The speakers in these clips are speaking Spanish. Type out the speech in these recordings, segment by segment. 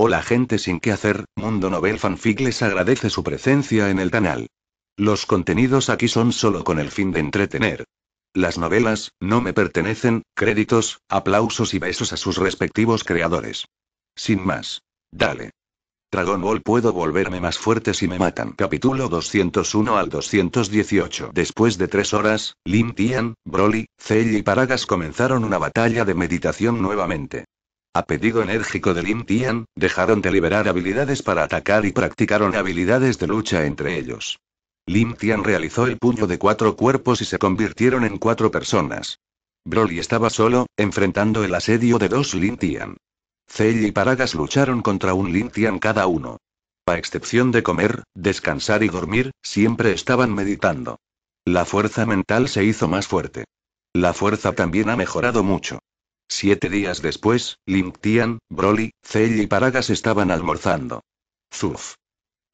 Hola gente sin qué hacer, Mundo Nobel Fanfic les agradece su presencia en el canal. Los contenidos aquí son solo con el fin de entretener. Las novelas, no me pertenecen, créditos, aplausos y besos a sus respectivos creadores. Sin más. Dale. Dragon Ball puedo volverme más fuerte si me matan. Capítulo 201 al 218. Después de tres horas, Lim Tian, Broly, Cell y Paragas comenzaron una batalla de meditación nuevamente. A pedido enérgico de Lin Tian, dejaron de liberar habilidades para atacar y practicaron habilidades de lucha entre ellos. Lin Tian realizó el puño de cuatro cuerpos y se convirtieron en cuatro personas. Broly estaba solo, enfrentando el asedio de dos Lin Tian. Cell y Paragas lucharon contra un Lin Tian cada uno. A excepción de comer, descansar y dormir, siempre estaban meditando. La fuerza mental se hizo más fuerte. La fuerza también ha mejorado mucho. Siete días después, Linktian, Tian, Broly, Cell y Paragas estaban almorzando. Zuf.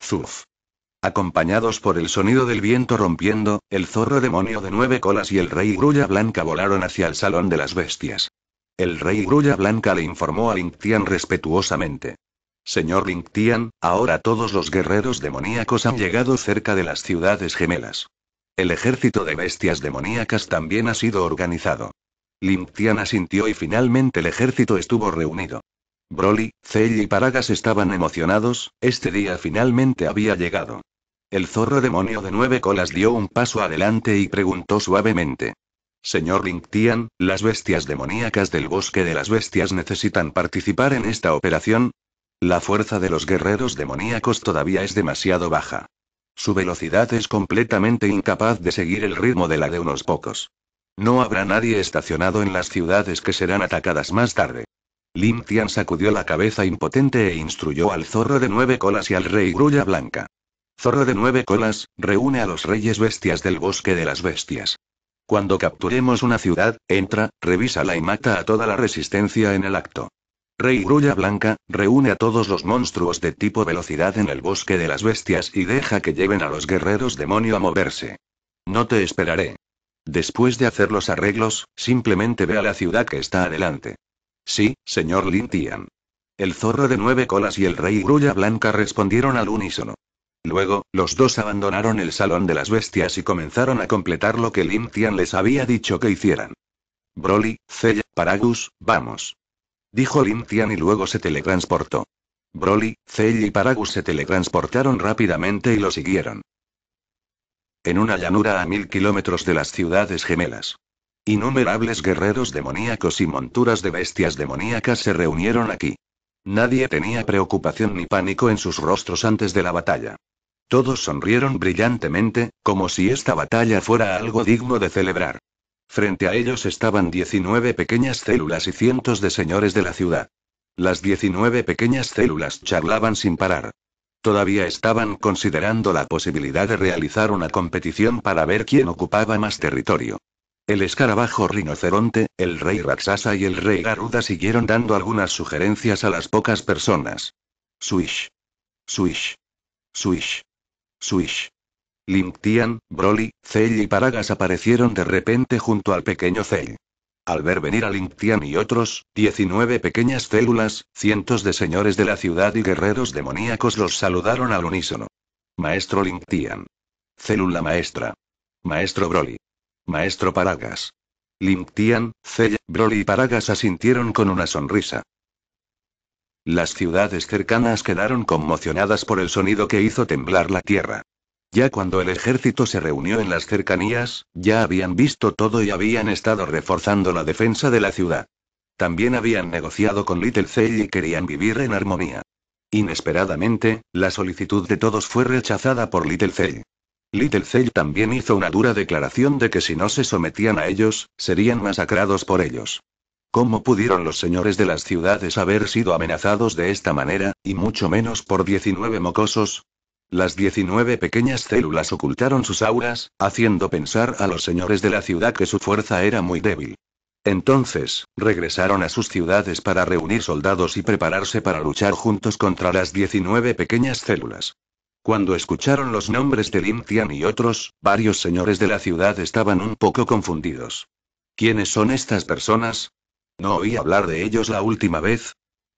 Zuf. Acompañados por el sonido del viento rompiendo, el zorro demonio de nueve colas y el rey grulla blanca volaron hacia el salón de las bestias. El rey grulla blanca le informó a Ling Tian respetuosamente. Señor Linktian, Tian, ahora todos los guerreros demoníacos han llegado cerca de las ciudades gemelas. El ejército de bestias demoníacas también ha sido organizado. Tian asintió y finalmente el ejército estuvo reunido. Broly, Cell y Paragas estaban emocionados, este día finalmente había llegado. El zorro demonio de nueve colas dio un paso adelante y preguntó suavemente. Señor Linktian, ¿las bestias demoníacas del bosque de las bestias necesitan participar en esta operación? La fuerza de los guerreros demoníacos todavía es demasiado baja. Su velocidad es completamente incapaz de seguir el ritmo de la de unos pocos. No habrá nadie estacionado en las ciudades que serán atacadas más tarde. Lim Tian sacudió la cabeza impotente e instruyó al zorro de nueve colas y al rey grulla blanca. Zorro de nueve colas, reúne a los reyes bestias del bosque de las bestias. Cuando capturemos una ciudad, entra, revísala y mata a toda la resistencia en el acto. Rey Grulla Blanca, reúne a todos los monstruos de tipo velocidad en el bosque de las bestias y deja que lleven a los guerreros demonio a moverse. No te esperaré. Después de hacer los arreglos, simplemente ve a la ciudad que está adelante. Sí, señor Lin Tian. El zorro de nueve colas y el rey grulla blanca respondieron al unísono. Luego, los dos abandonaron el salón de las bestias y comenzaron a completar lo que Lin Tian les había dicho que hicieran. Broly, Cella, Paragus, vamos. Dijo Lin Tian y luego se teletransportó. Broly, Cell y Paragus se teletransportaron rápidamente y lo siguieron en una llanura a mil kilómetros de las ciudades gemelas. Innumerables guerreros demoníacos y monturas de bestias demoníacas se reunieron aquí. Nadie tenía preocupación ni pánico en sus rostros antes de la batalla. Todos sonrieron brillantemente, como si esta batalla fuera algo digno de celebrar. Frente a ellos estaban 19 pequeñas células y cientos de señores de la ciudad. Las 19 pequeñas células charlaban sin parar. Todavía estaban considerando la posibilidad de realizar una competición para ver quién ocupaba más territorio. El escarabajo rinoceronte, el rey Raksasa y el rey Garuda siguieron dando algunas sugerencias a las pocas personas. Swish. Swish. Swish. Swish. Linktian, Broly, Zell y Paragas aparecieron de repente junto al pequeño Zell. Al ver venir a Linktian y otros, 19 pequeñas células, cientos de señores de la ciudad y guerreros demoníacos los saludaron al unísono. Maestro Linktian. Célula maestra. Maestro Broly. Maestro Paragas. Linktian, Cell, Broly y Paragas asintieron con una sonrisa. Las ciudades cercanas quedaron conmocionadas por el sonido que hizo temblar la tierra. Ya cuando el ejército se reunió en las cercanías, ya habían visto todo y habían estado reforzando la defensa de la ciudad. También habían negociado con Little Cell y querían vivir en armonía. Inesperadamente, la solicitud de todos fue rechazada por Little Cell. Little Cell también hizo una dura declaración de que si no se sometían a ellos, serían masacrados por ellos. ¿Cómo pudieron los señores de las ciudades haber sido amenazados de esta manera, y mucho menos por 19 mocosos? Las 19 pequeñas células ocultaron sus auras, haciendo pensar a los señores de la ciudad que su fuerza era muy débil. Entonces, regresaron a sus ciudades para reunir soldados y prepararse para luchar juntos contra las 19 pequeñas células. Cuando escucharon los nombres de Lin Tian y otros, varios señores de la ciudad estaban un poco confundidos. ¿Quiénes son estas personas? No oí hablar de ellos la última vez.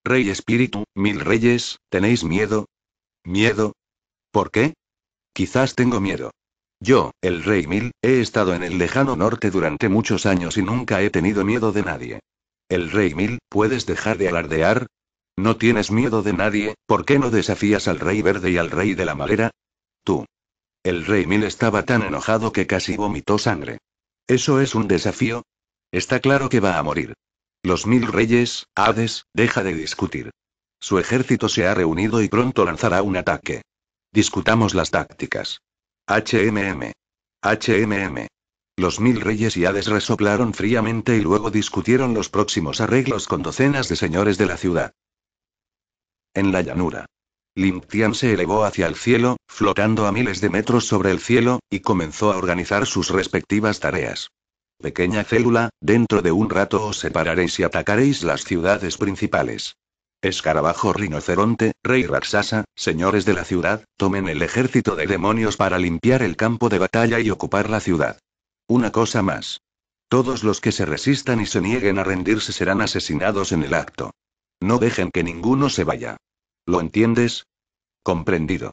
Rey Espíritu, mil reyes, ¿tenéis miedo? ¿Miedo? ¿Por qué? Quizás tengo miedo. Yo, el rey Mil, he estado en el lejano norte durante muchos años y nunca he tenido miedo de nadie. El rey Mil, ¿puedes dejar de alardear? No tienes miedo de nadie, ¿por qué no desafías al rey verde y al rey de la madera? Tú. El rey Mil estaba tan enojado que casi vomitó sangre. ¿Eso es un desafío? Está claro que va a morir. Los mil reyes, Hades, deja de discutir. Su ejército se ha reunido y pronto lanzará un ataque. Discutamos las tácticas. HMM. HMM. Los mil reyes y hades resoplaron fríamente y luego discutieron los próximos arreglos con docenas de señores de la ciudad. En la llanura. Limtian se elevó hacia el cielo, flotando a miles de metros sobre el cielo, y comenzó a organizar sus respectivas tareas. Pequeña célula, dentro de un rato os separaréis y atacaréis las ciudades principales. Escarabajo rinoceronte, rey Raksasa, señores de la ciudad, tomen el ejército de demonios para limpiar el campo de batalla y ocupar la ciudad. Una cosa más. Todos los que se resistan y se nieguen a rendirse serán asesinados en el acto. No dejen que ninguno se vaya. ¿Lo entiendes? Comprendido.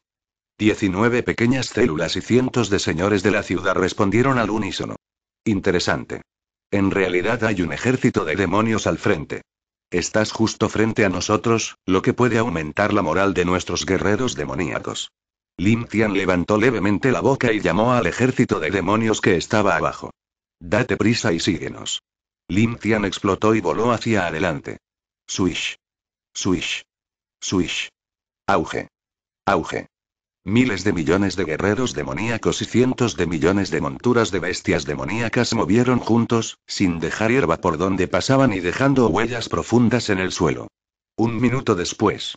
Diecinueve pequeñas células y cientos de señores de la ciudad respondieron al unísono. Interesante. En realidad hay un ejército de demonios al frente. Estás justo frente a nosotros, lo que puede aumentar la moral de nuestros guerreros demoníacos. Lim levantó levemente la boca y llamó al ejército de demonios que estaba abajo. Date prisa y síguenos. Lim explotó y voló hacia adelante. Swish. Swish. Swish. Auge. Auge. Miles de millones de guerreros demoníacos y cientos de millones de monturas de bestias demoníacas movieron juntos, sin dejar hierba por donde pasaban y dejando huellas profundas en el suelo. Un minuto después.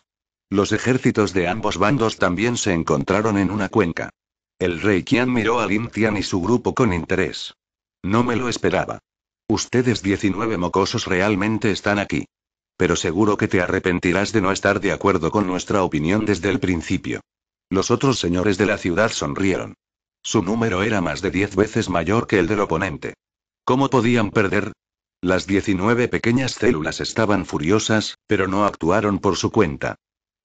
Los ejércitos de ambos bandos también se encontraron en una cuenca. El rey Qian miró a Lin Tian y su grupo con interés. No me lo esperaba. Ustedes 19 mocosos realmente están aquí. Pero seguro que te arrepentirás de no estar de acuerdo con nuestra opinión desde el principio. Los otros señores de la ciudad sonrieron. Su número era más de diez veces mayor que el del oponente. ¿Cómo podían perder? Las 19 pequeñas células estaban furiosas, pero no actuaron por su cuenta.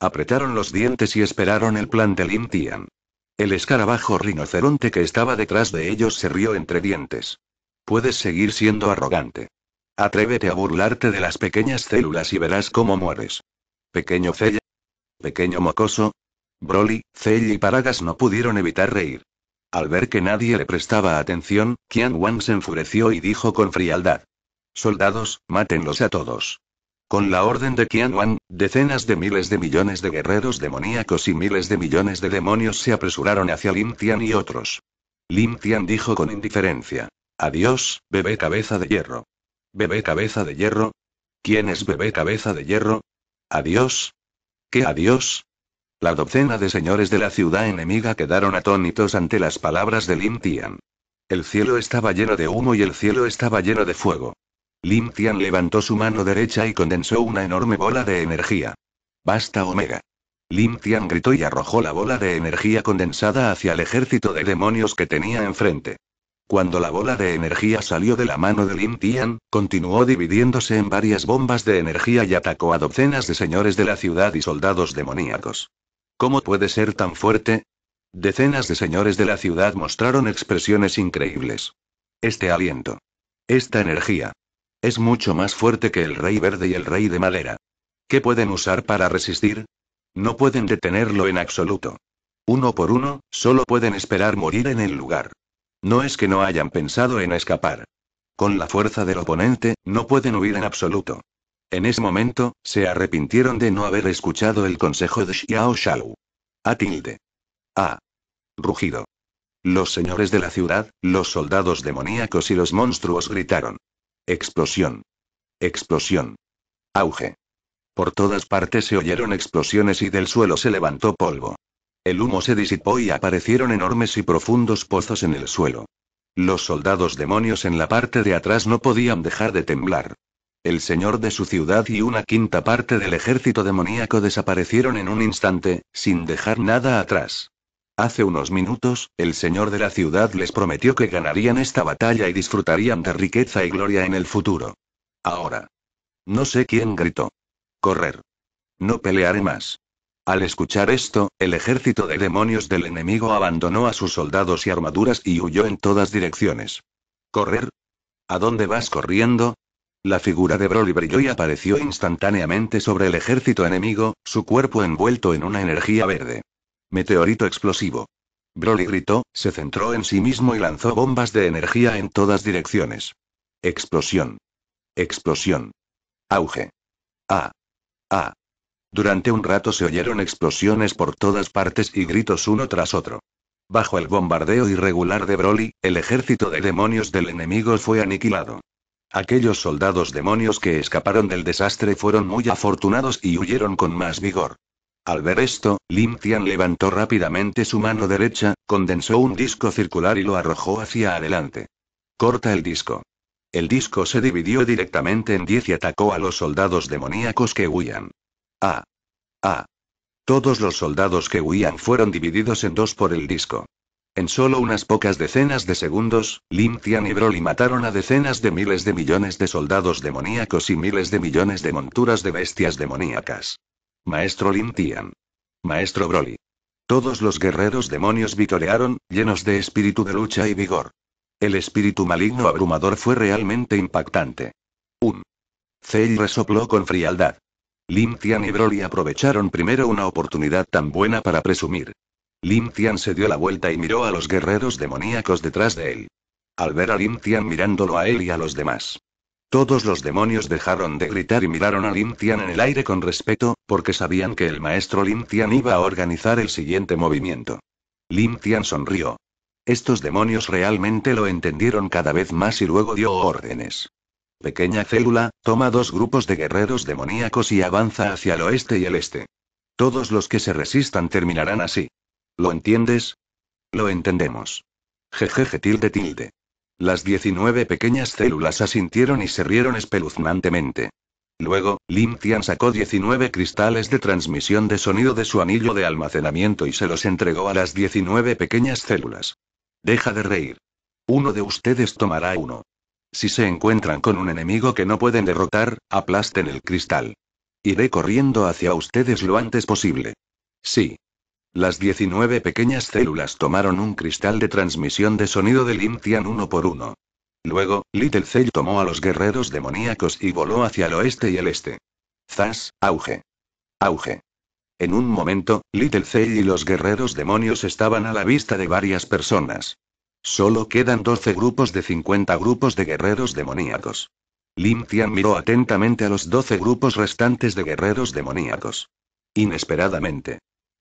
Apretaron los dientes y esperaron el plan de Lim Tian. El escarabajo rinoceronte que estaba detrás de ellos se rió entre dientes. Puedes seguir siendo arrogante. Atrévete a burlarte de las pequeñas células y verás cómo mueres. Pequeño Cella. Pequeño mocoso, Broly, Cell y Paragas no pudieron evitar reír. Al ver que nadie le prestaba atención, Qian Wan se enfureció y dijo con frialdad. Soldados, mátenlos a todos. Con la orden de Qian Wan, decenas de miles de millones de guerreros demoníacos y miles de millones de demonios se apresuraron hacia Lin Tian y otros. Lin Tian dijo con indiferencia. Adiós, bebé cabeza de hierro. ¿Bebé cabeza de hierro? ¿Quién es bebé cabeza de hierro? Adiós. ¿Qué adiós? La docena de señores de la ciudad enemiga quedaron atónitos ante las palabras de Lim Tian. El cielo estaba lleno de humo y el cielo estaba lleno de fuego. Lim Tian levantó su mano derecha y condensó una enorme bola de energía. Basta Omega. Lim Tian gritó y arrojó la bola de energía condensada hacia el ejército de demonios que tenía enfrente. Cuando la bola de energía salió de la mano de Lim Tian, continuó dividiéndose en varias bombas de energía y atacó a docenas de señores de la ciudad y soldados demoníacos. ¿Cómo puede ser tan fuerte? Decenas de señores de la ciudad mostraron expresiones increíbles. Este aliento. Esta energía. Es mucho más fuerte que el rey verde y el rey de madera. ¿Qué pueden usar para resistir? No pueden detenerlo en absoluto. Uno por uno, solo pueden esperar morir en el lugar. No es que no hayan pensado en escapar. Con la fuerza del oponente, no pueden huir en absoluto. En ese momento, se arrepintieron de no haber escuchado el consejo de Xiao Shao. A tilde. A. Ah. Rugido. Los señores de la ciudad, los soldados demoníacos y los monstruos gritaron. Explosión. Explosión. Auge. Por todas partes se oyeron explosiones y del suelo se levantó polvo. El humo se disipó y aparecieron enormes y profundos pozos en el suelo. Los soldados demonios en la parte de atrás no podían dejar de temblar el señor de su ciudad y una quinta parte del ejército demoníaco desaparecieron en un instante, sin dejar nada atrás. Hace unos minutos, el señor de la ciudad les prometió que ganarían esta batalla y disfrutarían de riqueza y gloria en el futuro. Ahora. No sé quién gritó. Correr. No pelearé más. Al escuchar esto, el ejército de demonios del enemigo abandonó a sus soldados y armaduras y huyó en todas direcciones. ¿Correr? ¿A dónde vas corriendo? La figura de Broly brilló y apareció instantáneamente sobre el ejército enemigo, su cuerpo envuelto en una energía verde. Meteorito explosivo. Broly gritó, se centró en sí mismo y lanzó bombas de energía en todas direcciones. Explosión. Explosión. Auge. Ah. Ah. Durante un rato se oyeron explosiones por todas partes y gritos uno tras otro. Bajo el bombardeo irregular de Broly, el ejército de demonios del enemigo fue aniquilado. Aquellos soldados demonios que escaparon del desastre fueron muy afortunados y huyeron con más vigor. Al ver esto, Lim Tian levantó rápidamente su mano derecha, condensó un disco circular y lo arrojó hacia adelante. Corta el disco. El disco se dividió directamente en diez y atacó a los soldados demoníacos que huían. ¡Ah! ¡Ah! Todos los soldados que huían fueron divididos en dos por el disco. En solo unas pocas decenas de segundos, Lim y Broly mataron a decenas de miles de millones de soldados demoníacos y miles de millones de monturas de bestias demoníacas. Maestro Lim Maestro Broly. Todos los guerreros demonios vitorearon, llenos de espíritu de lucha y vigor. El espíritu maligno abrumador fue realmente impactante. Un. Cell resopló con frialdad. Lim y Broly aprovecharon primero una oportunidad tan buena para presumir. Lim Tian se dio la vuelta y miró a los guerreros demoníacos detrás de él. Al ver a Lim Tian mirándolo a él y a los demás. Todos los demonios dejaron de gritar y miraron a Lim Tian en el aire con respeto, porque sabían que el maestro Lim Tian iba a organizar el siguiente movimiento. Lim Tian sonrió. Estos demonios realmente lo entendieron cada vez más y luego dio órdenes. Pequeña célula, toma dos grupos de guerreros demoníacos y avanza hacia el oeste y el este. Todos los que se resistan terminarán así. ¿Lo entiendes? Lo entendemos. Jejeje tilde tilde. Las 19 pequeñas células asintieron y se rieron espeluznantemente. Luego, Lim Tian sacó 19 cristales de transmisión de sonido de su anillo de almacenamiento y se los entregó a las 19 pequeñas células. Deja de reír. Uno de ustedes tomará uno. Si se encuentran con un enemigo que no pueden derrotar, aplasten el cristal. Iré corriendo hacia ustedes lo antes posible. Sí. Las 19 pequeñas células tomaron un cristal de transmisión de sonido de Limtian uno por uno. Luego, Little Cell tomó a los guerreros demoníacos y voló hacia el oeste y el este. Zas, auge. Auge. En un momento, Little Cell y los guerreros demonios estaban a la vista de varias personas. Solo quedan 12 grupos de 50 grupos de guerreros demoníacos. Lim miró atentamente a los 12 grupos restantes de guerreros demoníacos. Inesperadamente,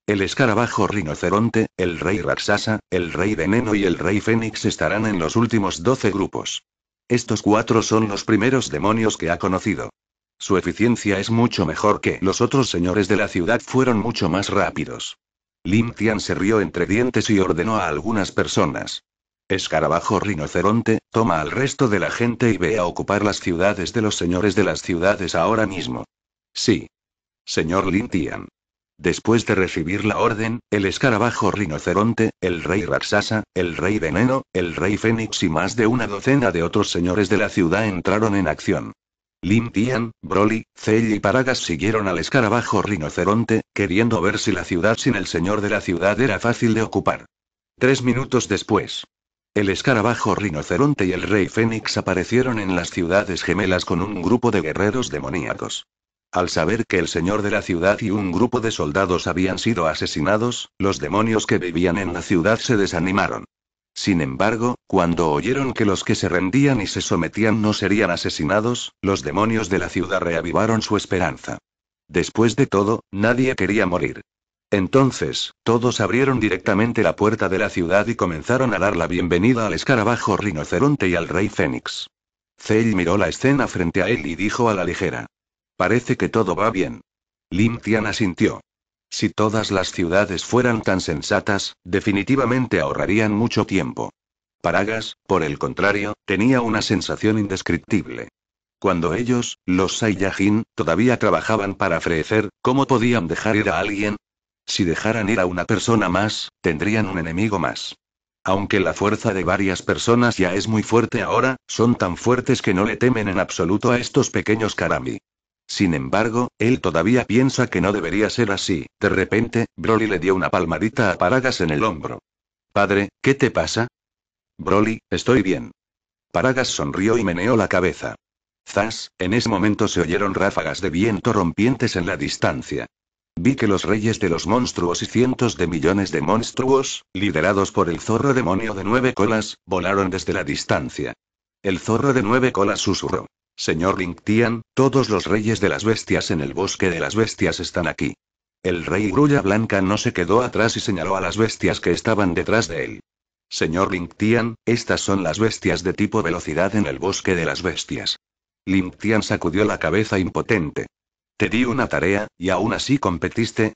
el escarabajo rinoceronte, el rey Raksasa, el rey veneno y el rey fénix estarán en los últimos doce grupos. Estos cuatro son los primeros demonios que ha conocido. Su eficiencia es mucho mejor que los otros señores de la ciudad fueron mucho más rápidos. Lintian se rió entre dientes y ordenó a algunas personas. Escarabajo rinoceronte, toma al resto de la gente y ve a ocupar las ciudades de los señores de las ciudades ahora mismo. Sí. Señor Lintian. Después de recibir la orden, el escarabajo rinoceronte, el rey Raxasa, el rey Veneno, el rey Fénix y más de una docena de otros señores de la ciudad entraron en acción. Lim Tian, Broly, Cell y Paragas siguieron al escarabajo rinoceronte, queriendo ver si la ciudad sin el señor de la ciudad era fácil de ocupar. Tres minutos después. El escarabajo rinoceronte y el rey Fénix aparecieron en las ciudades gemelas con un grupo de guerreros demoníacos. Al saber que el señor de la ciudad y un grupo de soldados habían sido asesinados, los demonios que vivían en la ciudad se desanimaron. Sin embargo, cuando oyeron que los que se rendían y se sometían no serían asesinados, los demonios de la ciudad reavivaron su esperanza. Después de todo, nadie quería morir. Entonces, todos abrieron directamente la puerta de la ciudad y comenzaron a dar la bienvenida al escarabajo rinoceronte y al rey Fénix. Zell miró la escena frente a él y dijo a la ligera, Parece que todo va bien. Lim Tian asintió. Si todas las ciudades fueran tan sensatas, definitivamente ahorrarían mucho tiempo. Paragas, por el contrario, tenía una sensación indescriptible. Cuando ellos, los Saiyajin, todavía trabajaban para frecer, ¿cómo podían dejar ir a alguien? Si dejaran ir a una persona más, tendrían un enemigo más. Aunque la fuerza de varias personas ya es muy fuerte ahora, son tan fuertes que no le temen en absoluto a estos pequeños karami. Sin embargo, él todavía piensa que no debería ser así. De repente, Broly le dio una palmadita a Paragas en el hombro. Padre, ¿qué te pasa? Broly, estoy bien. Paragas sonrió y meneó la cabeza. Zas, en ese momento se oyeron ráfagas de viento rompientes en la distancia. Vi que los reyes de los monstruos y cientos de millones de monstruos, liderados por el zorro demonio de nueve colas, volaron desde la distancia. El zorro de nueve colas susurró. Señor Tian, todos los reyes de las bestias en el bosque de las bestias están aquí. El rey Grulla Blanca no se quedó atrás y señaló a las bestias que estaban detrás de él. Señor Tian, estas son las bestias de tipo velocidad en el bosque de las bestias. Tian sacudió la cabeza impotente. Te di una tarea, y aún así competiste.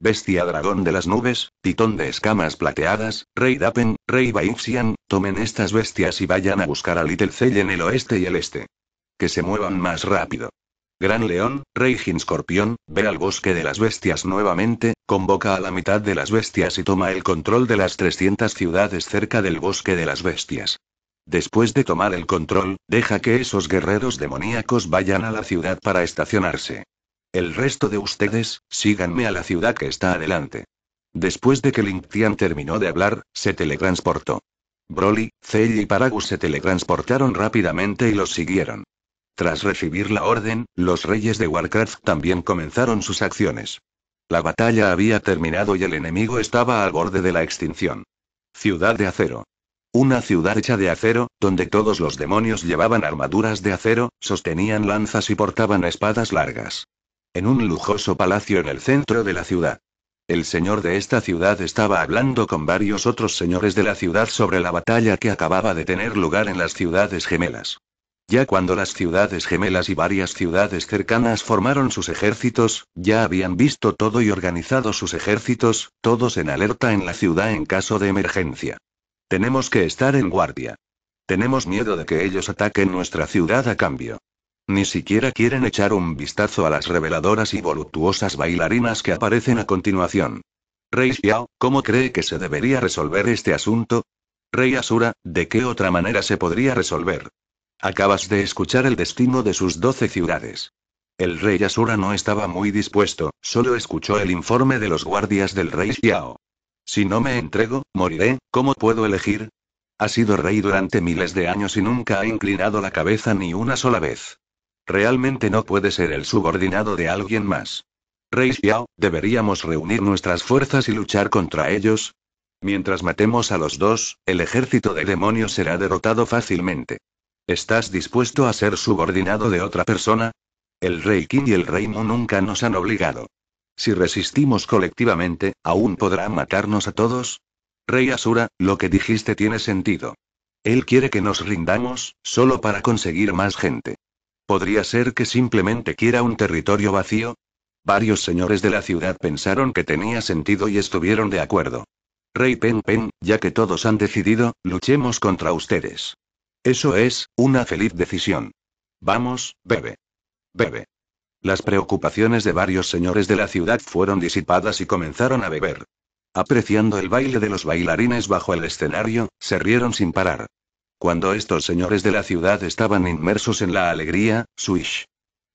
Bestia dragón de las nubes, titón de escamas plateadas, rey Dapen, rey Baixian, tomen estas bestias y vayan a buscar a Little Cell en el oeste y el este que se muevan más rápido. Gran León, Rey Scorpion, ve al bosque de las bestias nuevamente, convoca a la mitad de las bestias y toma el control de las 300 ciudades cerca del bosque de las bestias. Después de tomar el control, deja que esos guerreros demoníacos vayan a la ciudad para estacionarse. El resto de ustedes, síganme a la ciudad que está adelante. Después de que Link Tian terminó de hablar, se teletransportó. Broly, Cell y Paragus se teletransportaron rápidamente y los siguieron. Tras recibir la orden, los reyes de Warcraft también comenzaron sus acciones. La batalla había terminado y el enemigo estaba al borde de la extinción. Ciudad de acero. Una ciudad hecha de acero, donde todos los demonios llevaban armaduras de acero, sostenían lanzas y portaban espadas largas. En un lujoso palacio en el centro de la ciudad. El señor de esta ciudad estaba hablando con varios otros señores de la ciudad sobre la batalla que acababa de tener lugar en las ciudades gemelas. Ya cuando las ciudades gemelas y varias ciudades cercanas formaron sus ejércitos, ya habían visto todo y organizado sus ejércitos, todos en alerta en la ciudad en caso de emergencia. Tenemos que estar en guardia. Tenemos miedo de que ellos ataquen nuestra ciudad a cambio. Ni siquiera quieren echar un vistazo a las reveladoras y voluptuosas bailarinas que aparecen a continuación. Rey Xiao, ¿cómo cree que se debería resolver este asunto? Rey Asura, ¿de qué otra manera se podría resolver? Acabas de escuchar el destino de sus doce ciudades. El rey Asura no estaba muy dispuesto, solo escuchó el informe de los guardias del rey Xiao. Si no me entrego, moriré, ¿cómo puedo elegir? Ha sido rey durante miles de años y nunca ha inclinado la cabeza ni una sola vez. Realmente no puede ser el subordinado de alguien más. Rey Xiao, deberíamos reunir nuestras fuerzas y luchar contra ellos. Mientras matemos a los dos, el ejército de demonios será derrotado fácilmente. ¿Estás dispuesto a ser subordinado de otra persona? El rey King y el rey reino nunca nos han obligado. Si resistimos colectivamente, ¿aún podrá matarnos a todos? Rey Asura, lo que dijiste tiene sentido. Él quiere que nos rindamos, solo para conseguir más gente. ¿Podría ser que simplemente quiera un territorio vacío? Varios señores de la ciudad pensaron que tenía sentido y estuvieron de acuerdo. Rey Pen Pen, ya que todos han decidido, luchemos contra ustedes. Eso es, una feliz decisión. Vamos, bebe. Bebe. Las preocupaciones de varios señores de la ciudad fueron disipadas y comenzaron a beber. Apreciando el baile de los bailarines bajo el escenario, se rieron sin parar. Cuando estos señores de la ciudad estaban inmersos en la alegría, swish.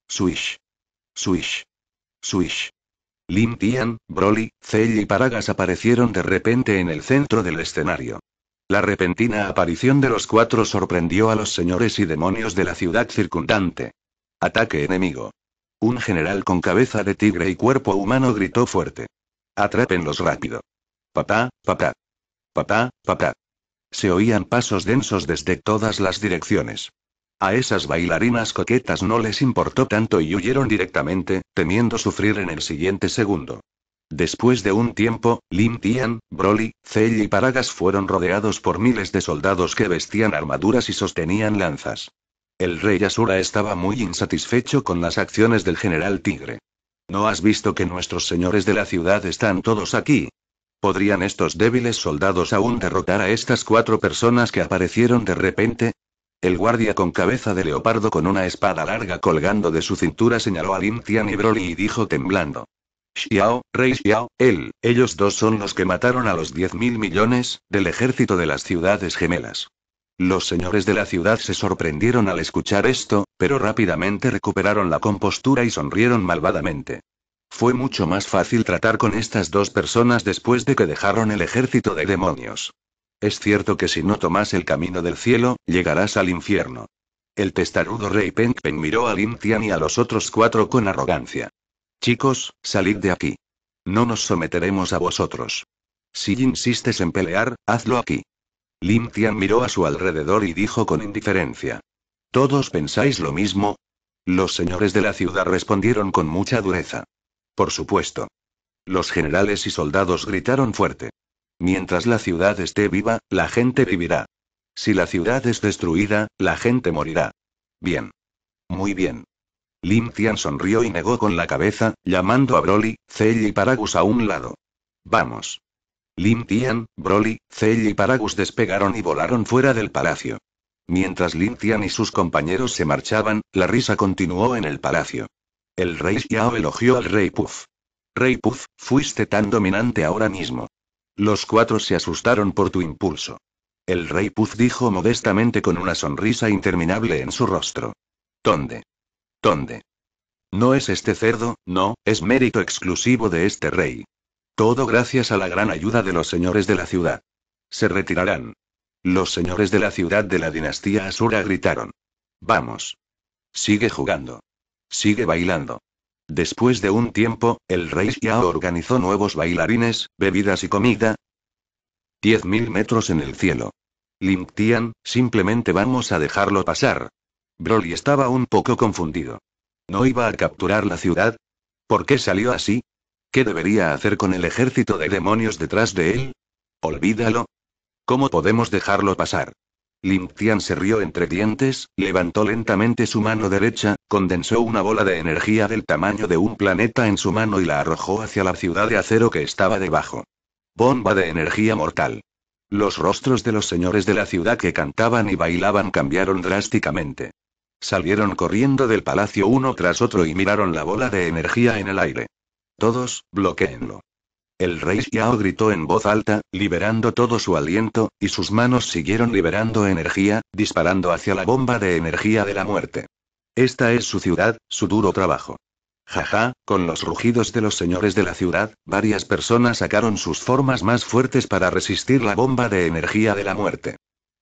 Swish. Swish. Swish. Lim Tian, Broly, Cell y Paragas aparecieron de repente en el centro del escenario. La repentina aparición de los cuatro sorprendió a los señores y demonios de la ciudad circundante. Ataque enemigo. Un general con cabeza de tigre y cuerpo humano gritó fuerte. Atrápenlos rápido. Papá, papá. Papá, papá. Se oían pasos densos desde todas las direcciones. A esas bailarinas coquetas no les importó tanto y huyeron directamente, temiendo sufrir en el siguiente segundo. Después de un tiempo, Lin Tian, Broly, Zell y Paragas fueron rodeados por miles de soldados que vestían armaduras y sostenían lanzas. El rey Asura estaba muy insatisfecho con las acciones del general Tigre. ¿No has visto que nuestros señores de la ciudad están todos aquí? ¿Podrían estos débiles soldados aún derrotar a estas cuatro personas que aparecieron de repente? El guardia con cabeza de leopardo con una espada larga colgando de su cintura señaló a Lin Tian y Broly y dijo temblando. Xiao, Rey Xiao, él, ellos dos son los que mataron a los 10.000 millones, del ejército de las ciudades gemelas. Los señores de la ciudad se sorprendieron al escuchar esto, pero rápidamente recuperaron la compostura y sonrieron malvadamente. Fue mucho más fácil tratar con estas dos personas después de que dejaron el ejército de demonios. Es cierto que si no tomas el camino del cielo, llegarás al infierno. El testarudo rey Peng miró a Lin Tian y a los otros cuatro con arrogancia. Chicos, salid de aquí. No nos someteremos a vosotros. Si insistes en pelear, hazlo aquí. Lim Tian miró a su alrededor y dijo con indiferencia. ¿Todos pensáis lo mismo? Los señores de la ciudad respondieron con mucha dureza. Por supuesto. Los generales y soldados gritaron fuerte. Mientras la ciudad esté viva, la gente vivirá. Si la ciudad es destruida, la gente morirá. Bien. Muy bien. Lim Tian sonrió y negó con la cabeza, llamando a Broly, Cell y Paragus a un lado. Vamos. Lim Tian, Broly, Cell y Paragus despegaron y volaron fuera del palacio. Mientras Lim Tian y sus compañeros se marchaban, la risa continuó en el palacio. El rey Xiao elogió al rey Puff. Rey Puff, fuiste tan dominante ahora mismo. Los cuatro se asustaron por tu impulso. El rey Puff dijo modestamente con una sonrisa interminable en su rostro. ¿Dónde? ¿Dónde? No es este cerdo, no, es mérito exclusivo de este rey. Todo gracias a la gran ayuda de los señores de la ciudad. Se retirarán. Los señores de la ciudad de la dinastía Asura gritaron. Vamos. Sigue jugando. Sigue bailando. Después de un tiempo, el rey Xiao organizó nuevos bailarines, bebidas y comida. Diez mil metros en el cielo. Tian, simplemente vamos a dejarlo pasar, Broly estaba un poco confundido. ¿No iba a capturar la ciudad? ¿Por qué salió así? ¿Qué debería hacer con el ejército de demonios detrás de él? Olvídalo. ¿Cómo podemos dejarlo pasar? Lim Tian se rió entre dientes, levantó lentamente su mano derecha, condensó una bola de energía del tamaño de un planeta en su mano y la arrojó hacia la ciudad de acero que estaba debajo. Bomba de energía mortal. Los rostros de los señores de la ciudad que cantaban y bailaban cambiaron drásticamente. Salieron corriendo del palacio uno tras otro y miraron la bola de energía en el aire. Todos, bloqueenlo. El rey Xiao gritó en voz alta, liberando todo su aliento, y sus manos siguieron liberando energía, disparando hacia la bomba de energía de la muerte. Esta es su ciudad, su duro trabajo. Jaja, con los rugidos de los señores de la ciudad, varias personas sacaron sus formas más fuertes para resistir la bomba de energía de la muerte.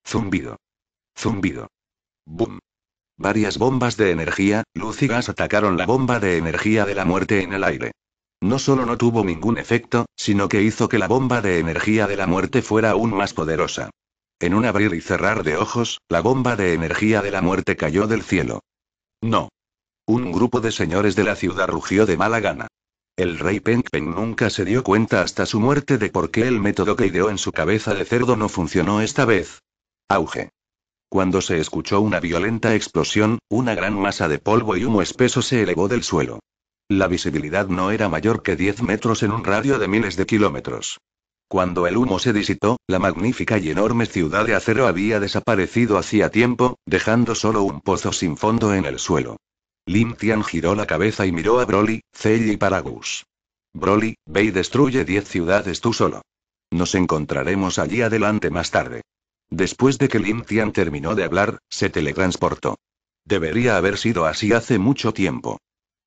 Zumbido. Zumbido. Boom. Varias bombas de energía, luz y gas atacaron la bomba de energía de la muerte en el aire. No solo no tuvo ningún efecto, sino que hizo que la bomba de energía de la muerte fuera aún más poderosa. En un abrir y cerrar de ojos, la bomba de energía de la muerte cayó del cielo. No. Un grupo de señores de la ciudad rugió de mala gana. El rey Peng nunca se dio cuenta hasta su muerte de por qué el método que ideó en su cabeza de cerdo no funcionó esta vez. Auge cuando se escuchó una violenta explosión, una gran masa de polvo y humo espeso se elevó del suelo. La visibilidad no era mayor que 10 metros en un radio de miles de kilómetros. Cuando el humo se disitó, la magnífica y enorme ciudad de acero había desaparecido hacía tiempo, dejando solo un pozo sin fondo en el suelo. Lim Tian giró la cabeza y miró a Broly, Cell y Paragus. Broly, ve y destruye 10 ciudades tú solo. Nos encontraremos allí adelante más tarde. Después de que Lin Tian terminó de hablar, se teletransportó. Debería haber sido así hace mucho tiempo.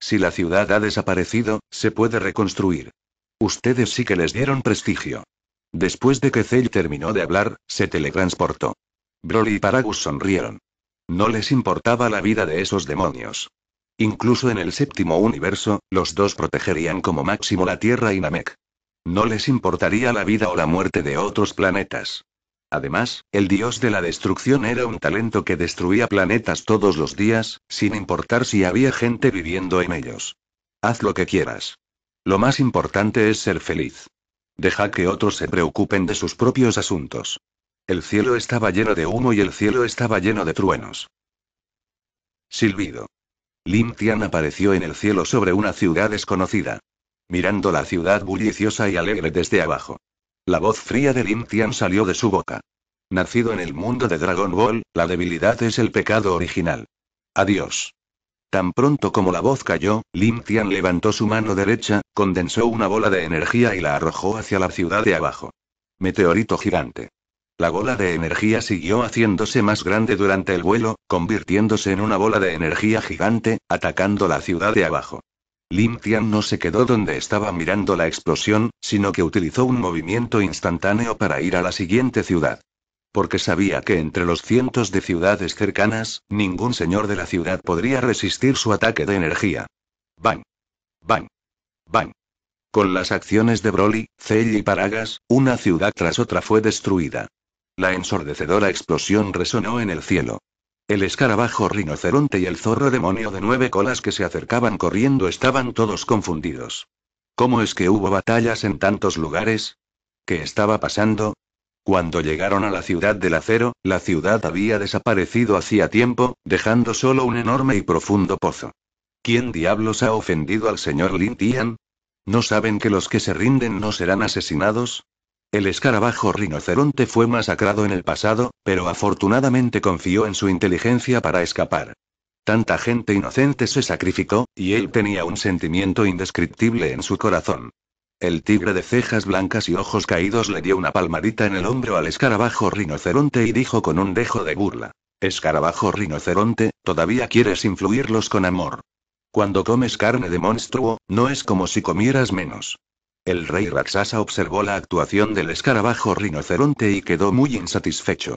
Si la ciudad ha desaparecido, se puede reconstruir. Ustedes sí que les dieron prestigio. Después de que Zell terminó de hablar, se teletransportó. Broly y Paragus sonrieron. No les importaba la vida de esos demonios. Incluso en el séptimo universo, los dos protegerían como máximo la Tierra y Namek. No les importaría la vida o la muerte de otros planetas. Además, el dios de la destrucción era un talento que destruía planetas todos los días, sin importar si había gente viviendo en ellos. Haz lo que quieras. Lo más importante es ser feliz. Deja que otros se preocupen de sus propios asuntos. El cielo estaba lleno de humo y el cielo estaba lleno de truenos. Silbido. Lim Tian apareció en el cielo sobre una ciudad desconocida. Mirando la ciudad bulliciosa y alegre desde abajo. La voz fría de Lim Tian salió de su boca. Nacido en el mundo de Dragon Ball, la debilidad es el pecado original. Adiós. Tan pronto como la voz cayó, Lim Tian levantó su mano derecha, condensó una bola de energía y la arrojó hacia la ciudad de abajo. Meteorito gigante. La bola de energía siguió haciéndose más grande durante el vuelo, convirtiéndose en una bola de energía gigante, atacando la ciudad de abajo. Lim no se quedó donde estaba mirando la explosión, sino que utilizó un movimiento instantáneo para ir a la siguiente ciudad. Porque sabía que entre los cientos de ciudades cercanas, ningún señor de la ciudad podría resistir su ataque de energía. Bang. Bang. Bang. Con las acciones de Broly, Cell y Paragas, una ciudad tras otra fue destruida. La ensordecedora explosión resonó en el cielo. El escarabajo rinoceronte y el zorro demonio de nueve colas que se acercaban corriendo estaban todos confundidos. ¿Cómo es que hubo batallas en tantos lugares? ¿Qué estaba pasando? Cuando llegaron a la ciudad del acero, la ciudad había desaparecido hacía tiempo, dejando solo un enorme y profundo pozo. ¿Quién diablos ha ofendido al señor Lin Tian? ¿No saben que los que se rinden no serán asesinados? El escarabajo rinoceronte fue masacrado en el pasado, pero afortunadamente confió en su inteligencia para escapar. Tanta gente inocente se sacrificó, y él tenía un sentimiento indescriptible en su corazón. El tigre de cejas blancas y ojos caídos le dio una palmadita en el hombro al escarabajo rinoceronte y dijo con un dejo de burla. Escarabajo rinoceronte, todavía quieres influirlos con amor. Cuando comes carne de monstruo, no es como si comieras menos. El rey Raksasa observó la actuación del escarabajo rinoceronte y quedó muy insatisfecho.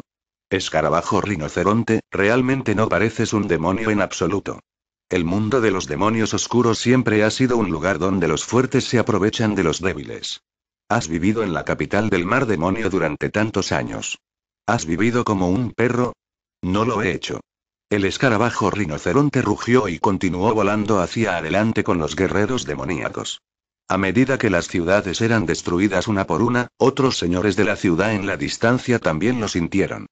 Escarabajo rinoceronte, realmente no pareces un demonio en absoluto. El mundo de los demonios oscuros siempre ha sido un lugar donde los fuertes se aprovechan de los débiles. Has vivido en la capital del mar demonio durante tantos años. ¿Has vivido como un perro? No lo he hecho. El escarabajo rinoceronte rugió y continuó volando hacia adelante con los guerreros demoníacos. A medida que las ciudades eran destruidas una por una, otros señores de la ciudad en la distancia también lo sintieron.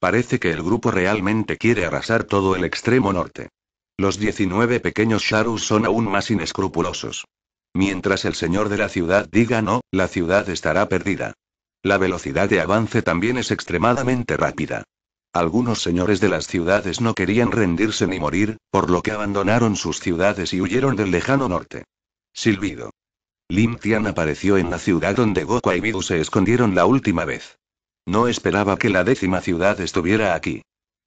Parece que el grupo realmente quiere arrasar todo el extremo norte. Los 19 pequeños Sharus son aún más inescrupulosos. Mientras el señor de la ciudad diga no, la ciudad estará perdida. La velocidad de avance también es extremadamente rápida. Algunos señores de las ciudades no querían rendirse ni morir, por lo que abandonaron sus ciudades y huyeron del lejano norte. Silbido. Lim Tian apareció en la ciudad donde Goku y Bidu se escondieron la última vez. No esperaba que la décima ciudad estuviera aquí.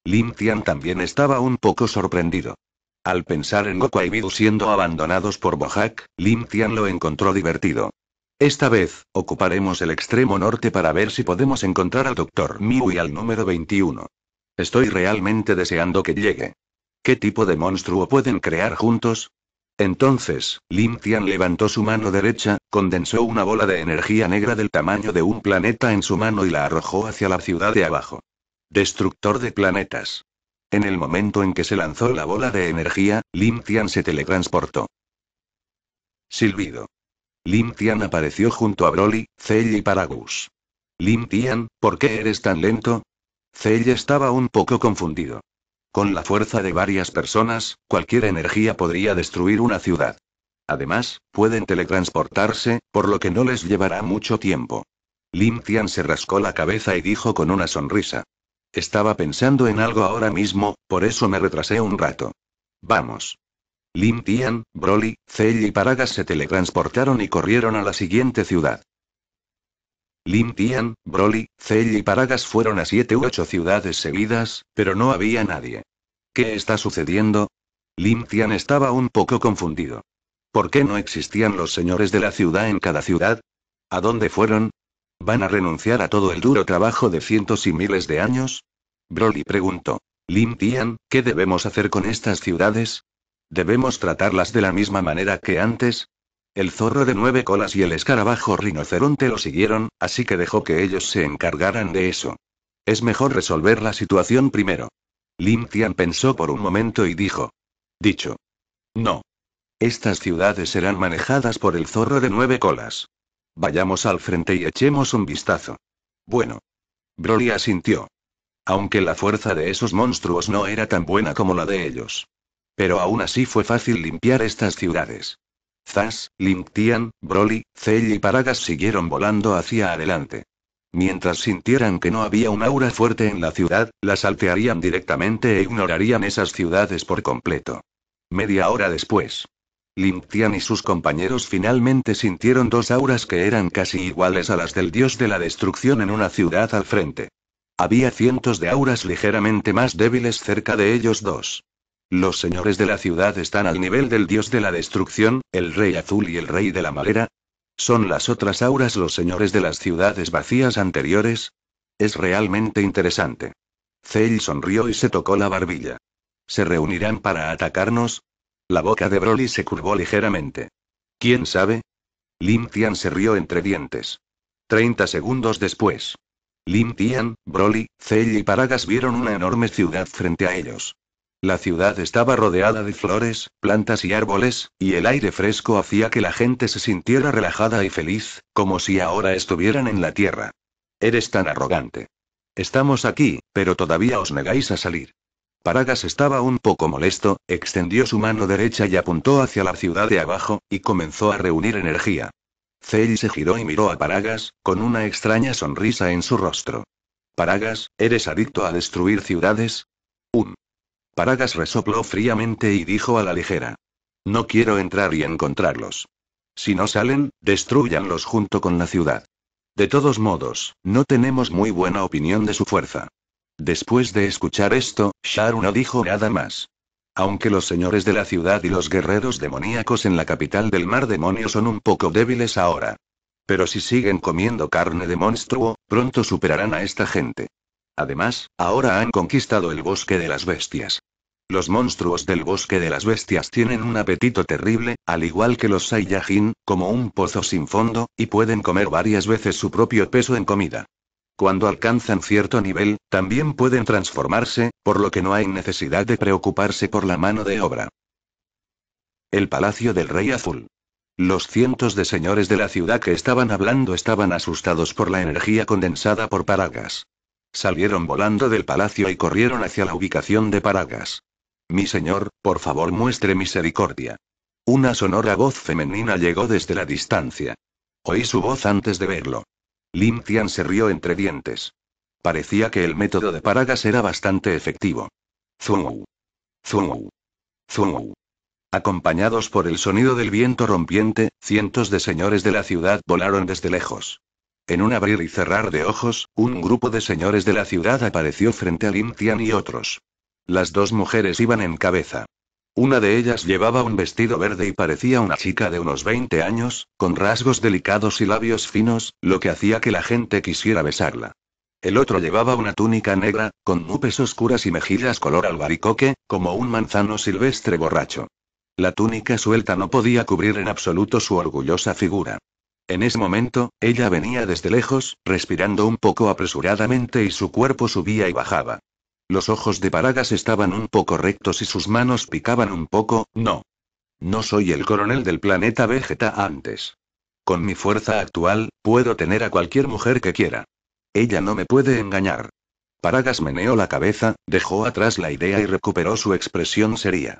Lim Tian también estaba un poco sorprendido. Al pensar en Goku y Bidu siendo abandonados por Bojack, Lim Tian lo encontró divertido. Esta vez, ocuparemos el extremo norte para ver si podemos encontrar al Dr. Mew y al número 21. Estoy realmente deseando que llegue. ¿Qué tipo de monstruo pueden crear juntos? Entonces, Lim Tian levantó su mano derecha, condensó una bola de energía negra del tamaño de un planeta en su mano y la arrojó hacia la ciudad de abajo. Destructor de planetas. En el momento en que se lanzó la bola de energía, Lim Tian se teletransportó. Silbido. Lim Tian apareció junto a Broly, Cell y Paragus. Lim Tian, ¿por qué eres tan lento? Cell estaba un poco confundido. Con la fuerza de varias personas, cualquier energía podría destruir una ciudad. Además, pueden teletransportarse, por lo que no les llevará mucho tiempo. Lim Tian se rascó la cabeza y dijo con una sonrisa. Estaba pensando en algo ahora mismo, por eso me retrasé un rato. Vamos. Lim Tian, Broly, Cell y Paragas se teletransportaron y corrieron a la siguiente ciudad. Lim Tian, Broly, Cell y Paragas fueron a siete u ocho ciudades seguidas, pero no había nadie. ¿Qué está sucediendo? Lim Tian estaba un poco confundido. ¿Por qué no existían los señores de la ciudad en cada ciudad? ¿A dónde fueron? ¿Van a renunciar a todo el duro trabajo de cientos y miles de años? Broly preguntó. Lim Tian, ¿qué debemos hacer con estas ciudades? ¿Debemos tratarlas de la misma manera que antes? El zorro de nueve colas y el escarabajo rinoceronte lo siguieron, así que dejó que ellos se encargaran de eso. Es mejor resolver la situación primero. Lim Tian pensó por un momento y dijo. Dicho. No. Estas ciudades serán manejadas por el zorro de nueve colas. Vayamos al frente y echemos un vistazo. Bueno. Broly asintió. Aunque la fuerza de esos monstruos no era tan buena como la de ellos. Pero aún así fue fácil limpiar estas ciudades. Zas, Linktian, Broly, Zell y Paragas siguieron volando hacia adelante. Mientras sintieran que no había un aura fuerte en la ciudad, la saltearían directamente e ignorarían esas ciudades por completo. Media hora después. Linktian y sus compañeros finalmente sintieron dos auras que eran casi iguales a las del dios de la destrucción en una ciudad al frente. Había cientos de auras ligeramente más débiles cerca de ellos dos. Los señores de la ciudad están al nivel del dios de la destrucción, el rey azul y el rey de la madera. ¿Son las otras auras los señores de las ciudades vacías anteriores? Es realmente interesante. Zell sonrió y se tocó la barbilla. ¿Se reunirán para atacarnos? La boca de Broly se curvó ligeramente. ¿Quién sabe? Lim Tian se rió entre dientes. Treinta segundos después. Lim Tian, Broly, Zell y Paragas vieron una enorme ciudad frente a ellos. La ciudad estaba rodeada de flores, plantas y árboles, y el aire fresco hacía que la gente se sintiera relajada y feliz, como si ahora estuvieran en la tierra. Eres tan arrogante. Estamos aquí, pero todavía os negáis a salir. Paragas estaba un poco molesto, extendió su mano derecha y apuntó hacia la ciudad de abajo, y comenzó a reunir energía. Zey se giró y miró a Paragas, con una extraña sonrisa en su rostro. Paragas, ¿eres adicto a destruir ciudades? Paragas resopló fríamente y dijo a la ligera. No quiero entrar y encontrarlos. Si no salen, destruyanlos junto con la ciudad. De todos modos, no tenemos muy buena opinión de su fuerza. Después de escuchar esto, Sharu no dijo nada más. Aunque los señores de la ciudad y los guerreros demoníacos en la capital del mar demonio son un poco débiles ahora. Pero si siguen comiendo carne de monstruo, pronto superarán a esta gente. Además, ahora han conquistado el bosque de las bestias. Los monstruos del bosque de las bestias tienen un apetito terrible, al igual que los Saiyajin, como un pozo sin fondo, y pueden comer varias veces su propio peso en comida. Cuando alcanzan cierto nivel, también pueden transformarse, por lo que no hay necesidad de preocuparse por la mano de obra. El Palacio del Rey Azul. Los cientos de señores de la ciudad que estaban hablando estaban asustados por la energía condensada por Paragas. Salieron volando del palacio y corrieron hacia la ubicación de Paragas. Mi señor, por favor muestre misericordia. Una sonora voz femenina llegó desde la distancia. Oí su voz antes de verlo. Lim Tian se rió entre dientes. Parecía que el método de Paragas era bastante efectivo. Zuu. Zuu. Zuu. Acompañados por el sonido del viento rompiente, cientos de señores de la ciudad volaron desde lejos. En un abrir y cerrar de ojos, un grupo de señores de la ciudad apareció frente a Lim y otros. Las dos mujeres iban en cabeza. Una de ellas llevaba un vestido verde y parecía una chica de unos 20 años, con rasgos delicados y labios finos, lo que hacía que la gente quisiera besarla. El otro llevaba una túnica negra, con nubes oscuras y mejillas color albaricoque, como un manzano silvestre borracho. La túnica suelta no podía cubrir en absoluto su orgullosa figura. En ese momento, ella venía desde lejos, respirando un poco apresuradamente y su cuerpo subía y bajaba. Los ojos de Paragas estaban un poco rectos y sus manos picaban un poco, no. No soy el coronel del planeta Vegeta antes. Con mi fuerza actual, puedo tener a cualquier mujer que quiera. Ella no me puede engañar. Paragas meneó la cabeza, dejó atrás la idea y recuperó su expresión seria.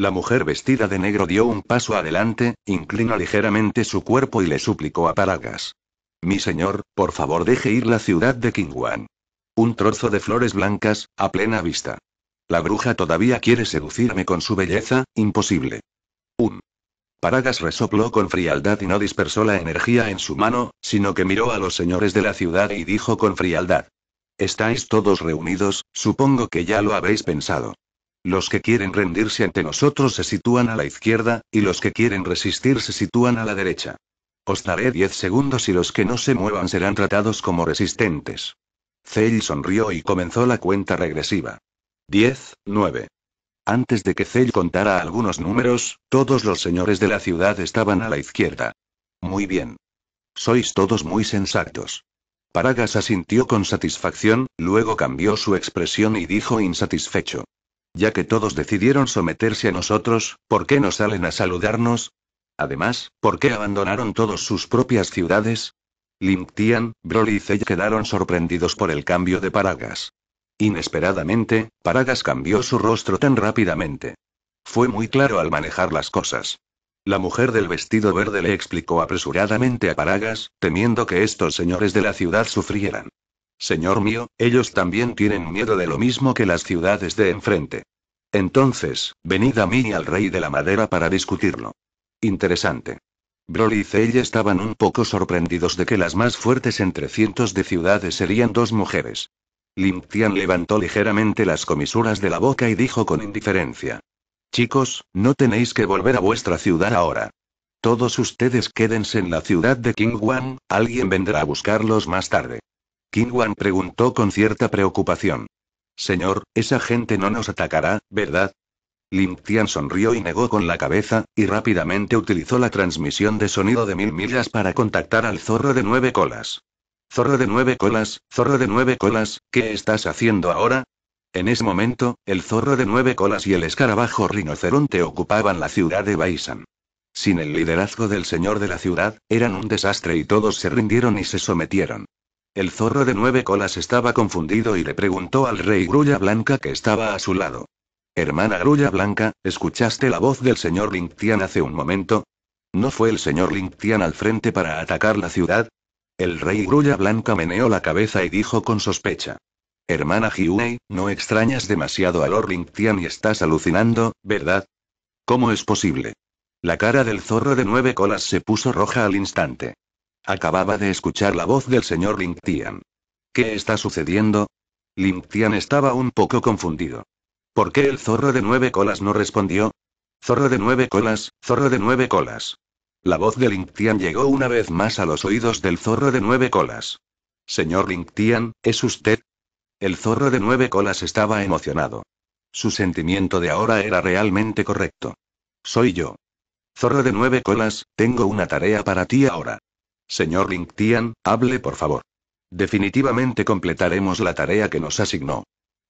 La mujer vestida de negro dio un paso adelante, inclinó ligeramente su cuerpo y le suplicó a Paragas. Mi señor, por favor deje ir la ciudad de Kingwan. Un trozo de flores blancas, a plena vista. La bruja todavía quiere seducirme con su belleza, imposible. Un. Paragas resopló con frialdad y no dispersó la energía en su mano, sino que miró a los señores de la ciudad y dijo con frialdad. Estáis todos reunidos, supongo que ya lo habéis pensado. Los que quieren rendirse ante nosotros se sitúan a la izquierda, y los que quieren resistir se sitúan a la derecha. Os daré 10 segundos y los que no se muevan serán tratados como resistentes. Zell sonrió y comenzó la cuenta regresiva. 10, 9. Antes de que Zell contara algunos números, todos los señores de la ciudad estaban a la izquierda. Muy bien. Sois todos muy sensatos. Paragas asintió con satisfacción, luego cambió su expresión y dijo insatisfecho. Ya que todos decidieron someterse a nosotros, ¿por qué no salen a saludarnos? Además, ¿por qué abandonaron todos sus propias ciudades? Linktian, Broly y Zell quedaron sorprendidos por el cambio de Paragas. Inesperadamente, Paragas cambió su rostro tan rápidamente. Fue muy claro al manejar las cosas. La mujer del vestido verde le explicó apresuradamente a Paragas, temiendo que estos señores de la ciudad sufrieran. Señor mío, ellos también tienen miedo de lo mismo que las ciudades de enfrente. Entonces, venid a mí y al rey de la madera para discutirlo. Interesante. Broly y Zey estaban un poco sorprendidos de que las más fuertes entre cientos de ciudades serían dos mujeres. Lim Tian levantó ligeramente las comisuras de la boca y dijo con indiferencia. Chicos, no tenéis que volver a vuestra ciudad ahora. Todos ustedes quédense en la ciudad de King Wang, alguien vendrá a buscarlos más tarde. Wan preguntó con cierta preocupación. Señor, esa gente no nos atacará, ¿verdad? Lim Tian sonrió y negó con la cabeza, y rápidamente utilizó la transmisión de sonido de mil millas para contactar al zorro de nueve colas. Zorro de nueve colas, zorro de nueve colas, ¿qué estás haciendo ahora? En ese momento, el zorro de nueve colas y el escarabajo rinoceronte ocupaban la ciudad de Baisan. Sin el liderazgo del señor de la ciudad, eran un desastre y todos se rindieron y se sometieron. El zorro de nueve colas estaba confundido y le preguntó al rey Grulla Blanca que estaba a su lado. Hermana Grulla Blanca, ¿escuchaste la voz del señor Lingtian hace un momento? ¿No fue el señor Lingtian al frente para atacar la ciudad? El rey Grulla Blanca meneó la cabeza y dijo con sospecha. Hermana Jiunei, no extrañas demasiado a Lord Lingtian y estás alucinando, ¿verdad? ¿Cómo es posible? La cara del zorro de nueve colas se puso roja al instante. Acababa de escuchar la voz del señor Lingtian. ¿Qué está sucediendo? Lingtian estaba un poco confundido. ¿Por qué el zorro de nueve colas no respondió? Zorro de nueve colas, zorro de nueve colas. La voz de Lingtian llegó una vez más a los oídos del zorro de nueve colas. Señor Lingtian, ¿es usted? El zorro de nueve colas estaba emocionado. Su sentimiento de ahora era realmente correcto. Soy yo. Zorro de nueve colas, tengo una tarea para ti ahora. Señor Tian, hable por favor. Definitivamente completaremos la tarea que nos asignó.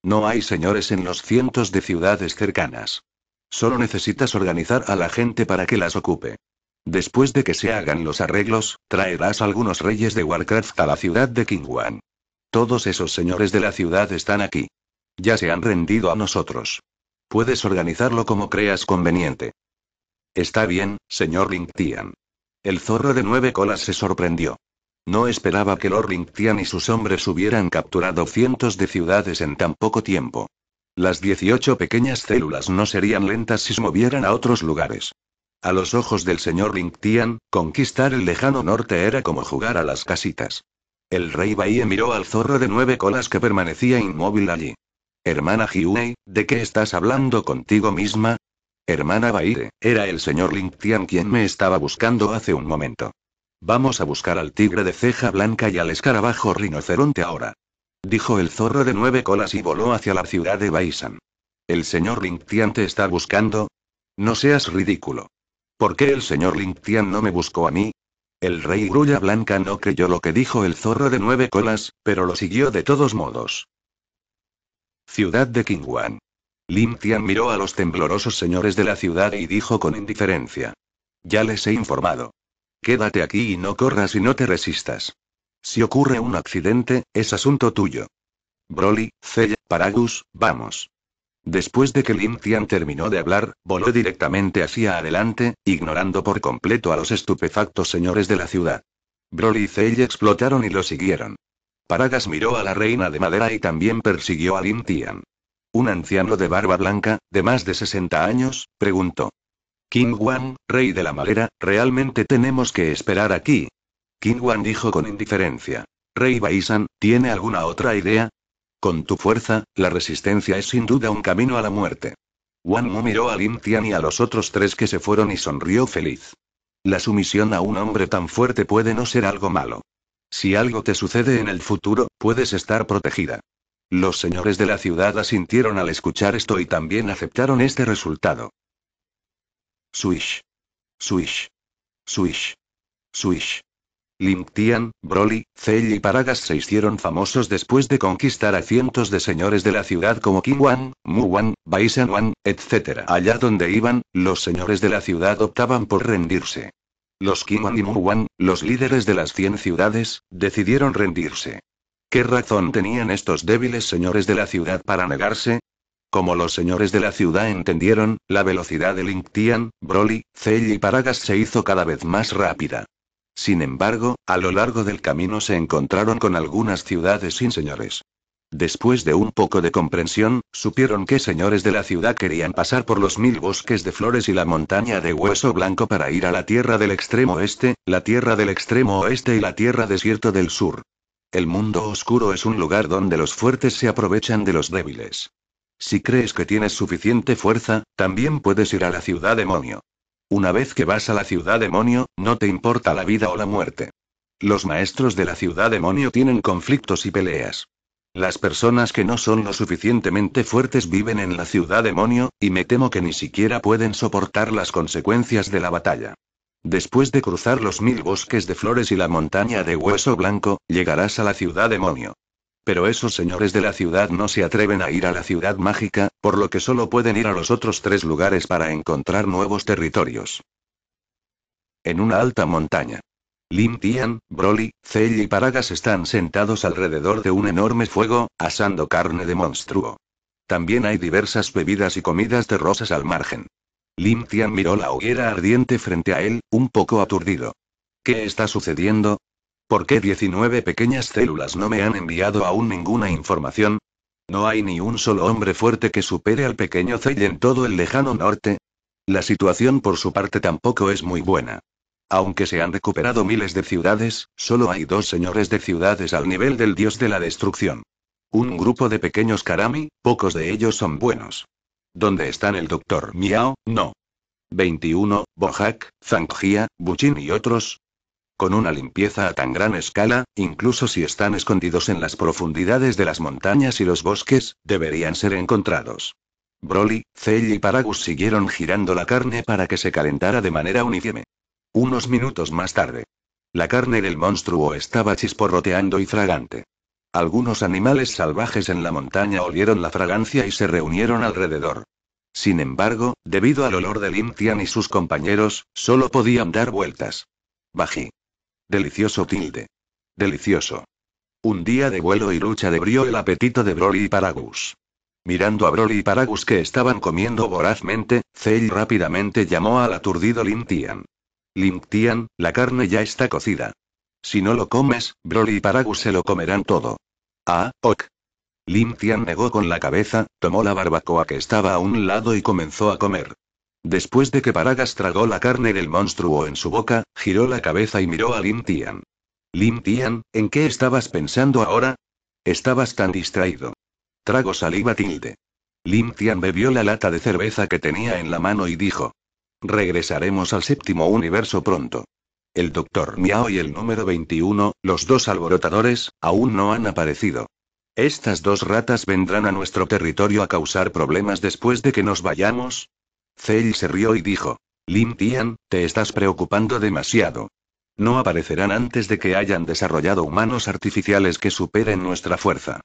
No hay señores en los cientos de ciudades cercanas. Solo necesitas organizar a la gente para que las ocupe. Después de que se hagan los arreglos, traerás algunos reyes de Warcraft a la ciudad de Kingwan. Todos esos señores de la ciudad están aquí. Ya se han rendido a nosotros. Puedes organizarlo como creas conveniente. Está bien, señor Tian. El zorro de nueve colas se sorprendió. No esperaba que Lord Lingtian y sus hombres hubieran capturado cientos de ciudades en tan poco tiempo. Las 18 pequeñas células no serían lentas si se movieran a otros lugares. A los ojos del señor Lingtian, conquistar el lejano norte era como jugar a las casitas. El rey Bahie miró al zorro de nueve colas que permanecía inmóvil allí. Hermana Jiunei, ¿de qué estás hablando contigo misma? Hermana Baire, era el señor Lingtian quien me estaba buscando hace un momento. Vamos a buscar al tigre de ceja blanca y al escarabajo rinoceronte ahora. Dijo el zorro de nueve colas y voló hacia la ciudad de Baisan. ¿El señor Lingtian te está buscando? No seas ridículo. ¿Por qué el señor Lingtian no me buscó a mí? El rey Grulla Blanca no creyó lo que dijo el zorro de nueve colas, pero lo siguió de todos modos. Ciudad de Qingwan. Lim Tian miró a los temblorosos señores de la ciudad y dijo con indiferencia. Ya les he informado. Quédate aquí y no corras y no te resistas. Si ocurre un accidente, es asunto tuyo. Broly, Cella, Paragus, vamos. Después de que Lim Tian terminó de hablar, voló directamente hacia adelante, ignorando por completo a los estupefactos señores de la ciudad. Broly y Zell explotaron y lo siguieron. Paragas miró a la reina de madera y también persiguió a Lim Tian. Un anciano de barba blanca, de más de 60 años, preguntó. King Wan, rey de la madera, ¿realmente tenemos que esperar aquí? King Wan dijo con indiferencia. Rey Baisan, ¿tiene alguna otra idea? Con tu fuerza, la resistencia es sin duda un camino a la muerte. Wan Mu miró a Lin Tian y a los otros tres que se fueron y sonrió feliz. La sumisión a un hombre tan fuerte puede no ser algo malo. Si algo te sucede en el futuro, puedes estar protegida. Los señores de la ciudad asintieron al escuchar esto y también aceptaron este resultado. Swish. Swish. Swish. Swish. Lim Broly, Zell y Paragas se hicieron famosos después de conquistar a cientos de señores de la ciudad como Wan, Muwan, Wan, etc. Allá donde iban, los señores de la ciudad optaban por rendirse. Los Wan y Mu Wan, los líderes de las 100 ciudades, decidieron rendirse. ¿Qué razón tenían estos débiles señores de la ciudad para negarse? Como los señores de la ciudad entendieron, la velocidad de Linktian, Broly, Cell y Paragas se hizo cada vez más rápida. Sin embargo, a lo largo del camino se encontraron con algunas ciudades sin señores. Después de un poco de comprensión, supieron que señores de la ciudad querían pasar por los mil bosques de flores y la montaña de hueso blanco para ir a la tierra del extremo este, la tierra del extremo oeste y la tierra desierto del sur. El mundo oscuro es un lugar donde los fuertes se aprovechan de los débiles. Si crees que tienes suficiente fuerza, también puedes ir a la ciudad demonio. Una vez que vas a la ciudad demonio, no te importa la vida o la muerte. Los maestros de la ciudad demonio tienen conflictos y peleas. Las personas que no son lo suficientemente fuertes viven en la ciudad demonio, y me temo que ni siquiera pueden soportar las consecuencias de la batalla. Después de cruzar los mil bosques de flores y la montaña de hueso blanco, llegarás a la ciudad demonio. Pero esos señores de la ciudad no se atreven a ir a la ciudad mágica, por lo que solo pueden ir a los otros tres lugares para encontrar nuevos territorios. En una alta montaña. Lim Tian, Broly, Cell y Paragas están sentados alrededor de un enorme fuego, asando carne de monstruo. También hay diversas bebidas y comidas de rosas al margen. Lim Tian miró la hoguera ardiente frente a él, un poco aturdido. ¿Qué está sucediendo? ¿Por qué 19 pequeñas células no me han enviado aún ninguna información? ¿No hay ni un solo hombre fuerte que supere al pequeño Zey en todo el lejano norte? La situación por su parte tampoco es muy buena. Aunque se han recuperado miles de ciudades, solo hay dos señores de ciudades al nivel del dios de la destrucción. Un grupo de pequeños Karami, pocos de ellos son buenos. ¿Dónde están el doctor Miao? No. 21, Bojack, Zhangjia, Buchin y otros. Con una limpieza a tan gran escala, incluso si están escondidos en las profundidades de las montañas y los bosques, deberían ser encontrados. Broly, Cell y Paragus siguieron girando la carne para que se calentara de manera uniforme. Unos minutos más tarde. La carne del monstruo estaba chisporroteando y fragante. Algunos animales salvajes en la montaña olieron la fragancia y se reunieron alrededor. Sin embargo, debido al olor de Lintian y sus compañeros, solo podían dar vueltas. Bají. Delicioso tilde. Delicioso. Un día de vuelo y lucha debrió el apetito de Broly y Paragus. Mirando a Broly y Paragus que estaban comiendo vorazmente, Zei rápidamente llamó al aturdido Lintian. Lintian, la carne ya está cocida. Si no lo comes, Broly y Paragus se lo comerán todo. Ah, ok. Lim Tian negó con la cabeza, tomó la barbacoa que estaba a un lado y comenzó a comer. Después de que Paragas tragó la carne del monstruo en su boca, giró la cabeza y miró a Lim Tian. Lim Tian, ¿en qué estabas pensando ahora? Estabas tan distraído. Trago saliva tilde. Lim Tian bebió la lata de cerveza que tenía en la mano y dijo. Regresaremos al séptimo universo pronto el doctor Miao y el número 21, los dos alborotadores, aún no han aparecido. ¿Estas dos ratas vendrán a nuestro territorio a causar problemas después de que nos vayamos? Zell se rió y dijo. Lim Tian, te estás preocupando demasiado. No aparecerán antes de que hayan desarrollado humanos artificiales que superen nuestra fuerza.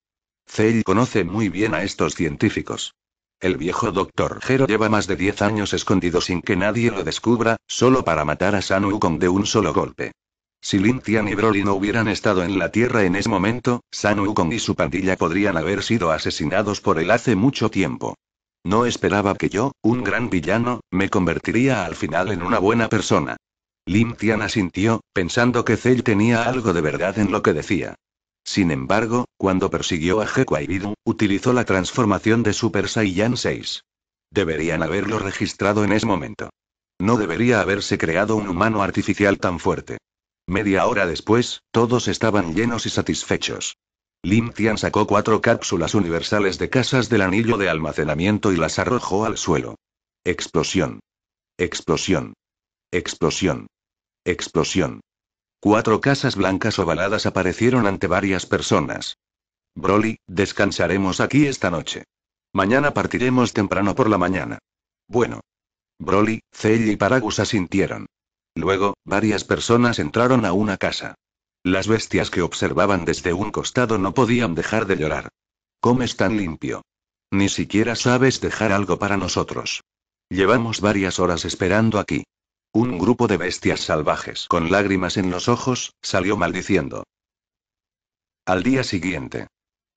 Zell conoce muy bien a estos científicos. El viejo doctor Jero lleva más de 10 años escondido sin que nadie lo descubra, solo para matar a San Wukong de un solo golpe. Si Lin Tian y Broly no hubieran estado en la Tierra en ese momento, San Wukong y su pandilla podrían haber sido asesinados por él hace mucho tiempo. No esperaba que yo, un gran villano, me convertiría al final en una buena persona. Lin Tian asintió, pensando que Cell tenía algo de verdad en lo que decía. Sin embargo, cuando persiguió a Bidu, utilizó la transformación de Super Saiyan 6. Deberían haberlo registrado en ese momento. No debería haberse creado un humano artificial tan fuerte. Media hora después, todos estaban llenos y satisfechos. Lim Tian sacó cuatro cápsulas universales de casas del anillo de almacenamiento y las arrojó al suelo. Explosión. Explosión. Explosión. Explosión. Cuatro casas blancas ovaladas aparecieron ante varias personas. Broly, descansaremos aquí esta noche. Mañana partiremos temprano por la mañana. Bueno. Broly, Cell y Paragus asintieron. Luego, varias personas entraron a una casa. Las bestias que observaban desde un costado no podían dejar de llorar. Comes tan limpio. Ni siquiera sabes dejar algo para nosotros. Llevamos varias horas esperando aquí. Un grupo de bestias salvajes con lágrimas en los ojos, salió maldiciendo. Al día siguiente.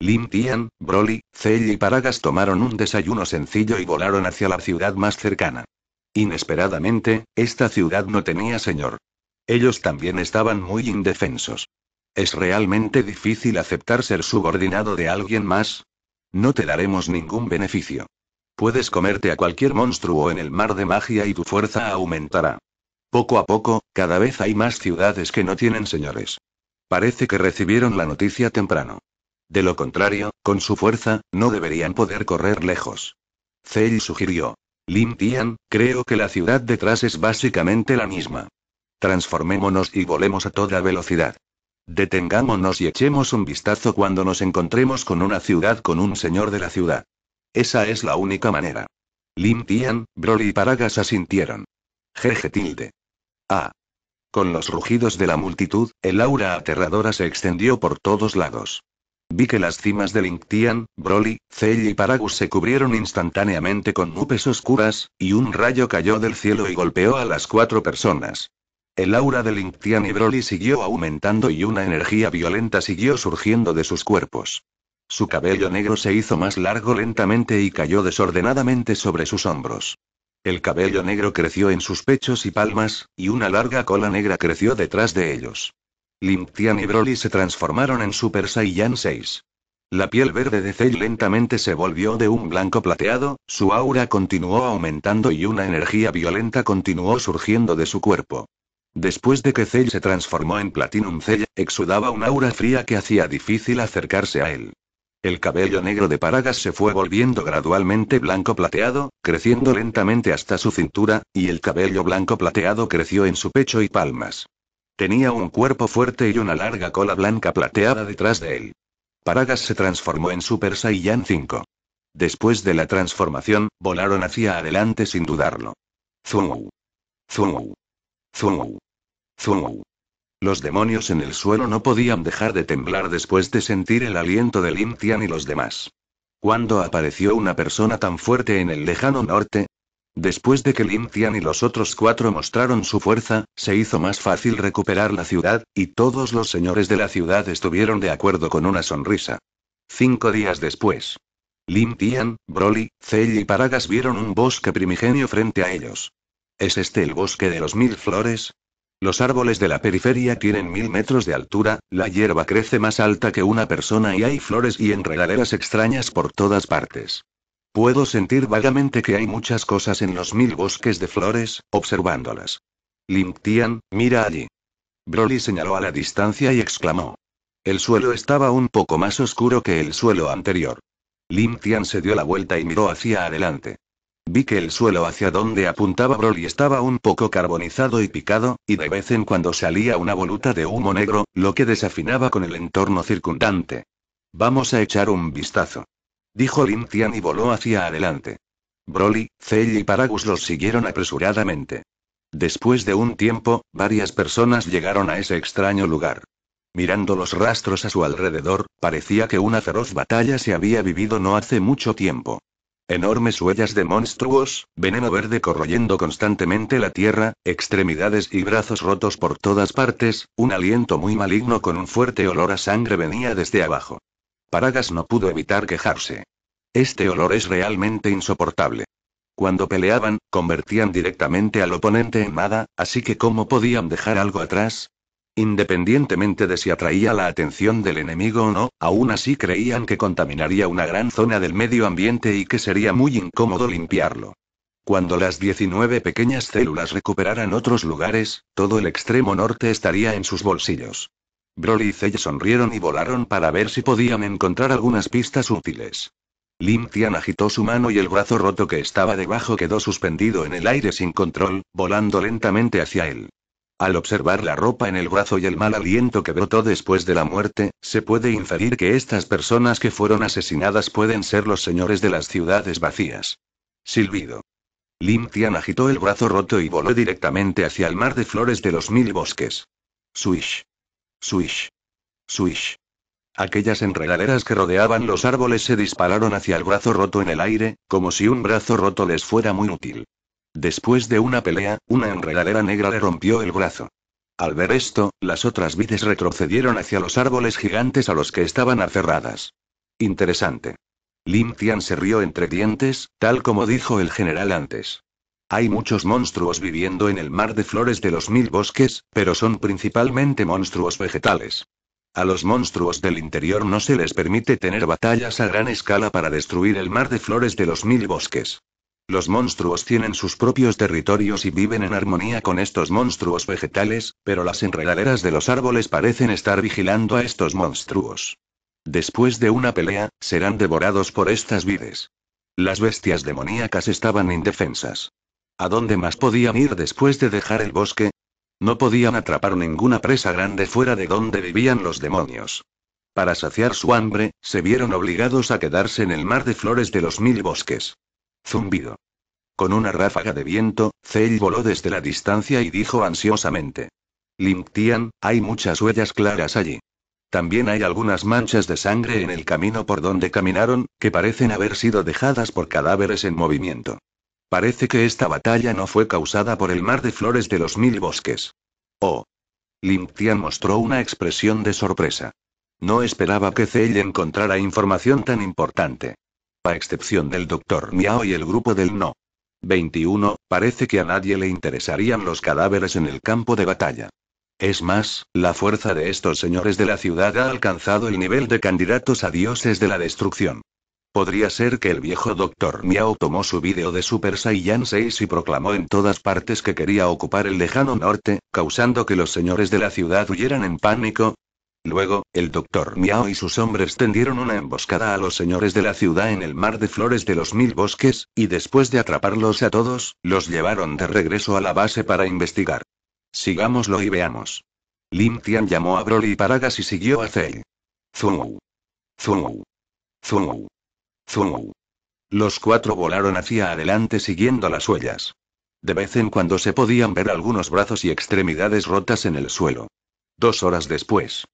Lim Tian, Broly, Cell y Paragas tomaron un desayuno sencillo y volaron hacia la ciudad más cercana. Inesperadamente, esta ciudad no tenía señor. Ellos también estaban muy indefensos. ¿Es realmente difícil aceptar ser subordinado de alguien más? No te daremos ningún beneficio. Puedes comerte a cualquier monstruo en el mar de magia y tu fuerza aumentará. Poco a poco, cada vez hay más ciudades que no tienen señores. Parece que recibieron la noticia temprano. De lo contrario, con su fuerza, no deberían poder correr lejos. Zell sugirió. Lim Tian, creo que la ciudad detrás es básicamente la misma. Transformémonos y volemos a toda velocidad. Detengámonos y echemos un vistazo cuando nos encontremos con una ciudad con un señor de la ciudad. Esa es la única manera. Linktian, Tian, Broly y Paragas asintieron. Jeje tilde. Ah. Con los rugidos de la multitud, el aura aterradora se extendió por todos lados. Vi que las cimas de Linktian, Broly, Cell y Paragus se cubrieron instantáneamente con nubes oscuras, y un rayo cayó del cielo y golpeó a las cuatro personas. El aura de Linktian y Broly siguió aumentando y una energía violenta siguió surgiendo de sus cuerpos. Su cabello negro se hizo más largo lentamente y cayó desordenadamente sobre sus hombros. El cabello negro creció en sus pechos y palmas, y una larga cola negra creció detrás de ellos. Limpian y Broly se transformaron en Super Saiyan 6. La piel verde de Cell lentamente se volvió de un blanco plateado, su aura continuó aumentando y una energía violenta continuó surgiendo de su cuerpo. Después de que Cell se transformó en Platinum Cell, exudaba un aura fría que hacía difícil acercarse a él. El cabello negro de Paragas se fue volviendo gradualmente blanco plateado, creciendo lentamente hasta su cintura, y el cabello blanco plateado creció en su pecho y palmas. Tenía un cuerpo fuerte y una larga cola blanca plateada detrás de él. Paragas se transformó en Super Saiyan 5. Después de la transformación, volaron hacia adelante sin dudarlo. Zuu. Zuu. Zuu. Zuu. Los demonios en el suelo no podían dejar de temblar después de sentir el aliento de Lin Tian y los demás. ¿Cuándo apareció una persona tan fuerte en el lejano norte? Después de que Lin Tian y los otros cuatro mostraron su fuerza, se hizo más fácil recuperar la ciudad, y todos los señores de la ciudad estuvieron de acuerdo con una sonrisa. Cinco días después. Lim Tian, Broly, Cell y Paragas vieron un bosque primigenio frente a ellos. ¿Es este el bosque de los mil flores? Los árboles de la periferia tienen mil metros de altura, la hierba crece más alta que una persona y hay flores y enredaderas extrañas por todas partes. Puedo sentir vagamente que hay muchas cosas en los mil bosques de flores, observándolas. Limptian, mira allí. Broly señaló a la distancia y exclamó. El suelo estaba un poco más oscuro que el suelo anterior. Lim Tian se dio la vuelta y miró hacia adelante. Vi que el suelo hacia donde apuntaba Broly estaba un poco carbonizado y picado, y de vez en cuando salía una voluta de humo negro, lo que desafinaba con el entorno circundante. Vamos a echar un vistazo. Dijo Lin Tian y voló hacia adelante. Broly, Cell y Paragus los siguieron apresuradamente. Después de un tiempo, varias personas llegaron a ese extraño lugar. Mirando los rastros a su alrededor, parecía que una feroz batalla se había vivido no hace mucho tiempo. Enormes huellas de monstruos, veneno verde corroyendo constantemente la tierra, extremidades y brazos rotos por todas partes, un aliento muy maligno con un fuerte olor a sangre venía desde abajo. Paragas no pudo evitar quejarse. Este olor es realmente insoportable. Cuando peleaban, convertían directamente al oponente en nada, así que ¿cómo podían dejar algo atrás? Independientemente de si atraía la atención del enemigo o no, aún así creían que contaminaría una gran zona del medio ambiente y que sería muy incómodo limpiarlo. Cuando las 19 pequeñas células recuperaran otros lugares, todo el extremo norte estaría en sus bolsillos. Broly y Zell sonrieron y volaron para ver si podían encontrar algunas pistas útiles. Lim agitó su mano y el brazo roto que estaba debajo quedó suspendido en el aire sin control, volando lentamente hacia él. Al observar la ropa en el brazo y el mal aliento que brotó después de la muerte, se puede inferir que estas personas que fueron asesinadas pueden ser los señores de las ciudades vacías. Silbido. Lim Tian agitó el brazo roto y voló directamente hacia el mar de flores de los mil bosques. Swish. Swish. Swish. Aquellas enredaderas que rodeaban los árboles se dispararon hacia el brazo roto en el aire, como si un brazo roto les fuera muy útil. Después de una pelea, una enredadera negra le rompió el brazo. Al ver esto, las otras vides retrocedieron hacia los árboles gigantes a los que estaban aferradas. Interesante. Lim Tian se rió entre dientes, tal como dijo el general antes. Hay muchos monstruos viviendo en el mar de flores de los mil bosques, pero son principalmente monstruos vegetales. A los monstruos del interior no se les permite tener batallas a gran escala para destruir el mar de flores de los mil bosques. Los monstruos tienen sus propios territorios y viven en armonía con estos monstruos vegetales, pero las enredaderas de los árboles parecen estar vigilando a estos monstruos. Después de una pelea, serán devorados por estas vides. Las bestias demoníacas estaban indefensas. ¿A dónde más podían ir después de dejar el bosque? No podían atrapar ninguna presa grande fuera de donde vivían los demonios. Para saciar su hambre, se vieron obligados a quedarse en el mar de flores de los mil bosques. Zumbido. Con una ráfaga de viento, Zell voló desde la distancia y dijo ansiosamente. Limptian, hay muchas huellas claras allí. También hay algunas manchas de sangre en el camino por donde caminaron, que parecen haber sido dejadas por cadáveres en movimiento. Parece que esta batalla no fue causada por el mar de flores de los mil bosques. Oh. Limptian mostró una expresión de sorpresa. No esperaba que Zell encontrara información tan importante a excepción del doctor Miao y el grupo del No. 21, parece que a nadie le interesarían los cadáveres en el campo de batalla. Es más, la fuerza de estos señores de la ciudad ha alcanzado el nivel de candidatos a dioses de la destrucción. Podría ser que el viejo doctor Miao tomó su vídeo de Super Saiyan 6 y proclamó en todas partes que quería ocupar el lejano norte, causando que los señores de la ciudad huyeran en pánico, Luego, el doctor Miao y sus hombres tendieron una emboscada a los señores de la ciudad en el mar de flores de los mil bosques, y después de atraparlos a todos, los llevaron de regreso a la base para investigar. Sigámoslo y veamos. Lim Tian llamó a Broly y Paragas y siguió a Zei. Zumu. Zumou. Zumou. Zumu. Los cuatro volaron hacia adelante siguiendo las huellas. De vez en cuando se podían ver algunos brazos y extremidades rotas en el suelo. Dos horas después,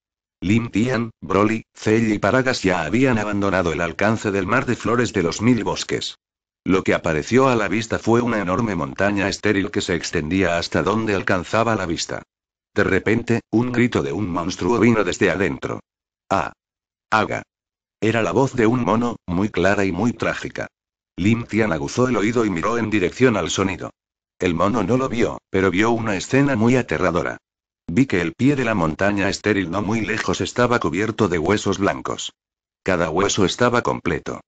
Lim Tian, Broly, Cell y Paragas ya habían abandonado el alcance del mar de flores de los mil bosques. Lo que apareció a la vista fue una enorme montaña estéril que se extendía hasta donde alcanzaba la vista. De repente, un grito de un monstruo vino desde adentro. ¡Ah! ¡Haga! Era la voz de un mono, muy clara y muy trágica. Lim Tian aguzó el oído y miró en dirección al sonido. El mono no lo vio, pero vio una escena muy aterradora. Vi que el pie de la montaña estéril no muy lejos estaba cubierto de huesos blancos. Cada hueso estaba completo.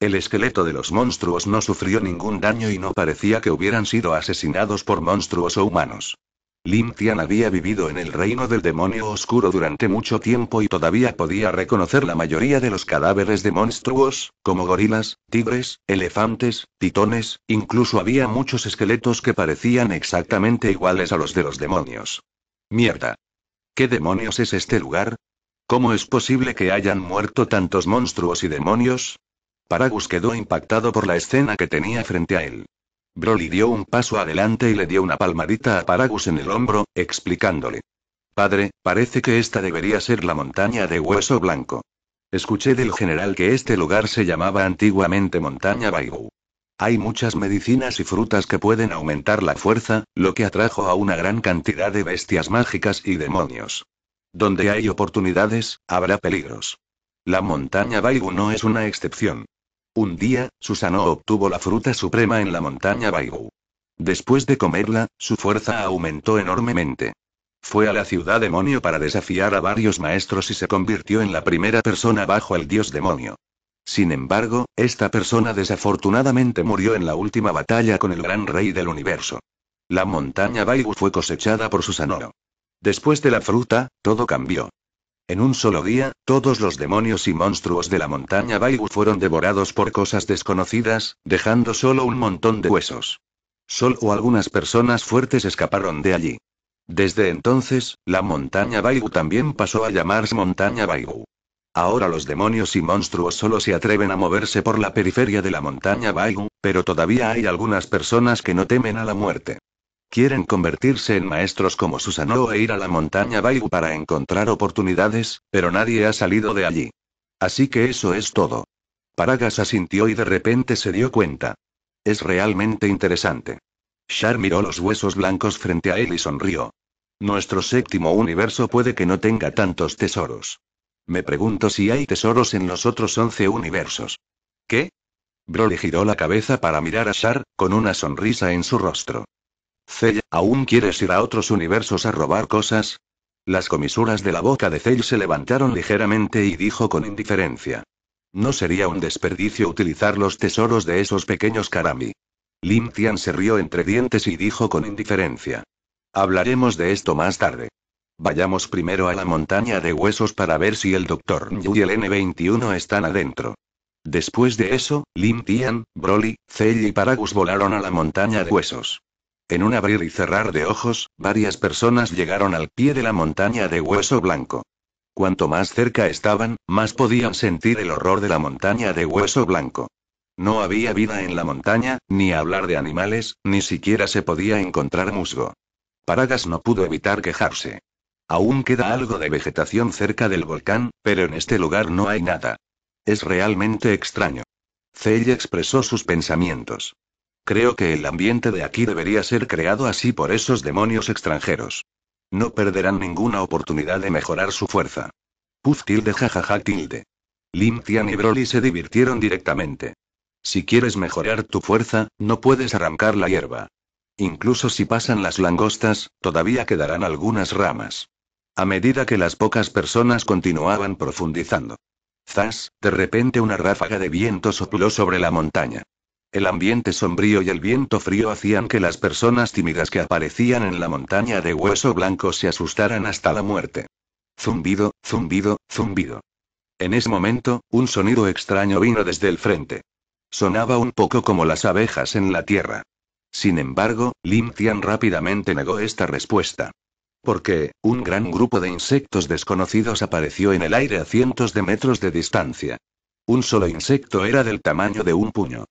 El esqueleto de los monstruos no sufrió ningún daño y no parecía que hubieran sido asesinados por monstruos o humanos. Lim Tian había vivido en el reino del demonio oscuro durante mucho tiempo y todavía podía reconocer la mayoría de los cadáveres de monstruos, como gorilas, tigres, elefantes, titones, incluso había muchos esqueletos que parecían exactamente iguales a los de los demonios. Mierda. ¿Qué demonios es este lugar? ¿Cómo es posible que hayan muerto tantos monstruos y demonios? Paragus quedó impactado por la escena que tenía frente a él. Broly dio un paso adelante y le dio una palmadita a Paragus en el hombro, explicándole. Padre, parece que esta debería ser la montaña de hueso blanco. Escuché del general que este lugar se llamaba antiguamente Montaña Baigu. Hay muchas medicinas y frutas que pueden aumentar la fuerza, lo que atrajo a una gran cantidad de bestias mágicas y demonios. Donde hay oportunidades, habrá peligros. La montaña Baigu no es una excepción. Un día, Susano obtuvo la fruta suprema en la montaña Baigu. Después de comerla, su fuerza aumentó enormemente. Fue a la ciudad demonio para desafiar a varios maestros y se convirtió en la primera persona bajo el dios demonio. Sin embargo, esta persona desafortunadamente murió en la última batalla con el gran rey del universo. La montaña Baigu fue cosechada por Susanoo. Después de la fruta, todo cambió. En un solo día, todos los demonios y monstruos de la montaña Baigu fueron devorados por cosas desconocidas, dejando solo un montón de huesos. Solo algunas personas fuertes escaparon de allí. Desde entonces, la montaña Baigu también pasó a llamarse montaña Baigu. Ahora los demonios y monstruos solo se atreven a moverse por la periferia de la montaña Baigu, pero todavía hay algunas personas que no temen a la muerte. Quieren convertirse en maestros como Susanoo e ir a la montaña Baigu para encontrar oportunidades, pero nadie ha salido de allí. Así que eso es todo. Paragas asintió y de repente se dio cuenta. Es realmente interesante. Shar miró los huesos blancos frente a él y sonrió. Nuestro séptimo universo puede que no tenga tantos tesoros. Me pregunto si hay tesoros en los otros once universos. ¿Qué? Broly giró la cabeza para mirar a Shar, con una sonrisa en su rostro. Cell, ¿aún quieres ir a otros universos a robar cosas? Las comisuras de la boca de Cell se levantaron ligeramente y dijo con indiferencia. No sería un desperdicio utilizar los tesoros de esos pequeños karami. Lim Tian se rió entre dientes y dijo con indiferencia. Hablaremos de esto más tarde. Vayamos primero a la montaña de huesos para ver si el Dr. y el N21 están adentro. Después de eso, Lim Tian, Broly, Cell y Paragus volaron a la montaña de huesos. En un abrir y cerrar de ojos, varias personas llegaron al pie de la montaña de hueso blanco. Cuanto más cerca estaban, más podían sentir el horror de la montaña de hueso blanco. No había vida en la montaña, ni hablar de animales, ni siquiera se podía encontrar musgo. Paragas no pudo evitar quejarse. Aún queda algo de vegetación cerca del volcán, pero en este lugar no hay nada. Es realmente extraño. Zey expresó sus pensamientos. Creo que el ambiente de aquí debería ser creado así por esos demonios extranjeros. No perderán ninguna oportunidad de mejorar su fuerza. Puz tilde jajaja tilde. Lim y Broly se divirtieron directamente. Si quieres mejorar tu fuerza, no puedes arrancar la hierba. Incluso si pasan las langostas, todavía quedarán algunas ramas a medida que las pocas personas continuaban profundizando. Zas, de repente una ráfaga de viento sopló sobre la montaña. El ambiente sombrío y el viento frío hacían que las personas tímidas que aparecían en la montaña de hueso blanco se asustaran hasta la muerte. Zumbido, zumbido, zumbido. En ese momento, un sonido extraño vino desde el frente. Sonaba un poco como las abejas en la tierra. Sin embargo, Lim Tian rápidamente negó esta respuesta porque, un gran grupo de insectos desconocidos apareció en el aire a cientos de metros de distancia. Un solo insecto era del tamaño de un puño.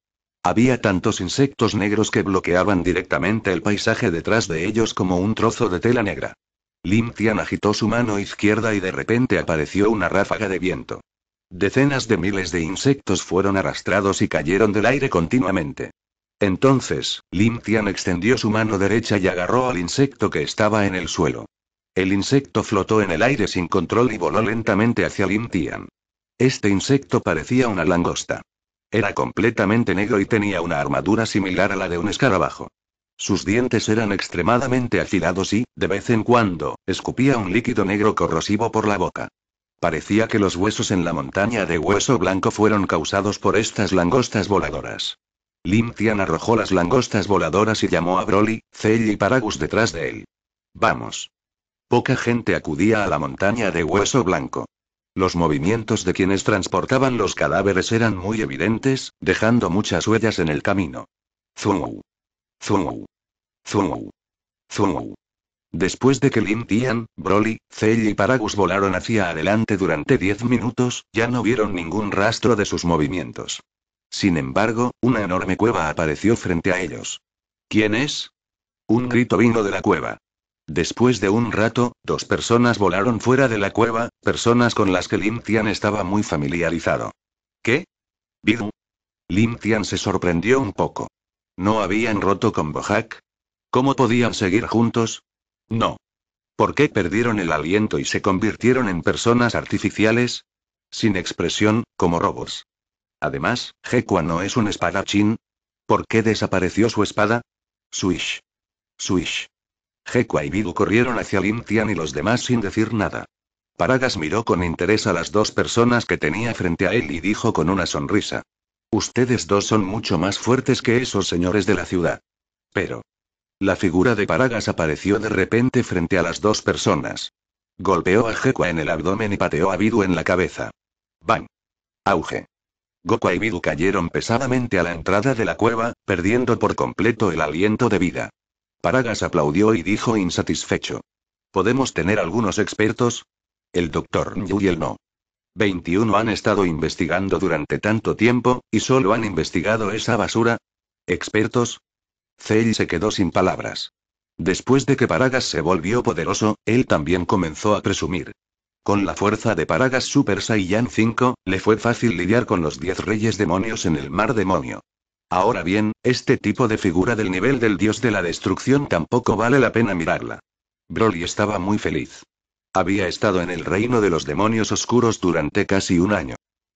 Había tantos insectos negros que bloqueaban directamente el paisaje detrás de ellos como un trozo de tela negra. Lim Tian agitó su mano izquierda y de repente apareció una ráfaga de viento. Decenas de miles de insectos fueron arrastrados y cayeron del aire continuamente. Entonces, Lim Tian extendió su mano derecha y agarró al insecto que estaba en el suelo. El insecto flotó en el aire sin control y voló lentamente hacia Lim Tian. Este insecto parecía una langosta. Era completamente negro y tenía una armadura similar a la de un escarabajo. Sus dientes eran extremadamente afilados y, de vez en cuando, escupía un líquido negro corrosivo por la boca. Parecía que los huesos en la montaña de hueso blanco fueron causados por estas langostas voladoras. Tian arrojó las langostas voladoras y llamó a Broly, Cell y Paragus detrás de él. Vamos. Poca gente acudía a la montaña de hueso blanco. Los movimientos de quienes transportaban los cadáveres eran muy evidentes, dejando muchas huellas en el camino. Zuu, Zuu, Zuu, Zuu. Después de que Lim Tian, Broly, Cell y Paragus volaron hacia adelante durante diez minutos, ya no vieron ningún rastro de sus movimientos. Sin embargo, una enorme cueva apareció frente a ellos. ¿Quién es? Un grito vino de la cueva. Después de un rato, dos personas volaron fuera de la cueva, personas con las que Lim Tian estaba muy familiarizado. ¿Qué? Bidu. Lim Tian se sorprendió un poco. ¿No habían roto con Bohak. ¿Cómo podían seguir juntos? No. ¿Por qué perdieron el aliento y se convirtieron en personas artificiales? Sin expresión, como robots. Además, Gekua no es un espadachín. ¿Por qué desapareció su espada? Swish. Swish. Gekua y Bidu corrieron hacia Lin y los demás sin decir nada. Paragas miró con interés a las dos personas que tenía frente a él y dijo con una sonrisa. Ustedes dos son mucho más fuertes que esos señores de la ciudad. Pero. La figura de Paragas apareció de repente frente a las dos personas. Golpeó a Gekua en el abdomen y pateó a Bidu en la cabeza. ¡Bang! Auge. Goku y Bidu cayeron pesadamente a la entrada de la cueva, perdiendo por completo el aliento de vida. Paragas aplaudió y dijo insatisfecho. ¿Podemos tener algunos expertos? El doctor New y el no. 21 han estado investigando durante tanto tiempo, y solo han investigado esa basura. ¿Expertos? Cell se quedó sin palabras. Después de que Paragas se volvió poderoso, él también comenzó a presumir. Con la fuerza de Paragas Super Saiyan 5, le fue fácil lidiar con los 10 reyes demonios en el mar demonio. Ahora bien, este tipo de figura del nivel del dios de la destrucción tampoco vale la pena mirarla. Broly estaba muy feliz. Había estado en el reino de los demonios oscuros durante casi un año.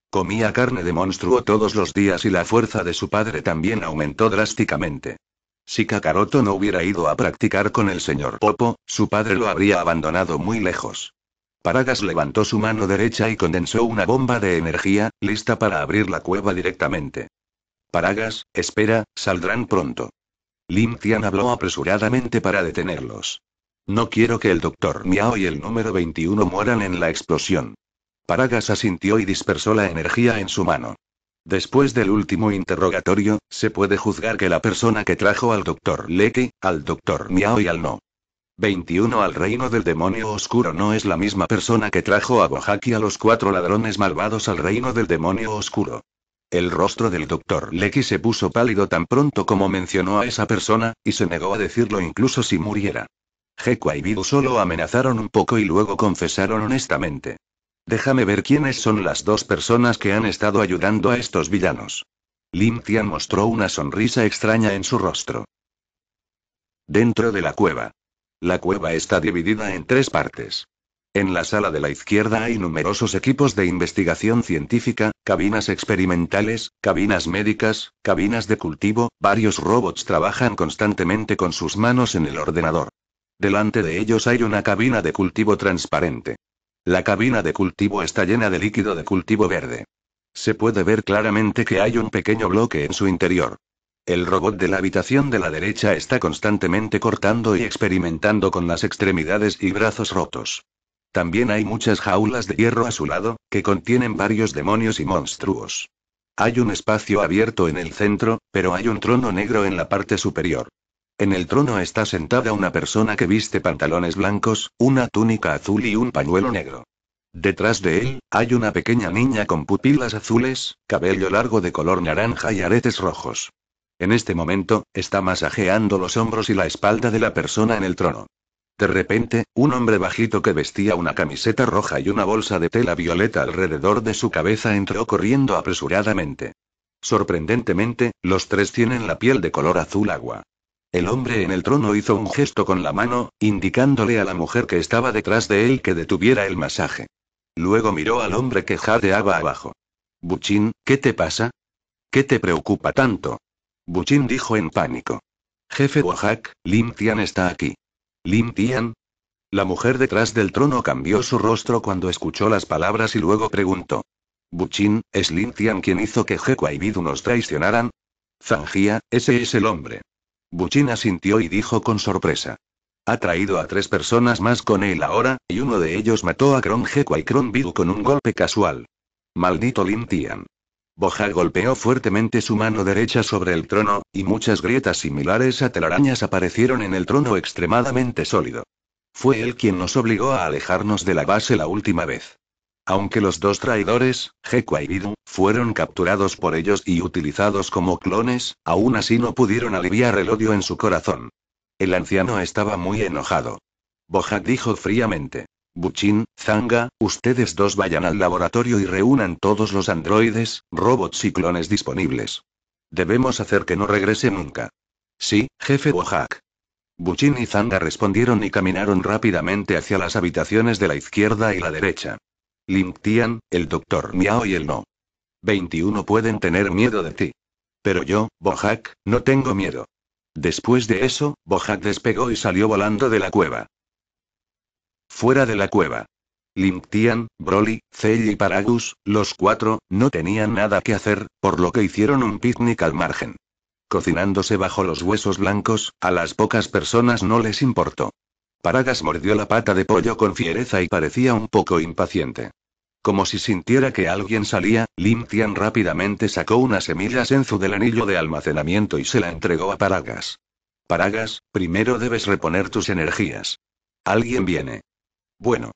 Comía carne de monstruo todos los días y la fuerza de su padre también aumentó drásticamente. Si Kakaroto no hubiera ido a practicar con el señor Popo, su padre lo habría abandonado muy lejos. Paragas levantó su mano derecha y condensó una bomba de energía, lista para abrir la cueva directamente. Paragas, espera, saldrán pronto. Lim habló apresuradamente para detenerlos. No quiero que el doctor Miao y el número 21 mueran en la explosión. Paragas asintió y dispersó la energía en su mano. Después del último interrogatorio, se puede juzgar que la persona que trajo al doctor Leque, al doctor Miao y al no. 21 al reino del demonio oscuro no es la misma persona que trajo a y a los cuatro ladrones malvados al reino del demonio oscuro. El rostro del doctor Lecky se puso pálido tan pronto como mencionó a esa persona, y se negó a decirlo incluso si muriera. Jekua y Bidu solo amenazaron un poco y luego confesaron honestamente. Déjame ver quiénes son las dos personas que han estado ayudando a estos villanos. Lim Tian mostró una sonrisa extraña en su rostro. Dentro de la cueva, la cueva está dividida en tres partes. En la sala de la izquierda hay numerosos equipos de investigación científica, cabinas experimentales, cabinas médicas, cabinas de cultivo, varios robots trabajan constantemente con sus manos en el ordenador. Delante de ellos hay una cabina de cultivo transparente. La cabina de cultivo está llena de líquido de cultivo verde. Se puede ver claramente que hay un pequeño bloque en su interior. El robot de la habitación de la derecha está constantemente cortando y experimentando con las extremidades y brazos rotos. También hay muchas jaulas de hierro a su lado, que contienen varios demonios y monstruos. Hay un espacio abierto en el centro, pero hay un trono negro en la parte superior. En el trono está sentada una persona que viste pantalones blancos, una túnica azul y un pañuelo negro. Detrás de él, hay una pequeña niña con pupilas azules, cabello largo de color naranja y aretes rojos. En este momento, está masajeando los hombros y la espalda de la persona en el trono. De repente, un hombre bajito que vestía una camiseta roja y una bolsa de tela violeta alrededor de su cabeza entró corriendo apresuradamente. Sorprendentemente, los tres tienen la piel de color azul agua. El hombre en el trono hizo un gesto con la mano, indicándole a la mujer que estaba detrás de él que detuviera el masaje. Luego miró al hombre que jadeaba abajo. Buchín, ¿qué te pasa? ¿Qué te preocupa tanto? Buchin dijo en pánico. Jefe Wahak, Lim Tian está aquí. Lim Tian. La mujer detrás del trono cambió su rostro cuando escuchó las palabras y luego preguntó. Buchin, ¿es Lim Tian quien hizo que Jequa y Bidu nos traicionaran? Zangia, ese es el hombre. Buchin asintió y dijo con sorpresa. Ha traído a tres personas más con él ahora, y uno de ellos mató a Kron y Kron Bidu con un golpe casual. Maldito Lim Tian. Boja golpeó fuertemente su mano derecha sobre el trono, y muchas grietas similares a telarañas aparecieron en el trono extremadamente sólido. Fue él quien nos obligó a alejarnos de la base la última vez. Aunque los dos traidores, Gekwa y Bidu, fueron capturados por ellos y utilizados como clones, aún así no pudieron aliviar el odio en su corazón. El anciano estaba muy enojado. Boja dijo fríamente. Buchin, Zanga, ustedes dos vayan al laboratorio y reúnan todos los androides, robots y clones disponibles. Debemos hacer que no regrese nunca. Sí, jefe Bojack. Buchin y Zanga respondieron y caminaron rápidamente hacia las habitaciones de la izquierda y la derecha. Lim Tian, el doctor Miao y el no. 21 pueden tener miedo de ti. Pero yo, Bojack, no tengo miedo. Después de eso, Bojack despegó y salió volando de la cueva. Fuera de la cueva. Limptian, Broly, Cell y Paragus, los cuatro, no tenían nada que hacer, por lo que hicieron un picnic al margen. Cocinándose bajo los huesos blancos, a las pocas personas no les importó. Paragas mordió la pata de pollo con fiereza y parecía un poco impaciente. Como si sintiera que alguien salía, Lim rápidamente sacó una semilla senzu del anillo de almacenamiento y se la entregó a Paragas. Paragas, primero debes reponer tus energías. Alguien viene. Bueno.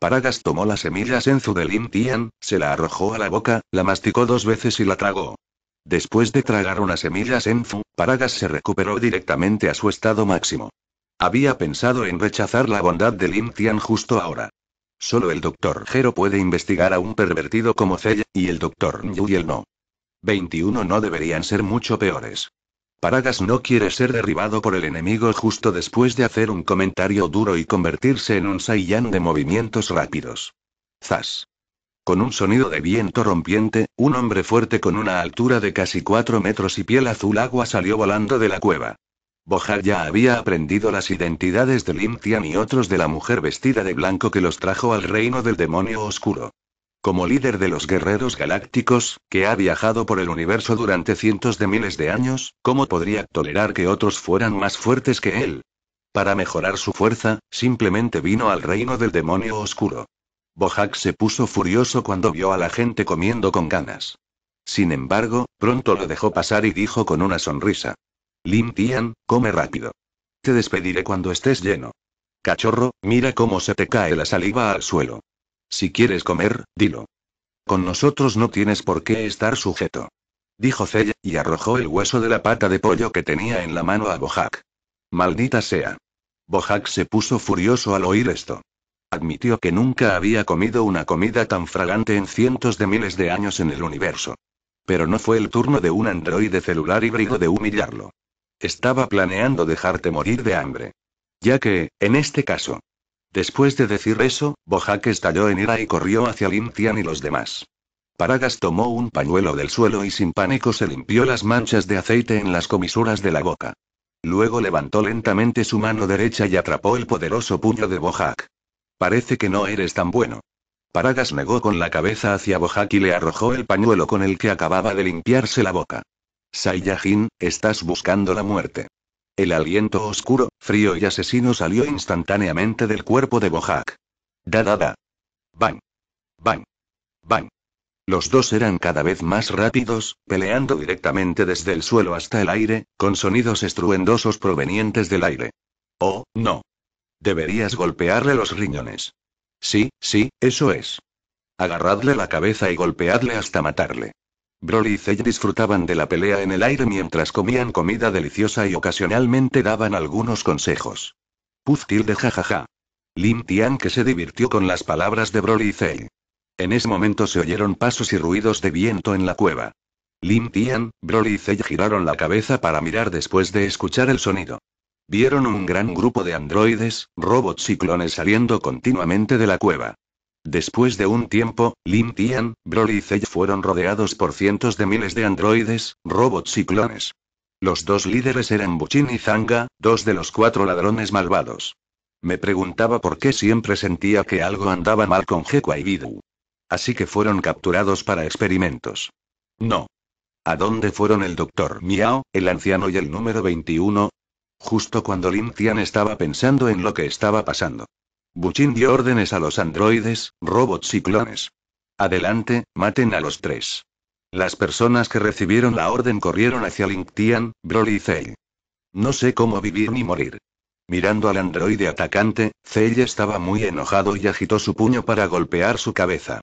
Paragas tomó la semilla senzu Lin Tian, se la arrojó a la boca, la masticó dos veces y la tragó. Después de tragar una semilla senzu, Paragas se recuperó directamente a su estado máximo. Había pensado en rechazar la bondad de Lin Tian justo ahora. Solo el doctor Jero puede investigar a un pervertido como Zella, y el doctor el no. 21 no deberían ser mucho peores. Paragas no quiere ser derribado por el enemigo justo después de hacer un comentario duro y convertirse en un Saiyan de movimientos rápidos. Zas. Con un sonido de viento rompiente, un hombre fuerte con una altura de casi 4 metros y piel azul agua salió volando de la cueva. Bojar ya había aprendido las identidades de Lim y otros de la mujer vestida de blanco que los trajo al reino del demonio oscuro. Como líder de los guerreros galácticos, que ha viajado por el universo durante cientos de miles de años, ¿cómo podría tolerar que otros fueran más fuertes que él? Para mejorar su fuerza, simplemente vino al reino del demonio oscuro. Bojack se puso furioso cuando vio a la gente comiendo con ganas. Sin embargo, pronto lo dejó pasar y dijo con una sonrisa. Lim Tian, come rápido. Te despediré cuando estés lleno. Cachorro, mira cómo se te cae la saliva al suelo. Si quieres comer, dilo. Con nosotros no tienes por qué estar sujeto. Dijo Cella, y arrojó el hueso de la pata de pollo que tenía en la mano a Bojack. Maldita sea. Bojack se puso furioso al oír esto. Admitió que nunca había comido una comida tan fragante en cientos de miles de años en el universo. Pero no fue el turno de un androide celular híbrido de humillarlo. Estaba planeando dejarte morir de hambre. Ya que, en este caso, Después de decir eso, Bojack estalló en ira y corrió hacia Lin y los demás. Paragas tomó un pañuelo del suelo y sin pánico se limpió las manchas de aceite en las comisuras de la boca. Luego levantó lentamente su mano derecha y atrapó el poderoso puño de Bojack. Parece que no eres tan bueno. Paragas negó con la cabeza hacia Bojack y le arrojó el pañuelo con el que acababa de limpiarse la boca. Saiyajin, estás buscando la muerte. El aliento oscuro, frío y asesino salió instantáneamente del cuerpo de Bojack. Da da da. Bang. Bang. Bang. Los dos eran cada vez más rápidos, peleando directamente desde el suelo hasta el aire, con sonidos estruendosos provenientes del aire. Oh, no. Deberías golpearle los riñones. Sí, sí, eso es. Agarradle la cabeza y golpeadle hasta matarle. Broly y disfrutaban de la pelea en el aire mientras comían comida deliciosa y ocasionalmente daban algunos consejos. Puztir de jajaja. Lim Tian que se divirtió con las palabras de Broly y En ese momento se oyeron pasos y ruidos de viento en la cueva. Lim Tian, Broly y giraron la cabeza para mirar después de escuchar el sonido. Vieron un gran grupo de androides, robots y clones saliendo continuamente de la cueva. Después de un tiempo, Lin Tian, Broly y Zell fueron rodeados por cientos de miles de androides, robots y clones. Los dos líderes eran Buchin y Zanga, dos de los cuatro ladrones malvados. Me preguntaba por qué siempre sentía que algo andaba mal con Hekua y Bidu. Así que fueron capturados para experimentos. No. ¿A dónde fueron el doctor Miao, el anciano y el número 21? Justo cuando Lin Tian estaba pensando en lo que estaba pasando. Buchin dio órdenes a los androides, robots y clones. Adelante, maten a los tres. Las personas que recibieron la orden corrieron hacia Tian, Broly y Zell. No sé cómo vivir ni morir. Mirando al androide atacante, Zell estaba muy enojado y agitó su puño para golpear su cabeza.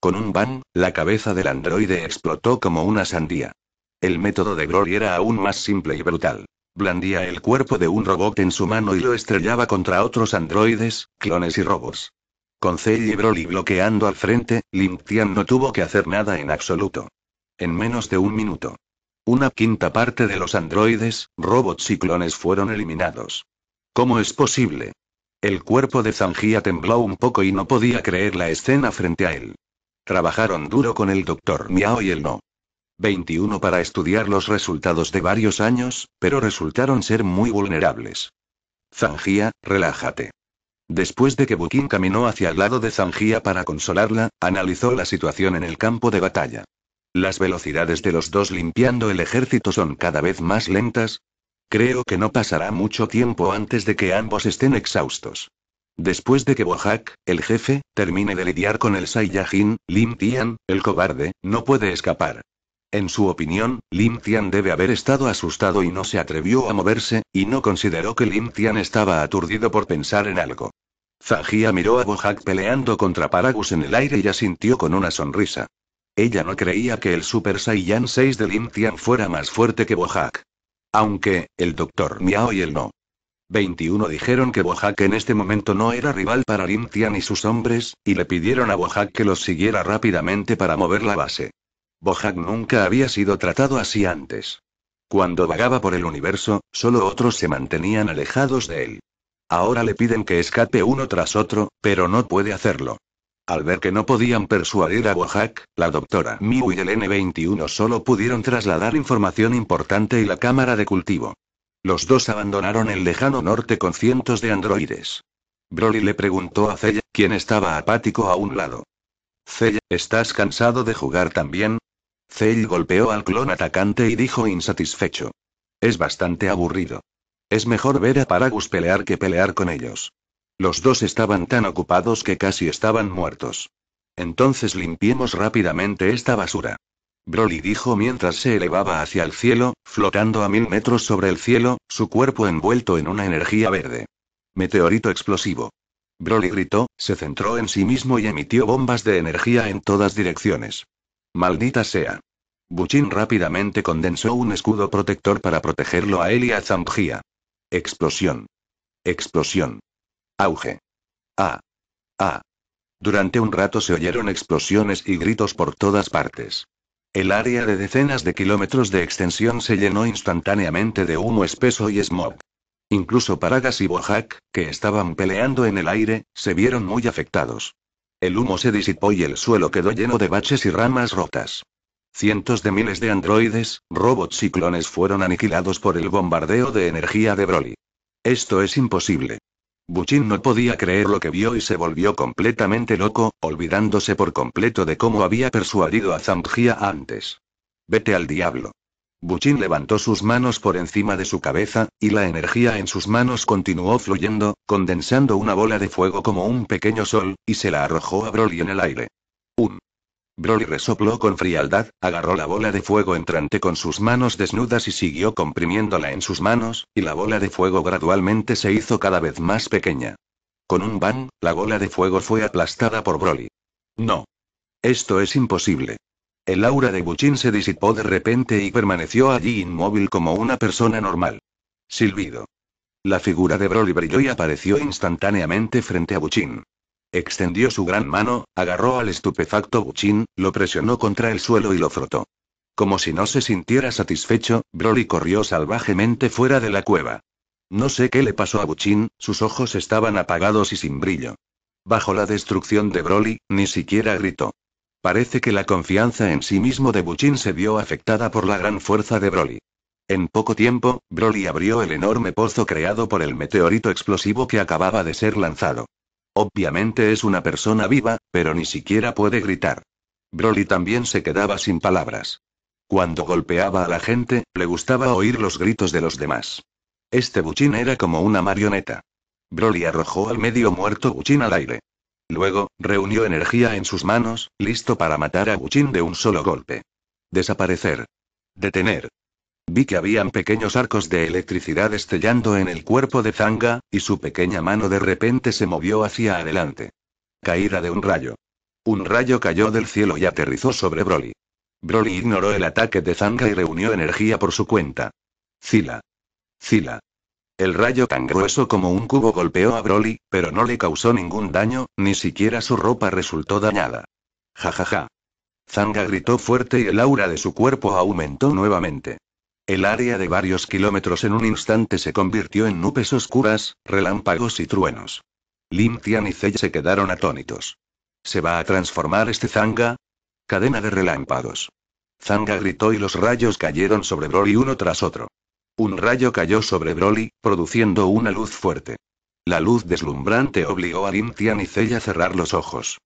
Con un bang, la cabeza del androide explotó como una sandía. El método de Broly era aún más simple y brutal. Blandía el cuerpo de un robot en su mano y lo estrellaba contra otros androides, clones y robots. Con Cell y Broly bloqueando al frente, Lim Tian no tuvo que hacer nada en absoluto. En menos de un minuto. Una quinta parte de los androides, robots y clones fueron eliminados. ¿Cómo es posible? El cuerpo de Zangia tembló un poco y no podía creer la escena frente a él. Trabajaron duro con el doctor Miao y el no. 21 para estudiar los resultados de varios años, pero resultaron ser muy vulnerables. Zangia, relájate. Después de que Bukin caminó hacia el lado de Zangia para consolarla, analizó la situación en el campo de batalla. Las velocidades de los dos limpiando el ejército son cada vez más lentas. Creo que no pasará mucho tiempo antes de que ambos estén exhaustos. Después de que Bohak, el jefe, termine de lidiar con el Saiyajin, Lim Tian, el cobarde, no puede escapar. En su opinión, Lim Tian debe haber estado asustado y no se atrevió a moverse, y no consideró que Lim Tian estaba aturdido por pensar en algo. Zahia miró a Bojack peleando contra Paragus en el aire y asintió con una sonrisa. Ella no creía que el Super Saiyan 6 de Lim Tian fuera más fuerte que Bojack. Aunque, el Dr. Miao y el no. 21 dijeron que Bojack en este momento no era rival para Lim Tian y sus hombres, y le pidieron a Bojack que los siguiera rápidamente para mover la base. Bojack nunca había sido tratado así antes. Cuando vagaba por el universo, solo otros se mantenían alejados de él. Ahora le piden que escape uno tras otro, pero no puede hacerlo. Al ver que no podían persuadir a Bojack, la doctora Miu y el N21 solo pudieron trasladar información importante y la cámara de cultivo. Los dos abandonaron el lejano norte con cientos de androides. Broly le preguntó a Cella, quien estaba apático a un lado. Cella, ¿estás cansado de jugar también? Zell golpeó al clon atacante y dijo insatisfecho. Es bastante aburrido. Es mejor ver a Paragus pelear que pelear con ellos. Los dos estaban tan ocupados que casi estaban muertos. Entonces limpiemos rápidamente esta basura. Broly dijo mientras se elevaba hacia el cielo, flotando a mil metros sobre el cielo, su cuerpo envuelto en una energía verde. Meteorito explosivo. Broly gritó, se centró en sí mismo y emitió bombas de energía en todas direcciones. Maldita sea. Buchin rápidamente condensó un escudo protector para protegerlo a él y a Explosión. Explosión. Auge. Ah. Ah. Durante un rato se oyeron explosiones y gritos por todas partes. El área de decenas de kilómetros de extensión se llenó instantáneamente de humo espeso y smog. Incluso Paragas y Bojac, que estaban peleando en el aire, se vieron muy afectados. El humo se disipó y el suelo quedó lleno de baches y ramas rotas. Cientos de miles de androides, robots y clones fueron aniquilados por el bombardeo de energía de Broly. Esto es imposible. Buchin no podía creer lo que vio y se volvió completamente loco, olvidándose por completo de cómo había persuadido a Zangia antes. Vete al diablo. Buchin levantó sus manos por encima de su cabeza, y la energía en sus manos continuó fluyendo, condensando una bola de fuego como un pequeño sol, y se la arrojó a Broly en el aire. Broly resopló con frialdad, agarró la bola de fuego entrante con sus manos desnudas y siguió comprimiéndola en sus manos, y la bola de fuego gradualmente se hizo cada vez más pequeña. Con un bang, la bola de fuego fue aplastada por Broly. No. Esto es imposible. El aura de Buchin se disipó de repente y permaneció allí inmóvil como una persona normal. Silbido. La figura de Broly brilló y apareció instantáneamente frente a Buchin. Extendió su gran mano, agarró al estupefacto Buchin, lo presionó contra el suelo y lo frotó. Como si no se sintiera satisfecho, Broly corrió salvajemente fuera de la cueva. No sé qué le pasó a Buchin, sus ojos estaban apagados y sin brillo. Bajo la destrucción de Broly, ni siquiera gritó. Parece que la confianza en sí mismo de Buchin se vio afectada por la gran fuerza de Broly. En poco tiempo, Broly abrió el enorme pozo creado por el meteorito explosivo que acababa de ser lanzado. Obviamente es una persona viva, pero ni siquiera puede gritar. Broly también se quedaba sin palabras. Cuando golpeaba a la gente, le gustaba oír los gritos de los demás. Este buchín era como una marioneta. Broly arrojó al medio muerto buchín al aire. Luego, reunió energía en sus manos, listo para matar a buchín de un solo golpe. Desaparecer. Detener. Vi que habían pequeños arcos de electricidad estellando en el cuerpo de Zanga, y su pequeña mano de repente se movió hacia adelante. Caída de un rayo. Un rayo cayó del cielo y aterrizó sobre Broly. Broly ignoró el ataque de Zanga y reunió energía por su cuenta. Zila. Zila. El rayo tan grueso como un cubo golpeó a Broly, pero no le causó ningún daño, ni siquiera su ropa resultó dañada. Jajaja. ja ja. Zanga gritó fuerte y el aura de su cuerpo aumentó nuevamente. El área de varios kilómetros en un instante se convirtió en nubes oscuras, relámpagos y truenos. Lim Tian y zella se quedaron atónitos. ¿Se va a transformar este Zanga? Cadena de relámpagos. Zanga gritó y los rayos cayeron sobre Broly uno tras otro. Un rayo cayó sobre Broly, produciendo una luz fuerte. La luz deslumbrante obligó a Lim Tian y zella a cerrar los ojos.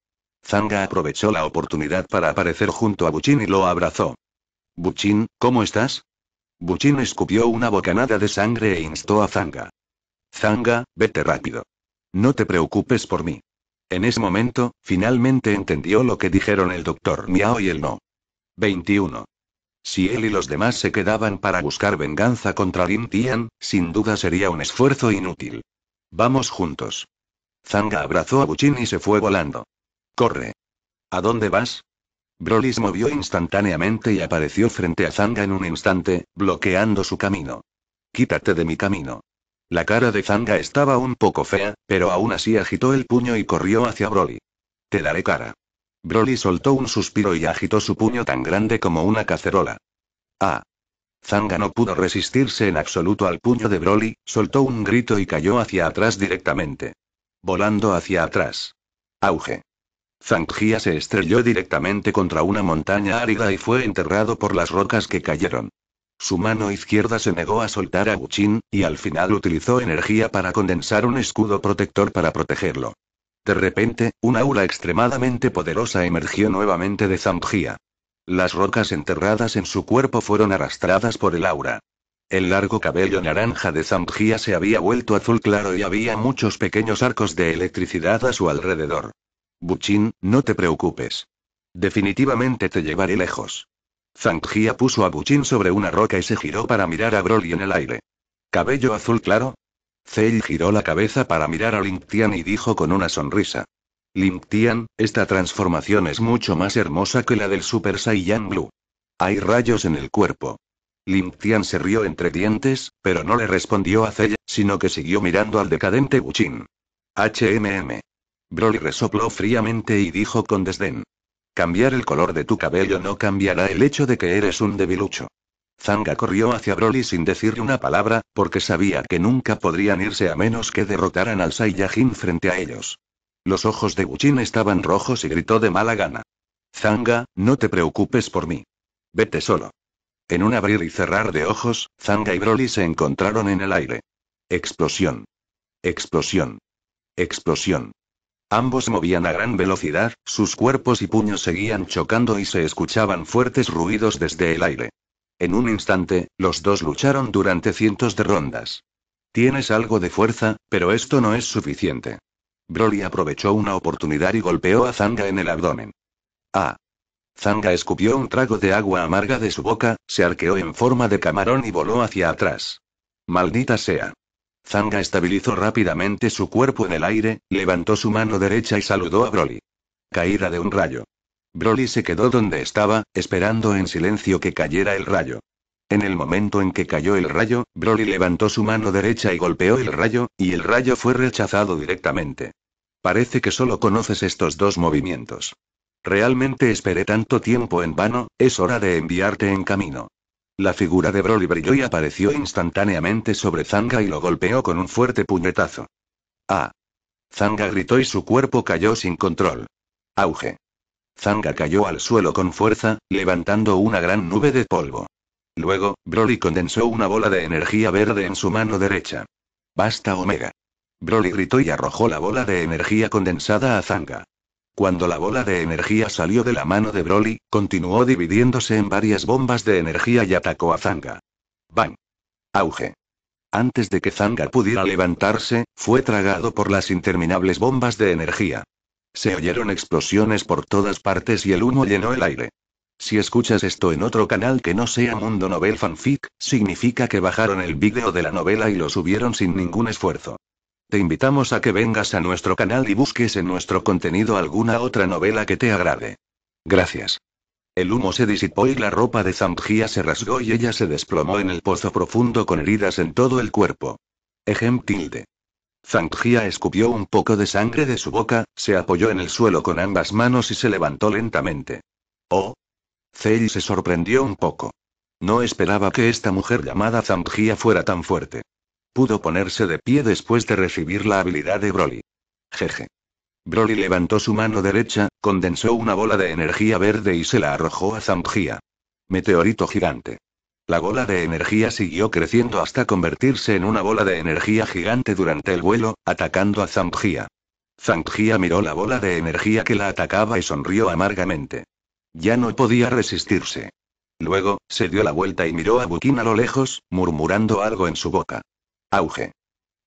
Zanga aprovechó la oportunidad para aparecer junto a Buchin y lo abrazó. Buchin, ¿cómo estás? Buchin escupió una bocanada de sangre e instó a Zanga. Zanga, vete rápido. No te preocupes por mí. En ese momento, finalmente entendió lo que dijeron el doctor Miao y el no. 21. Si él y los demás se quedaban para buscar venganza contra Lin Tian, sin duda sería un esfuerzo inútil. Vamos juntos. Zanga abrazó a Buchin y se fue volando. Corre. ¿A dónde vas? Broly se movió instantáneamente y apareció frente a Zanga en un instante, bloqueando su camino. Quítate de mi camino. La cara de Zanga estaba un poco fea, pero aún así agitó el puño y corrió hacia Broly. Te daré cara. Broly soltó un suspiro y agitó su puño tan grande como una cacerola. Ah. Zanga no pudo resistirse en absoluto al puño de Broly, soltó un grito y cayó hacia atrás directamente. Volando hacia atrás. Auge. Zangjia se estrelló directamente contra una montaña árida y fue enterrado por las rocas que cayeron. Su mano izquierda se negó a soltar a Wuchin y al final utilizó energía para condensar un escudo protector para protegerlo. De repente, un aura extremadamente poderosa emergió nuevamente de Zhangjia. Las rocas enterradas en su cuerpo fueron arrastradas por el aura. El largo cabello naranja de Zangia se había vuelto azul claro y había muchos pequeños arcos de electricidad a su alrededor. Buchin, no te preocupes. Definitivamente te llevaré lejos. Zangjia puso a Buchin sobre una roca y se giró para mirar a Broly en el aire. ¿Cabello azul claro? Cell giró la cabeza para mirar a Ling Tian y dijo con una sonrisa. Ling Tian, esta transformación es mucho más hermosa que la del Super Saiyan Blue. Hay rayos en el cuerpo. Ling Tian se rió entre dientes, pero no le respondió a Cell, sino que siguió mirando al decadente Buchin. HMM. Broly resopló fríamente y dijo con desdén. Cambiar el color de tu cabello no cambiará el hecho de que eres un debilucho. Zanga corrió hacia Broly sin decirle una palabra, porque sabía que nunca podrían irse a menos que derrotaran al Saiyajin frente a ellos. Los ojos de Buchin estaban rojos y gritó de mala gana. Zanga, no te preocupes por mí. Vete solo. En un abrir y cerrar de ojos, Zanga y Broly se encontraron en el aire. Explosión. Explosión. Explosión. Ambos movían a gran velocidad, sus cuerpos y puños seguían chocando y se escuchaban fuertes ruidos desde el aire. En un instante, los dos lucharon durante cientos de rondas. Tienes algo de fuerza, pero esto no es suficiente. Broly aprovechó una oportunidad y golpeó a Zanga en el abdomen. ¡Ah! Zanga escupió un trago de agua amarga de su boca, se arqueó en forma de camarón y voló hacia atrás. Maldita sea. Zanga estabilizó rápidamente su cuerpo en el aire, levantó su mano derecha y saludó a Broly. Caída de un rayo. Broly se quedó donde estaba, esperando en silencio que cayera el rayo. En el momento en que cayó el rayo, Broly levantó su mano derecha y golpeó el rayo, y el rayo fue rechazado directamente. Parece que solo conoces estos dos movimientos. Realmente esperé tanto tiempo en vano, es hora de enviarte en camino. La figura de Broly brilló y apareció instantáneamente sobre Zanga y lo golpeó con un fuerte puñetazo. ¡Ah! Zanga gritó y su cuerpo cayó sin control. Auge. Zanga cayó al suelo con fuerza, levantando una gran nube de polvo. Luego, Broly condensó una bola de energía verde en su mano derecha. Basta Omega. Broly gritó y arrojó la bola de energía condensada a Zanga. Cuando la bola de energía salió de la mano de Broly, continuó dividiéndose en varias bombas de energía y atacó a Zanga. ¡Bang! Auge. Antes de que Zanga pudiera levantarse, fue tragado por las interminables bombas de energía. Se oyeron explosiones por todas partes y el humo llenó el aire. Si escuchas esto en otro canal que no sea Mundo Novel Fanfic, significa que bajaron el vídeo de la novela y lo subieron sin ningún esfuerzo. Te invitamos a que vengas a nuestro canal y busques en nuestro contenido alguna otra novela que te agrade. Gracias. El humo se disipó y la ropa de Zamgia se rasgó y ella se desplomó en el pozo profundo con heridas en todo el cuerpo. Ejem tilde. escupió un poco de sangre de su boca, se apoyó en el suelo con ambas manos y se levantó lentamente. Oh. Zei se sorprendió un poco. No esperaba que esta mujer llamada Zangia fuera tan fuerte. Pudo ponerse de pie después de recibir la habilidad de Broly. Jeje. Broly levantó su mano derecha, condensó una bola de energía verde y se la arrojó a Zangia. Meteorito gigante. La bola de energía siguió creciendo hasta convertirse en una bola de energía gigante durante el vuelo, atacando a Zangia. Zangia miró la bola de energía que la atacaba y sonrió amargamente. Ya no podía resistirse. Luego, se dio la vuelta y miró a Bukin a lo lejos, murmurando algo en su boca. Auge.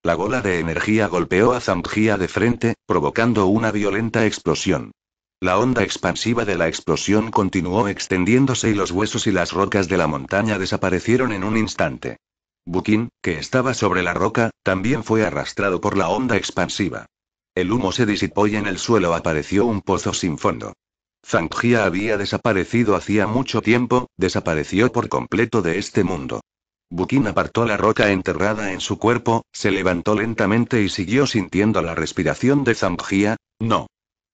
La bola de energía golpeó a Zhangjia de frente, provocando una violenta explosión. La onda expansiva de la explosión continuó extendiéndose y los huesos y las rocas de la montaña desaparecieron en un instante. Bukin, que estaba sobre la roca, también fue arrastrado por la onda expansiva. El humo se disipó y en el suelo apareció un pozo sin fondo. Zhangjia había desaparecido hacía mucho tiempo, desapareció por completo de este mundo. Bukin apartó la roca enterrada en su cuerpo, se levantó lentamente y siguió sintiendo la respiración de Zangjia. No.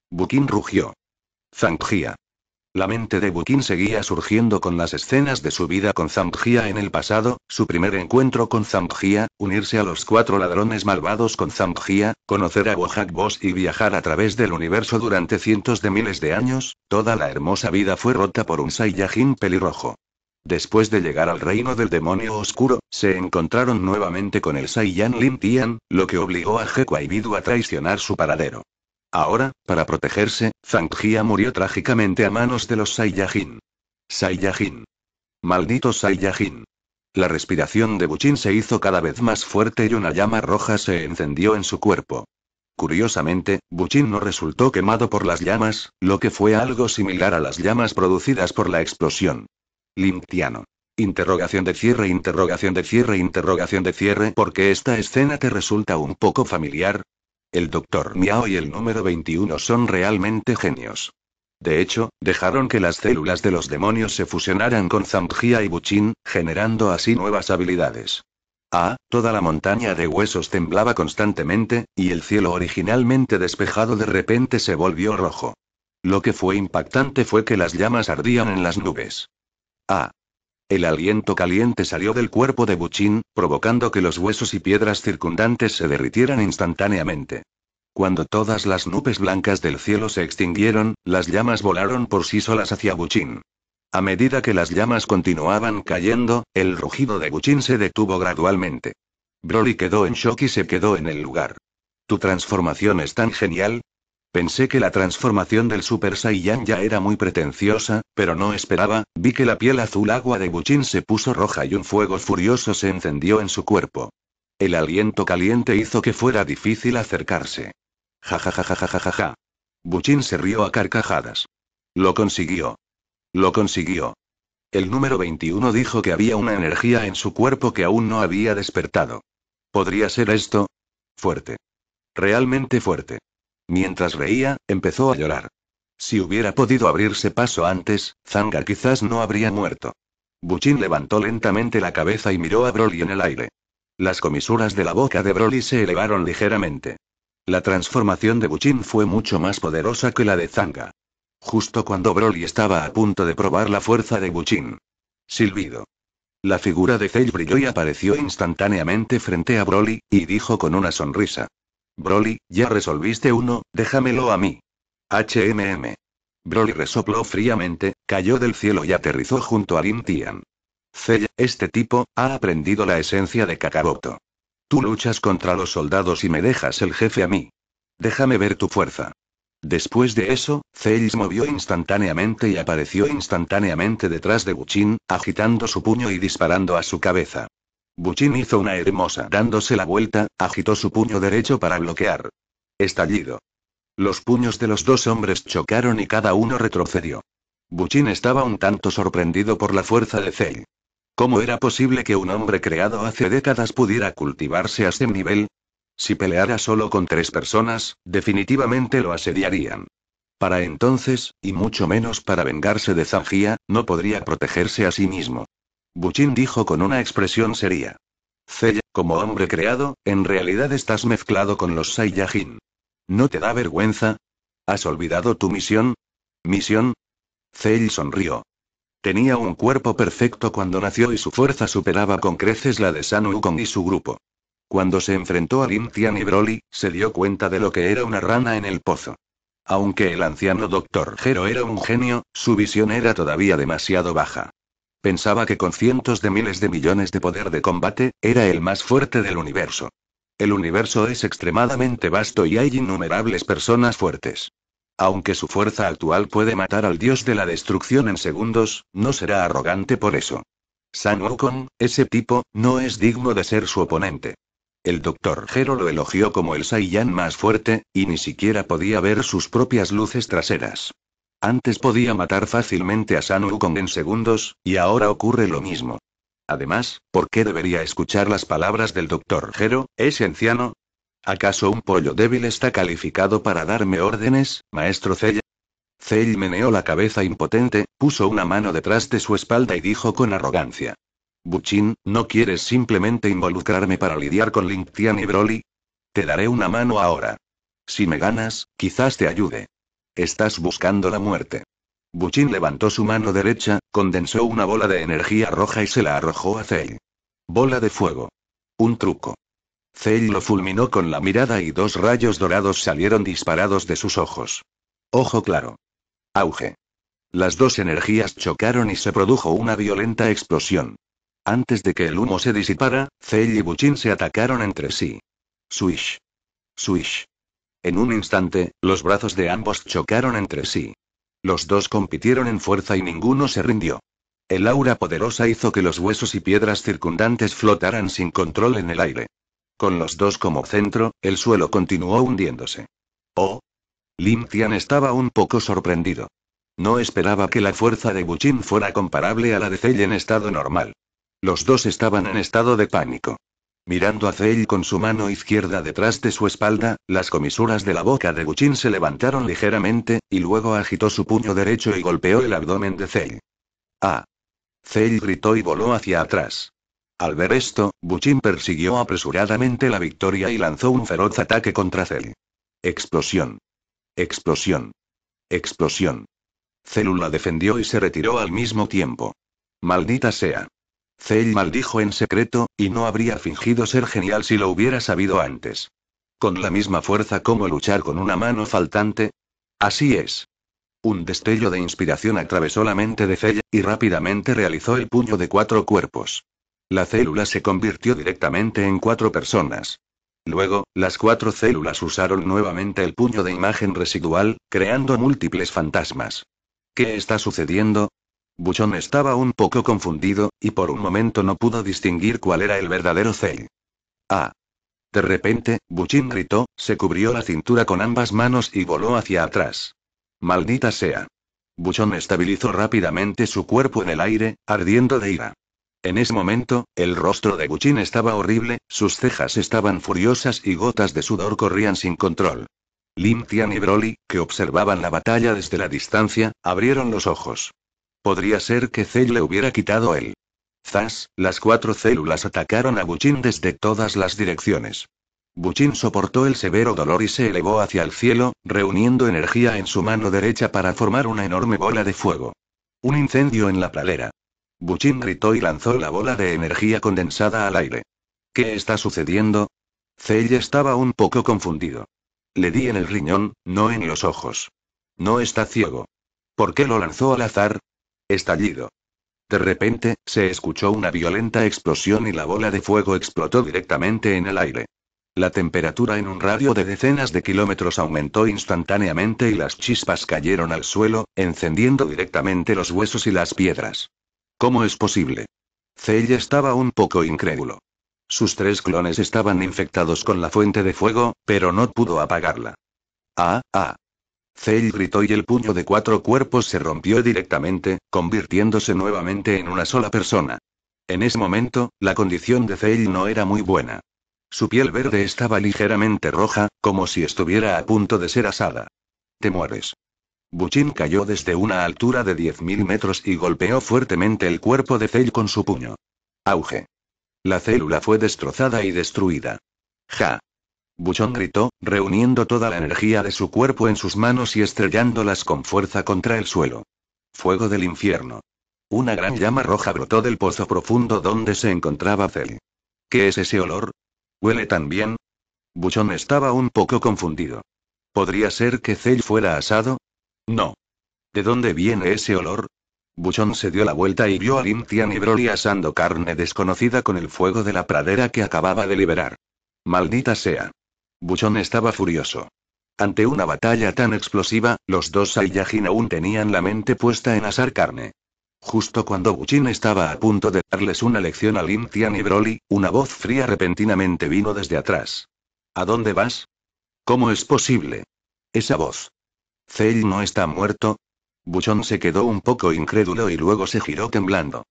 Bukin rugió. Zangjia. La mente de Bukin seguía surgiendo con las escenas de su vida con Zangjia en el pasado, su primer encuentro con Zangjia, unirse a los cuatro ladrones malvados con Zangjia, conocer a Bohak Boss y viajar a través del universo durante cientos de miles de años, toda la hermosa vida fue rota por un Saiyajin pelirrojo. Después de llegar al reino del demonio oscuro, se encontraron nuevamente con el Saiyan Lin Tian, lo que obligó a Gekua y Bidu a traicionar su paradero. Ahora, para protegerse, Jia murió trágicamente a manos de los Saiyajin. Saiyajin. Maldito Saiyajin. La respiración de Buchin se hizo cada vez más fuerte y una llama roja se encendió en su cuerpo. Curiosamente, Buchin no resultó quemado por las llamas, lo que fue algo similar a las llamas producidas por la explosión. Limpiano. Interrogación de cierre, interrogación de cierre, interrogación de cierre, porque esta escena te resulta un poco familiar. El doctor Miao y el número 21 son realmente genios. De hecho, dejaron que las células de los demonios se fusionaran con Zhangjia y Buchin, generando así nuevas habilidades. Ah, toda la montaña de huesos temblaba constantemente, y el cielo originalmente despejado de repente se volvió rojo. Lo que fue impactante fue que las llamas ardían en las nubes. Ah. El aliento caliente salió del cuerpo de Buchin, provocando que los huesos y piedras circundantes se derritieran instantáneamente. Cuando todas las nubes blancas del cielo se extinguieron, las llamas volaron por sí solas hacia Buchin. A medida que las llamas continuaban cayendo, el rugido de Buchin se detuvo gradualmente. Broly quedó en shock y se quedó en el lugar. Tu transformación es tan genial, Pensé que la transformación del Super Saiyan ya era muy pretenciosa, pero no esperaba, vi que la piel azul agua de Buchin se puso roja y un fuego furioso se encendió en su cuerpo. El aliento caliente hizo que fuera difícil acercarse. Ja ja ja ja ja ja ja. Buchin se rió a carcajadas. Lo consiguió. Lo consiguió. El número 21 dijo que había una energía en su cuerpo que aún no había despertado. ¿Podría ser esto? Fuerte. Realmente fuerte. Mientras reía, empezó a llorar. Si hubiera podido abrirse paso antes, Zanga quizás no habría muerto. Buchin levantó lentamente la cabeza y miró a Broly en el aire. Las comisuras de la boca de Broly se elevaron ligeramente. La transformación de Buchin fue mucho más poderosa que la de Zanga. Justo cuando Broly estaba a punto de probar la fuerza de Buchin. Silbido. La figura de Cell brilló y apareció instantáneamente frente a Broly, y dijo con una sonrisa. Broly, ya resolviste uno, déjamelo a mí. HMM. Broly resopló fríamente, cayó del cielo y aterrizó junto a Lin Tian. este tipo, ha aprendido la esencia de Kakaroto. Tú luchas contra los soldados y me dejas el jefe a mí. Déjame ver tu fuerza. Después de eso, Cell movió instantáneamente y apareció instantáneamente detrás de Buchin, agitando su puño y disparando a su cabeza. Buchin hizo una hermosa dándose la vuelta, agitó su puño derecho para bloquear. Estallido. Los puños de los dos hombres chocaron y cada uno retrocedió. Buchin estaba un tanto sorprendido por la fuerza de Zell. ¿Cómo era posible que un hombre creado hace décadas pudiera cultivarse a ese nivel? Si peleara solo con tres personas, definitivamente lo asediarían. Para entonces, y mucho menos para vengarse de Zangia, no podría protegerse a sí mismo. Buchin dijo con una expresión seria. Cella, como hombre creado, en realidad estás mezclado con los Saiyajin. ¿No te da vergüenza? ¿Has olvidado tu misión? ¿Misión? Cell sonrió. Tenía un cuerpo perfecto cuando nació y su fuerza superaba con creces la de San Wukong y su grupo. Cuando se enfrentó a Lin Tian y Broly, se dio cuenta de lo que era una rana en el pozo. Aunque el anciano doctor Gero era un genio, su visión era todavía demasiado baja. Pensaba que con cientos de miles de millones de poder de combate, era el más fuerte del universo. El universo es extremadamente vasto y hay innumerables personas fuertes. Aunque su fuerza actual puede matar al dios de la destrucción en segundos, no será arrogante por eso. San Wukong, ese tipo, no es digno de ser su oponente. El doctor Gero lo elogió como el Saiyan más fuerte, y ni siquiera podía ver sus propias luces traseras. Antes podía matar fácilmente a San Wukong en segundos, y ahora ocurre lo mismo. Además, ¿por qué debería escuchar las palabras del doctor Jero, ese anciano? ¿Acaso un pollo débil está calificado para darme órdenes, maestro Cella? Zell meneó la cabeza impotente, puso una mano detrás de su espalda y dijo con arrogancia. Buchin, ¿no quieres simplemente involucrarme para lidiar con Link Tian y Broly? Te daré una mano ahora. Si me ganas, quizás te ayude. Estás buscando la muerte. Buchin levantó su mano derecha, condensó una bola de energía roja y se la arrojó a Zell. Bola de fuego. Un truco. Zell lo fulminó con la mirada y dos rayos dorados salieron disparados de sus ojos. Ojo claro. Auge. Las dos energías chocaron y se produjo una violenta explosión. Antes de que el humo se disipara, Zell y Buchin se atacaron entre sí. Swish. Swish. En un instante, los brazos de ambos chocaron entre sí. Los dos compitieron en fuerza y ninguno se rindió. El aura poderosa hizo que los huesos y piedras circundantes flotaran sin control en el aire. Con los dos como centro, el suelo continuó hundiéndose. Oh. Lim Tian estaba un poco sorprendido. No esperaba que la fuerza de Buchin fuera comparable a la de Zell en estado normal. Los dos estaban en estado de pánico. Mirando a Zell con su mano izquierda detrás de su espalda, las comisuras de la boca de Buchin se levantaron ligeramente, y luego agitó su puño derecho y golpeó el abdomen de Zell. ¡Ah! Zell gritó y voló hacia atrás. Al ver esto, Buchin persiguió apresuradamente la victoria y lanzó un feroz ataque contra Zell. Explosión. Explosión. Explosión. la defendió y se retiró al mismo tiempo. Maldita sea. Zell maldijo en secreto, y no habría fingido ser genial si lo hubiera sabido antes. Con la misma fuerza como luchar con una mano faltante. Así es. Un destello de inspiración atravesó la mente de Zell, y rápidamente realizó el puño de cuatro cuerpos. La célula se convirtió directamente en cuatro personas. Luego, las cuatro células usaron nuevamente el puño de imagen residual, creando múltiples fantasmas. ¿Qué está sucediendo? Buchón estaba un poco confundido, y por un momento no pudo distinguir cuál era el verdadero Zell. Ah. De repente, Buchin gritó, se cubrió la cintura con ambas manos y voló hacia atrás. Maldita sea. Buchón estabilizó rápidamente su cuerpo en el aire, ardiendo de ira. En ese momento, el rostro de Buchín estaba horrible, sus cejas estaban furiosas y gotas de sudor corrían sin control. Lim Tian y Broly, que observaban la batalla desde la distancia, abrieron los ojos. Podría ser que Zell le hubiera quitado él. Zas, las cuatro células atacaron a Buchin desde todas las direcciones. Buchin soportó el severo dolor y se elevó hacia el cielo, reuniendo energía en su mano derecha para formar una enorme bola de fuego. Un incendio en la pradera. Buchin gritó y lanzó la bola de energía condensada al aire. ¿Qué está sucediendo? Zell estaba un poco confundido. Le di en el riñón, no en los ojos. No está ciego. ¿Por qué lo lanzó al azar? Estallido. De repente, se escuchó una violenta explosión y la bola de fuego explotó directamente en el aire. La temperatura en un radio de decenas de kilómetros aumentó instantáneamente y las chispas cayeron al suelo, encendiendo directamente los huesos y las piedras. ¿Cómo es posible? Zell estaba un poco incrédulo. Sus tres clones estaban infectados con la fuente de fuego, pero no pudo apagarla. Ah, ah, Cell gritó y el puño de cuatro cuerpos se rompió directamente, convirtiéndose nuevamente en una sola persona. En ese momento, la condición de Cell no era muy buena. Su piel verde estaba ligeramente roja, como si estuviera a punto de ser asada. Te mueres. Buchin cayó desde una altura de 10.000 metros y golpeó fuertemente el cuerpo de Cell con su puño. Auge. La célula fue destrozada y destruida. Ja. Buchón mm. gritó, reuniendo toda la energía de su cuerpo en sus manos y estrellándolas con fuerza contra el suelo. Fuego del infierno. Una gran llama roja brotó del pozo profundo donde se encontraba Zell. ¿Qué es ese olor? ¿Huele tan bien? Buchón estaba un poco confundido. ¿Podría ser que Zell fuera asado? No. ¿De dónde viene ese olor? Buchón se dio la vuelta y vio a Lim y Broly asando carne desconocida con el fuego de la pradera que acababa de liberar. Maldita sea. Buchon estaba furioso. Ante una batalla tan explosiva, los dos Saiyajin aún tenían la mente puesta en asar carne. Justo cuando Buchin estaba a punto de darles una lección a Lin Tian y Broly, una voz fría repentinamente vino desde atrás. ¿A dónde vas? ¿Cómo es posible? Esa voz. ¿Cell no está muerto? Buchón se quedó un poco incrédulo y luego se giró temblando.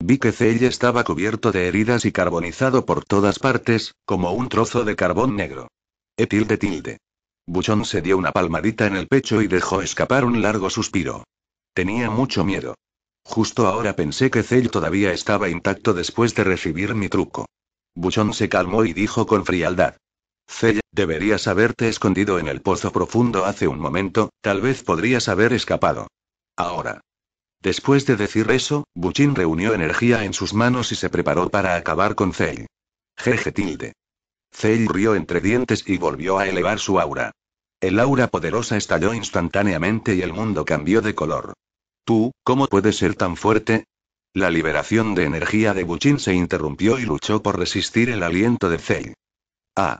Vi que Cell estaba cubierto de heridas y carbonizado por todas partes, como un trozo de carbón negro. E tilde tilde. Buchón se dio una palmadita en el pecho y dejó escapar un largo suspiro. Tenía mucho miedo. Justo ahora pensé que Cell todavía estaba intacto después de recibir mi truco. Buchón se calmó y dijo con frialdad. Cell, deberías haberte escondido en el pozo profundo hace un momento, tal vez podrías haber escapado. Ahora. Después de decir eso, Buchín reunió energía en sus manos y se preparó para acabar con Cell. Jeje tilde. Zell rió entre dientes y volvió a elevar su aura. El aura poderosa estalló instantáneamente y el mundo cambió de color. Tú, ¿cómo puedes ser tan fuerte? La liberación de energía de Buchin se interrumpió y luchó por resistir el aliento de Zell. Ah.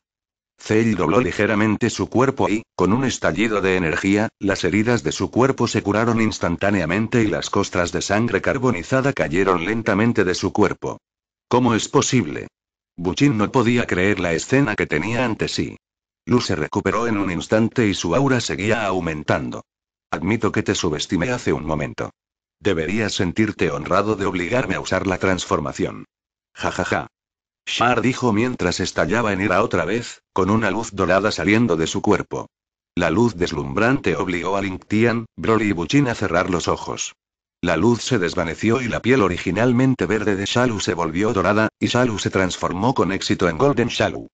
Zell dobló ligeramente su cuerpo y, con un estallido de energía, las heridas de su cuerpo se curaron instantáneamente y las costras de sangre carbonizada cayeron lentamente de su cuerpo. ¿Cómo es posible? Buchin no podía creer la escena que tenía ante sí. Luz se recuperó en un instante y su aura seguía aumentando. Admito que te subestimé hace un momento. Deberías sentirte honrado de obligarme a usar la transformación. Ja ja ja. Shar dijo mientras estallaba en ira otra vez, con una luz dorada saliendo de su cuerpo. La luz deslumbrante obligó a Link Tian, Broly y Buchin a cerrar los ojos. La luz se desvaneció y la piel originalmente verde de Shalu se volvió dorada, y Shalu se transformó con éxito en Golden Shalu.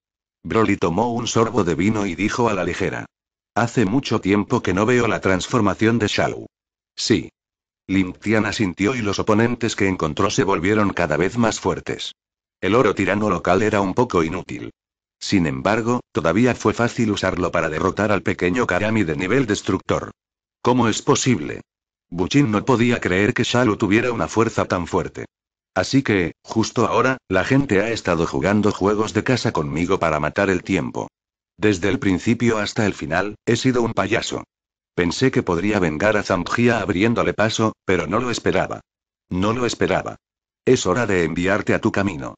Broly tomó un sorbo de vino y dijo a la ligera. Hace mucho tiempo que no veo la transformación de Shalu. Sí. limtiana sintió y los oponentes que encontró se volvieron cada vez más fuertes. El oro tirano local era un poco inútil. Sin embargo, todavía fue fácil usarlo para derrotar al pequeño Karami de nivel destructor. ¿Cómo es posible? Buchin no podía creer que Shalu tuviera una fuerza tan fuerte. Así que, justo ahora, la gente ha estado jugando juegos de casa conmigo para matar el tiempo. Desde el principio hasta el final, he sido un payaso. Pensé que podría vengar a Zangia abriéndole paso, pero no lo esperaba. No lo esperaba. Es hora de enviarte a tu camino.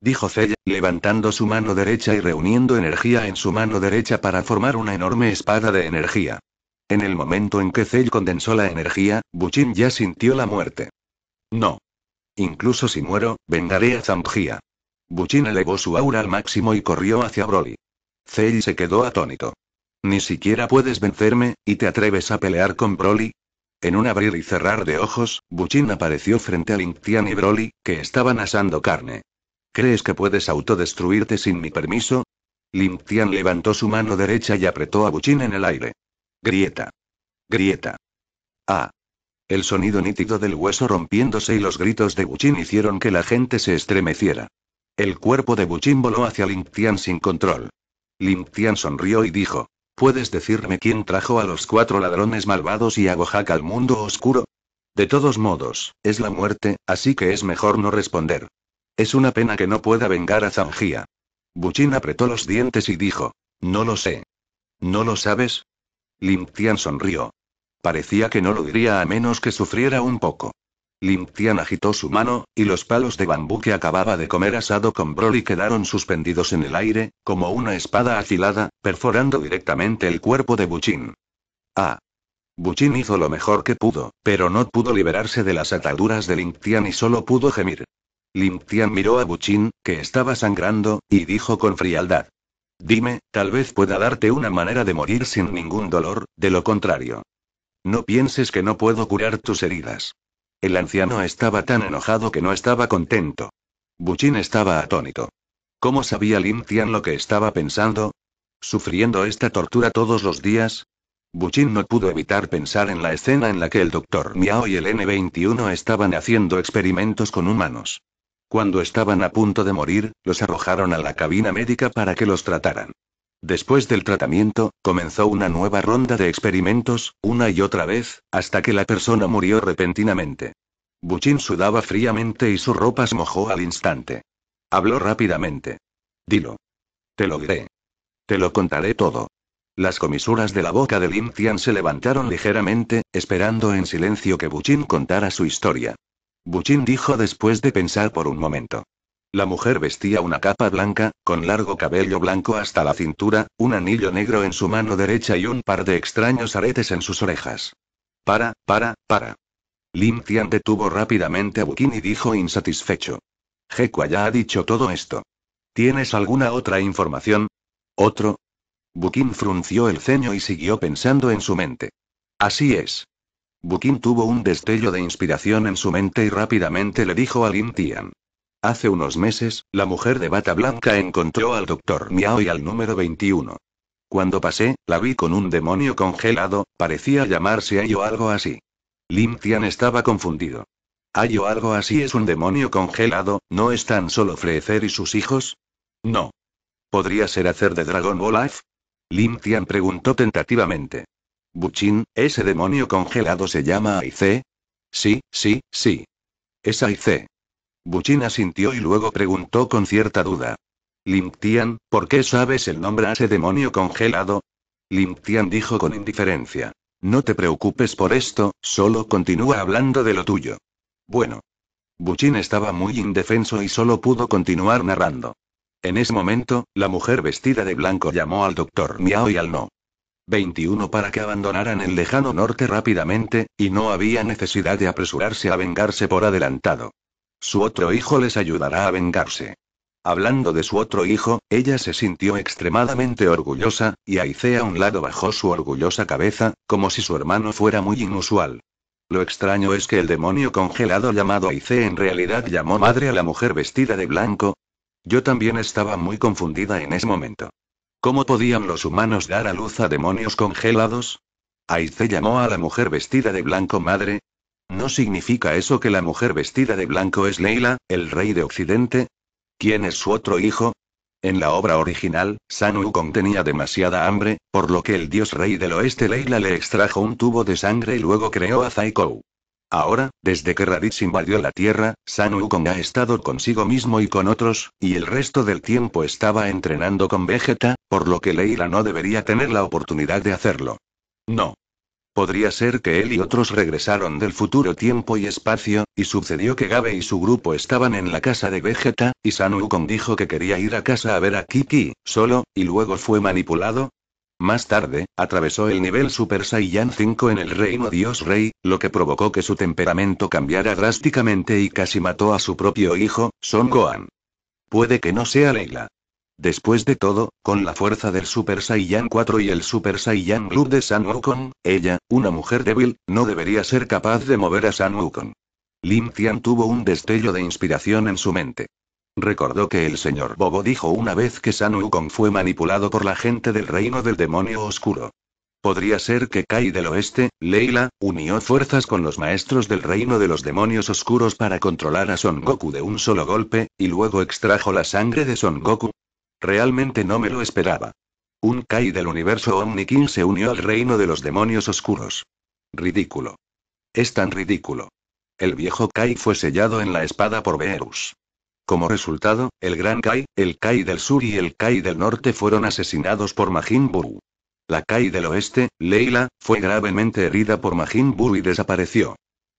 Dijo Zella, levantando su mano derecha y reuniendo energía en su mano derecha para formar una enorme espada de energía. En el momento en que Cell condensó la energía, Buchin ya sintió la muerte. No. Incluso si muero, vengaré a Zangia. Buchin elevó su aura al máximo y corrió hacia Broly. Cell se quedó atónito. Ni siquiera puedes vencerme, y te atreves a pelear con Broly. En un abrir y cerrar de ojos, Buchin apareció frente a limtian y Broly, que estaban asando carne. ¿Crees que puedes autodestruirte sin mi permiso? Linktian levantó su mano derecha y apretó a Buchin en el aire. Grieta. Grieta. Ah. El sonido nítido del hueso rompiéndose y los gritos de Buchin hicieron que la gente se estremeciera. El cuerpo de Buchin voló hacia Tian sin control. Tian sonrió y dijo: ¿Puedes decirme quién trajo a los cuatro ladrones malvados y a Gohak al mundo oscuro? De todos modos, es la muerte, así que es mejor no responder. Es una pena que no pueda vengar a Zangia. Buchin apretó los dientes y dijo: No lo sé. ¿No lo sabes? Tian sonrió. Parecía que no lo diría a menos que sufriera un poco. Tian agitó su mano, y los palos de bambú que acababa de comer asado con Broly quedaron suspendidos en el aire, como una espada afilada, perforando directamente el cuerpo de Buchin. Ah. Buchin hizo lo mejor que pudo, pero no pudo liberarse de las ataduras de Tian y solo pudo gemir. Tian miró a Buchin, que estaba sangrando, y dijo con frialdad. Dime, tal vez pueda darte una manera de morir sin ningún dolor, de lo contrario. No pienses que no puedo curar tus heridas. El anciano estaba tan enojado que no estaba contento. Buchin estaba atónito. ¿Cómo sabía Lin Tian lo que estaba pensando? ¿Sufriendo esta tortura todos los días? Buchin no pudo evitar pensar en la escena en la que el doctor Miao y el N21 estaban haciendo experimentos con humanos. Cuando estaban a punto de morir, los arrojaron a la cabina médica para que los trataran. Después del tratamiento, comenzó una nueva ronda de experimentos, una y otra vez, hasta que la persona murió repentinamente. Buchin sudaba fríamente y su ropa se mojó al instante. Habló rápidamente. Dilo. Te lo diré. Te lo contaré todo. Las comisuras de la boca de Lim Tian se levantaron ligeramente, esperando en silencio que Buchin contara su historia. Buchin dijo después de pensar por un momento. La mujer vestía una capa blanca, con largo cabello blanco hasta la cintura, un anillo negro en su mano derecha y un par de extraños aretes en sus orejas. Para, para, para. Lim Tian detuvo rápidamente a Buchin y dijo insatisfecho. Jekua ya ha dicho todo esto. ¿Tienes alguna otra información? ¿Otro? Bukin frunció el ceño y siguió pensando en su mente. Así es. Bukin tuvo un destello de inspiración en su mente y rápidamente le dijo a Lin Tian. Hace unos meses, la mujer de bata blanca encontró al doctor Miao y al número 21. Cuando pasé, la vi con un demonio congelado, parecía llamarse Ayo algo así. Lin Tian estaba confundido. Ayo algo así es un demonio congelado, ¿no es tan solo frecer y sus hijos? No. ¿Podría ser hacer de Dragon Ball Life? Lin Tian preguntó tentativamente. Buchin, ese demonio congelado se llama Aice. Sí, sí, sí. Es Aice. Buchin asintió y luego preguntó con cierta duda. Limptian, ¿por qué sabes el nombre a ese demonio congelado? Limptian dijo con indiferencia. No te preocupes por esto, solo continúa hablando de lo tuyo. Bueno. Buchin estaba muy indefenso y solo pudo continuar narrando. En ese momento, la mujer vestida de blanco llamó al doctor Miao y al no. 21 para que abandonaran el lejano norte rápidamente, y no había necesidad de apresurarse a vengarse por adelantado. Su otro hijo les ayudará a vengarse. Hablando de su otro hijo, ella se sintió extremadamente orgullosa, y Aice a un lado bajó su orgullosa cabeza, como si su hermano fuera muy inusual. Lo extraño es que el demonio congelado llamado Aice en realidad llamó madre a la mujer vestida de blanco. Yo también estaba muy confundida en ese momento. ¿Cómo podían los humanos dar a luz a demonios congelados? Aice llamó a la mujer vestida de blanco madre. ¿No significa eso que la mujer vestida de blanco es Leila, el rey de Occidente? ¿Quién es su otro hijo? En la obra original, San contenía tenía demasiada hambre, por lo que el dios rey del oeste Leila le extrajo un tubo de sangre y luego creó a Zaikou. Ahora, desde que Raditz invadió la Tierra, San Ukon ha estado consigo mismo y con otros, y el resto del tiempo estaba entrenando con Vegeta, por lo que Leila no debería tener la oportunidad de hacerlo. No. Podría ser que él y otros regresaron del futuro tiempo y espacio, y sucedió que Gabe y su grupo estaban en la casa de Vegeta, y San Ukon dijo que quería ir a casa a ver a Kiki, solo, y luego fue manipulado, más tarde, atravesó el nivel Super Saiyan 5 en el reino Dios Rey, lo que provocó que su temperamento cambiara drásticamente y casi mató a su propio hijo, Son Gohan. Puede que no sea Leila. Después de todo, con la fuerza del Super Saiyan 4 y el Super Saiyan Blue de San Wukong, ella, una mujer débil, no debería ser capaz de mover a San Wukong. Lim Tian tuvo un destello de inspiración en su mente. Recordó que el señor Bobo dijo una vez que San Wukong fue manipulado por la gente del reino del demonio oscuro. Podría ser que Kai del Oeste, Leila, unió fuerzas con los maestros del reino de los demonios oscuros para controlar a Son Goku de un solo golpe, y luego extrajo la sangre de Son Goku. Realmente no me lo esperaba. Un Kai del universo Omnikin se unió al reino de los demonios oscuros. Ridículo. Es tan ridículo. El viejo Kai fue sellado en la espada por Beerus. Como resultado, el Gran Kai, el Kai del sur y el Kai del norte fueron asesinados por Majin Buu. La Kai del oeste, Leila, fue gravemente herida por Majin Buu y desapareció.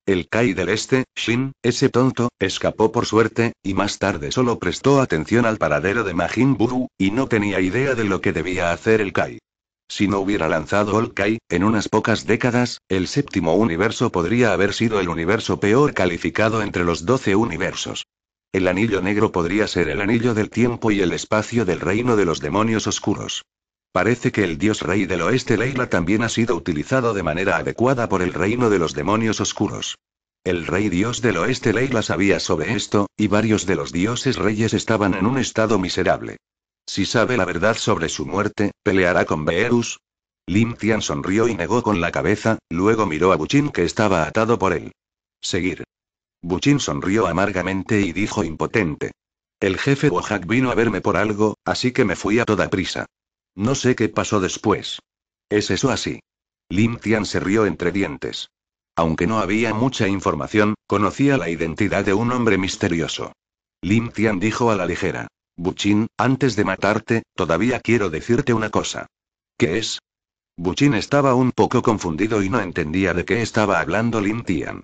El Kai del este, Shin, ese tonto, escapó por suerte, y más tarde solo prestó atención al paradero de Majin Buu, y no tenía idea de lo que debía hacer el Kai. Si no hubiera lanzado el Kai, en unas pocas décadas, el séptimo universo podría haber sido el universo peor calificado entre los doce universos. El anillo negro podría ser el anillo del tiempo y el espacio del reino de los demonios oscuros. Parece que el dios rey del oeste Leila también ha sido utilizado de manera adecuada por el reino de los demonios oscuros. El rey dios del oeste Leila sabía sobre esto, y varios de los dioses reyes estaban en un estado miserable. Si sabe la verdad sobre su muerte, peleará con Beerus. Lim Tian sonrió y negó con la cabeza, luego miró a Buchin que estaba atado por él. Seguir. Buchin sonrió amargamente y dijo impotente. El jefe Wojak vino a verme por algo, así que me fui a toda prisa. No sé qué pasó después. ¿Es eso así? Lim Tian se rió entre dientes. Aunque no había mucha información, conocía la identidad de un hombre misterioso. Lim Tian dijo a la ligera. Buchin, antes de matarte, todavía quiero decirte una cosa. ¿Qué es? Buchin estaba un poco confundido y no entendía de qué estaba hablando Lim Tian.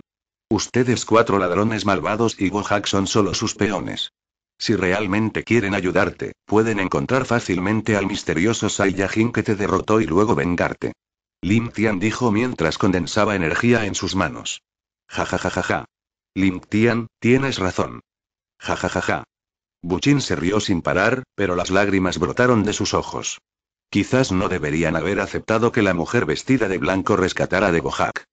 Ustedes cuatro ladrones malvados y Gohak son solo sus peones. Si realmente quieren ayudarte, pueden encontrar fácilmente al misterioso Saiyajin que te derrotó y luego vengarte. Lim Tian dijo mientras condensaba energía en sus manos. Ja ja ja ja ja. Lim Tian, tienes razón. Ja ja ja Buchin se rió sin parar, pero las lágrimas brotaron de sus ojos. Quizás no deberían haber aceptado que la mujer vestida de blanco rescatara de Bojack.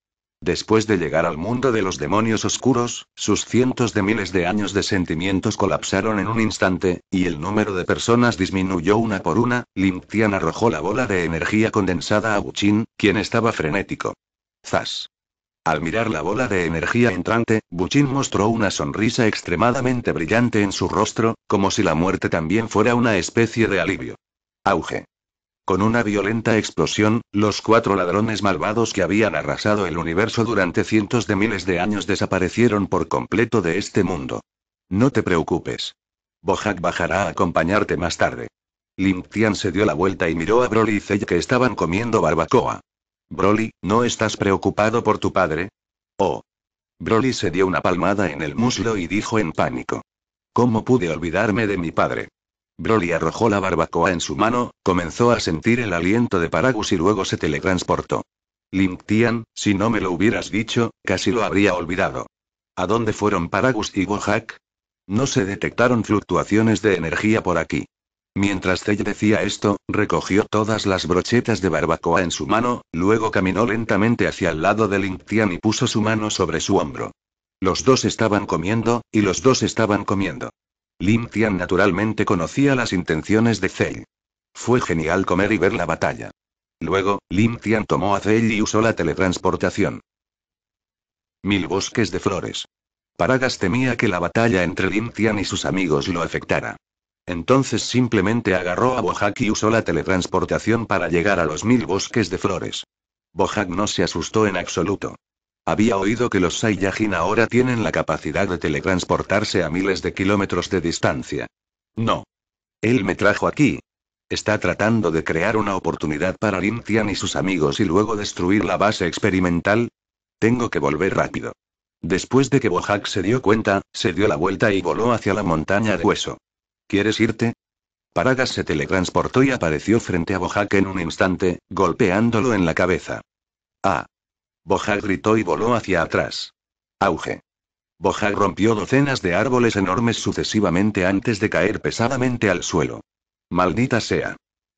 Después de llegar al mundo de los demonios oscuros, sus cientos de miles de años de sentimientos colapsaron en un instante, y el número de personas disminuyó una por una. Tian arrojó la bola de energía condensada a Buchin, quien estaba frenético. ¡Zas! Al mirar la bola de energía entrante, Buchin mostró una sonrisa extremadamente brillante en su rostro, como si la muerte también fuera una especie de alivio. Auge. Con una violenta explosión, los cuatro ladrones malvados que habían arrasado el universo durante cientos de miles de años desaparecieron por completo de este mundo. No te preocupes. Bojack bajará a acompañarte más tarde. Lim se dio la vuelta y miró a Broly y Zell que estaban comiendo barbacoa. Broly, ¿no estás preocupado por tu padre? Oh. Broly se dio una palmada en el muslo y dijo en pánico. ¿Cómo pude olvidarme de mi padre? Broly arrojó la barbacoa en su mano, comenzó a sentir el aliento de Paragus y luego se teletransportó. Linktian, si no me lo hubieras dicho, casi lo habría olvidado. ¿A dónde fueron Paragus y Bojack? No se detectaron fluctuaciones de energía por aquí. Mientras Zell decía esto, recogió todas las brochetas de barbacoa en su mano, luego caminó lentamente hacia el lado de Linktian y puso su mano sobre su hombro. Los dos estaban comiendo, y los dos estaban comiendo. Lim Tian naturalmente conocía las intenciones de Zell. Fue genial comer y ver la batalla. Luego, Lim Tian tomó a Zell y usó la teletransportación. Mil bosques de flores. Paragas temía que la batalla entre Lim Tian y sus amigos lo afectara. Entonces simplemente agarró a Bojack y usó la teletransportación para llegar a los mil bosques de flores. Bojack no se asustó en absoluto. Había oído que los Saiyajin ahora tienen la capacidad de teletransportarse a miles de kilómetros de distancia. No. Él me trajo aquí. Está tratando de crear una oportunidad para Lin Tian y sus amigos y luego destruir la base experimental. Tengo que volver rápido. Después de que Bojack se dio cuenta, se dio la vuelta y voló hacia la montaña de hueso. ¿Quieres irte? Paragas se teletransportó y apareció frente a Bojack en un instante, golpeándolo en la cabeza. Ah, Bojag gritó y voló hacia atrás. Auge. Bojag rompió docenas de árboles enormes sucesivamente antes de caer pesadamente al suelo. Maldita sea.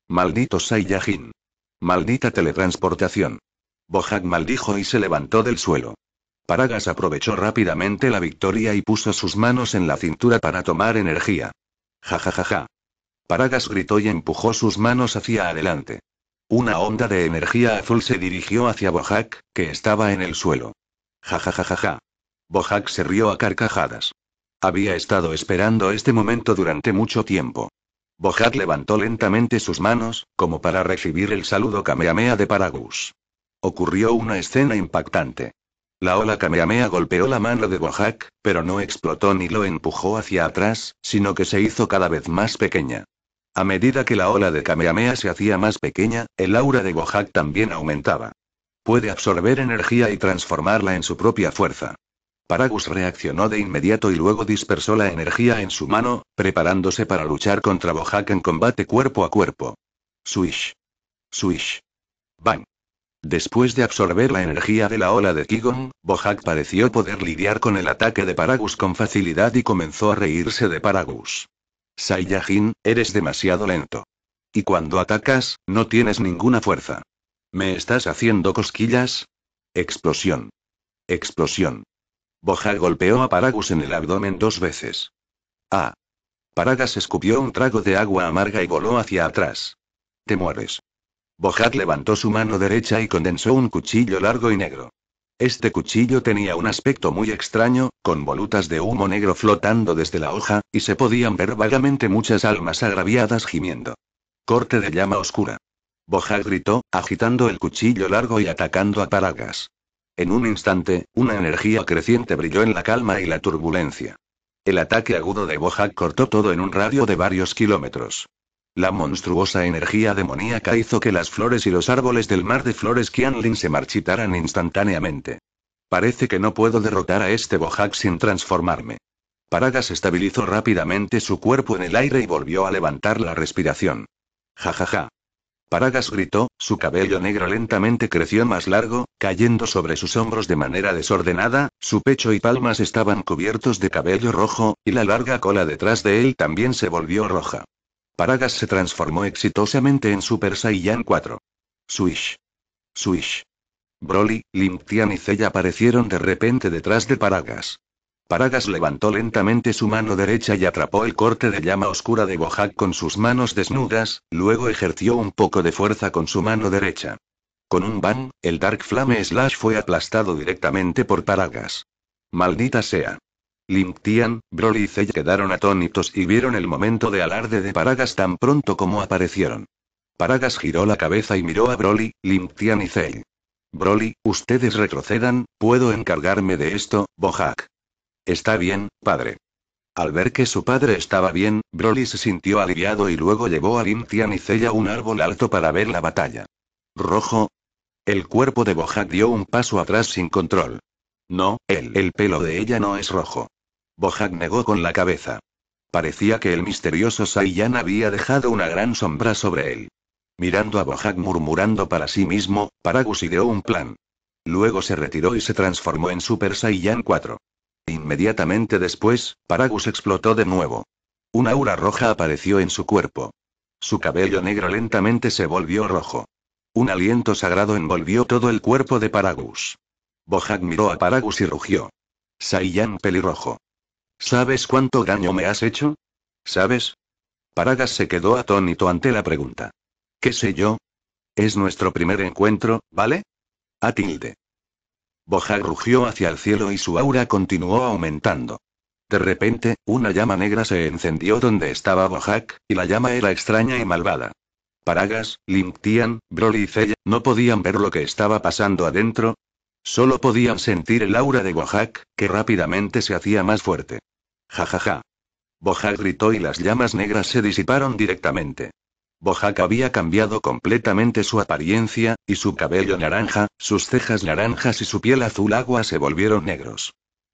Maldito Saiyajin. Maldita teletransportación. Bojag maldijo y se levantó del suelo. Paragas aprovechó rápidamente la victoria y puso sus manos en la cintura para tomar energía. Ja ja ja ja. Paragas gritó y empujó sus manos hacia adelante. Una onda de energía azul se dirigió hacia Bojack, que estaba en el suelo. Ja ja ja ja Bojack se rió a carcajadas. Había estado esperando este momento durante mucho tiempo. Bojack levantó lentamente sus manos, como para recibir el saludo Kamehameha de Paragus. Ocurrió una escena impactante. La ola Kamehameha golpeó la mano de Bojack, pero no explotó ni lo empujó hacia atrás, sino que se hizo cada vez más pequeña. A medida que la ola de Kamehameha se hacía más pequeña, el aura de Bojack también aumentaba. Puede absorber energía y transformarla en su propia fuerza. Paragus reaccionó de inmediato y luego dispersó la energía en su mano, preparándose para luchar contra Bojack en combate cuerpo a cuerpo. Swish. Swish. Bang. Después de absorber la energía de la ola de Kigon, Bojack pareció poder lidiar con el ataque de Paragus con facilidad y comenzó a reírse de Paragus. Saiyajin, eres demasiado lento. Y cuando atacas, no tienes ninguna fuerza. ¿Me estás haciendo cosquillas? Explosión. Explosión. Boja golpeó a Paragus en el abdomen dos veces. Ah. Paragas escupió un trago de agua amarga y voló hacia atrás. Te mueres. Bojat levantó su mano derecha y condensó un cuchillo largo y negro. Este cuchillo tenía un aspecto muy extraño, con volutas de humo negro flotando desde la hoja, y se podían ver vagamente muchas almas agraviadas gimiendo. Corte de llama oscura. Boja gritó, agitando el cuchillo largo y atacando a Paragas. En un instante, una energía creciente brilló en la calma y la turbulencia. El ataque agudo de Boja cortó todo en un radio de varios kilómetros. La monstruosa energía demoníaca hizo que las flores y los árboles del mar de flores Qianlin se marchitaran instantáneamente. Parece que no puedo derrotar a este Bojack sin transformarme. Paragas estabilizó rápidamente su cuerpo en el aire y volvió a levantar la respiración. Ja ja ja. Paragas gritó, su cabello negro lentamente creció más largo, cayendo sobre sus hombros de manera desordenada, su pecho y palmas estaban cubiertos de cabello rojo, y la larga cola detrás de él también se volvió roja. Paragas se transformó exitosamente en Super Saiyan 4. Swish. Swish. Broly, Tian y Cell aparecieron de repente detrás de Paragas. Paragas levantó lentamente su mano derecha y atrapó el corte de llama oscura de Bojack con sus manos desnudas, luego ejerció un poco de fuerza con su mano derecha. Con un bang, el Dark Flame Slash fue aplastado directamente por Paragas. Maldita sea. Lim Broly y Cell quedaron atónitos y vieron el momento de alarde de Paragas tan pronto como aparecieron. Paragas giró la cabeza y miró a Broly, Limtian y Cell. Broly, ustedes retrocedan, puedo encargarme de esto, Bojack. Está bien, padre. Al ver que su padre estaba bien, Broly se sintió aliviado y luego llevó a Limtian y Cell a un árbol alto para ver la batalla. ¿Rojo? El cuerpo de Bojack dio un paso atrás sin control. No, él, el pelo de ella no es rojo. Bojack negó con la cabeza. Parecía que el misterioso Saiyan había dejado una gran sombra sobre él. Mirando a Bojack murmurando para sí mismo, Paragus ideó un plan. Luego se retiró y se transformó en Super Saiyan 4. Inmediatamente después, Paragus explotó de nuevo. Una aura roja apareció en su cuerpo. Su cabello negro lentamente se volvió rojo. Un aliento sagrado envolvió todo el cuerpo de Paragus. Bojack miró a Paragus y rugió. Saiyan pelirrojo. ¿Sabes cuánto daño me has hecho? ¿Sabes? Paragas se quedó atónito ante la pregunta. ¿Qué sé yo? Es nuestro primer encuentro, ¿vale? Atilde. Bojack rugió hacia el cielo y su aura continuó aumentando. De repente, una llama negra se encendió donde estaba Bojack, y la llama era extraña y malvada. Paragas, Linktian, Broly y Zella no podían ver lo que estaba pasando adentro, Solo podían sentir el aura de Bojack, que rápidamente se hacía más fuerte. Jajaja. ja ja. Bojack gritó y las llamas negras se disiparon directamente. Bojack había cambiado completamente su apariencia, y su cabello naranja, sus cejas naranjas y su piel azul agua se volvieron negros.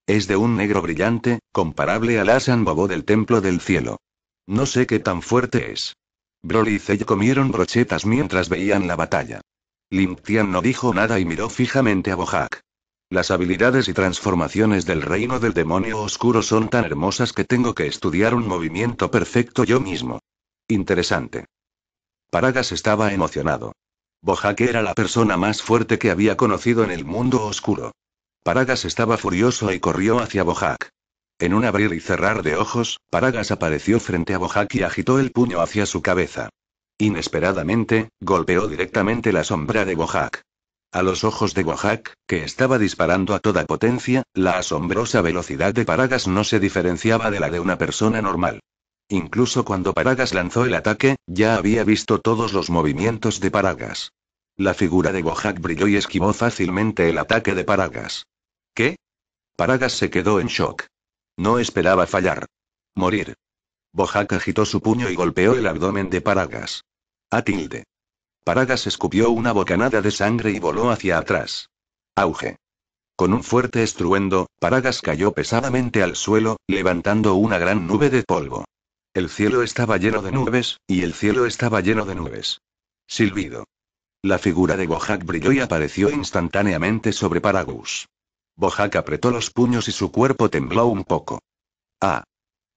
Es de un negro brillante, comparable al Asan Bobo del Templo del Cielo. No sé qué tan fuerte es. Broly y Zell comieron brochetas mientras veían la batalla. Limtian no dijo nada y miró fijamente a Bojack. Las habilidades y transformaciones del reino del demonio oscuro son tan hermosas que tengo que estudiar un movimiento perfecto yo mismo. Interesante. Paragas estaba emocionado. Bojack era la persona más fuerte que había conocido en el mundo oscuro. Paragas estaba furioso y corrió hacia Bojack. En un abrir y cerrar de ojos, Paragas apareció frente a Bojack y agitó el puño hacia su cabeza. Inesperadamente, golpeó directamente la sombra de Bojack. A los ojos de Bojack, que estaba disparando a toda potencia, la asombrosa velocidad de Paragas no se diferenciaba de la de una persona normal. Incluso cuando Paragas lanzó el ataque, ya había visto todos los movimientos de Paragas. La figura de Bojack brilló y esquivó fácilmente el ataque de Paragas. ¿Qué? Paragas se quedó en shock. No esperaba fallar. Morir. Bojack agitó su puño y golpeó el abdomen de Paragas. A tilde. Paragas escupió una bocanada de sangre y voló hacia atrás. Auge. Con un fuerte estruendo, Paragas cayó pesadamente al suelo, levantando una gran nube de polvo. El cielo estaba lleno de nubes, y el cielo estaba lleno de nubes. Silbido. La figura de Bojack brilló y apareció instantáneamente sobre Paragus. Bojack apretó los puños y su cuerpo tembló un poco. Ah.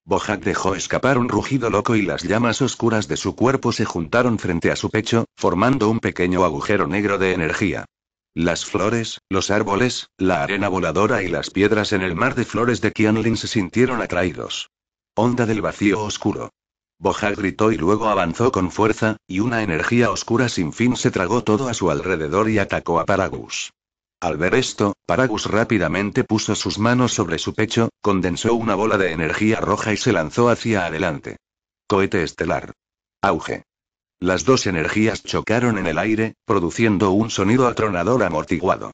Bojack dejó escapar un rugido loco y las llamas oscuras de su cuerpo se juntaron frente a su pecho, formando un pequeño agujero negro de energía. Las flores, los árboles, la arena voladora y las piedras en el mar de flores de Qianlin se sintieron atraídos. Onda del vacío oscuro. Bojack gritó y luego avanzó con fuerza, y una energía oscura sin fin se tragó todo a su alrededor y atacó a Paragus. Al ver esto, Paragus rápidamente puso sus manos sobre su pecho, condensó una bola de energía roja y se lanzó hacia adelante. Cohete estelar. Auge. Las dos energías chocaron en el aire, produciendo un sonido atronador amortiguado.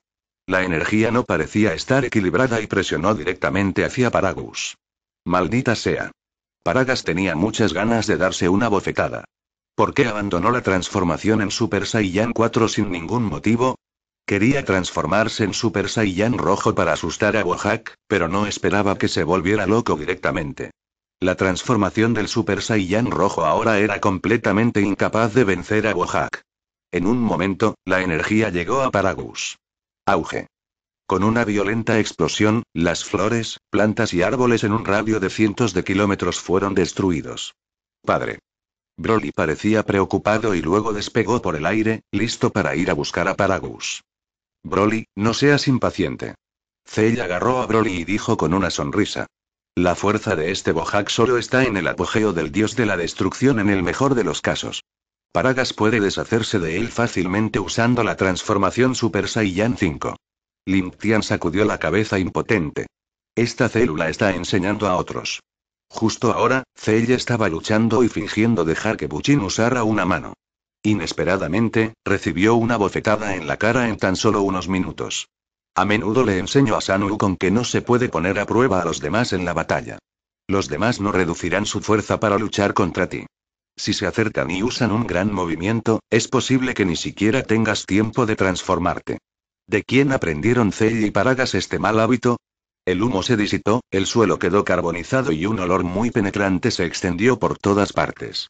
La energía no parecía estar equilibrada y presionó directamente hacia Paragus. Maldita sea. Paragas tenía muchas ganas de darse una bofetada. ¿Por qué abandonó la transformación en Super Saiyan 4 sin ningún motivo? Quería transformarse en Super Saiyan rojo para asustar a Wojak, pero no esperaba que se volviera loco directamente. La transformación del Super Saiyan rojo ahora era completamente incapaz de vencer a Wojak. En un momento, la energía llegó a Paragus. Auge. Con una violenta explosión, las flores, plantas y árboles en un radio de cientos de kilómetros fueron destruidos. Padre. Broly parecía preocupado y luego despegó por el aire, listo para ir a buscar a Paragus. Broly, no seas impaciente. Cell agarró a Broly y dijo con una sonrisa. La fuerza de este Bojack solo está en el apogeo del dios de la destrucción en el mejor de los casos. Paragas puede deshacerse de él fácilmente usando la transformación Super Saiyan 5. Limpian sacudió la cabeza impotente. Esta célula está enseñando a otros. Justo ahora, Cell estaba luchando y fingiendo dejar que Buchin usara una mano. Inesperadamente, recibió una bofetada en la cara en tan solo unos minutos. A menudo le enseño a Sanu con que no se puede poner a prueba a los demás en la batalla. Los demás no reducirán su fuerza para luchar contra ti. Si se acercan y usan un gran movimiento, es posible que ni siquiera tengas tiempo de transformarte. ¿De quién aprendieron Cell y Paragas este mal hábito? El humo se disitó, el suelo quedó carbonizado y un olor muy penetrante se extendió por todas partes.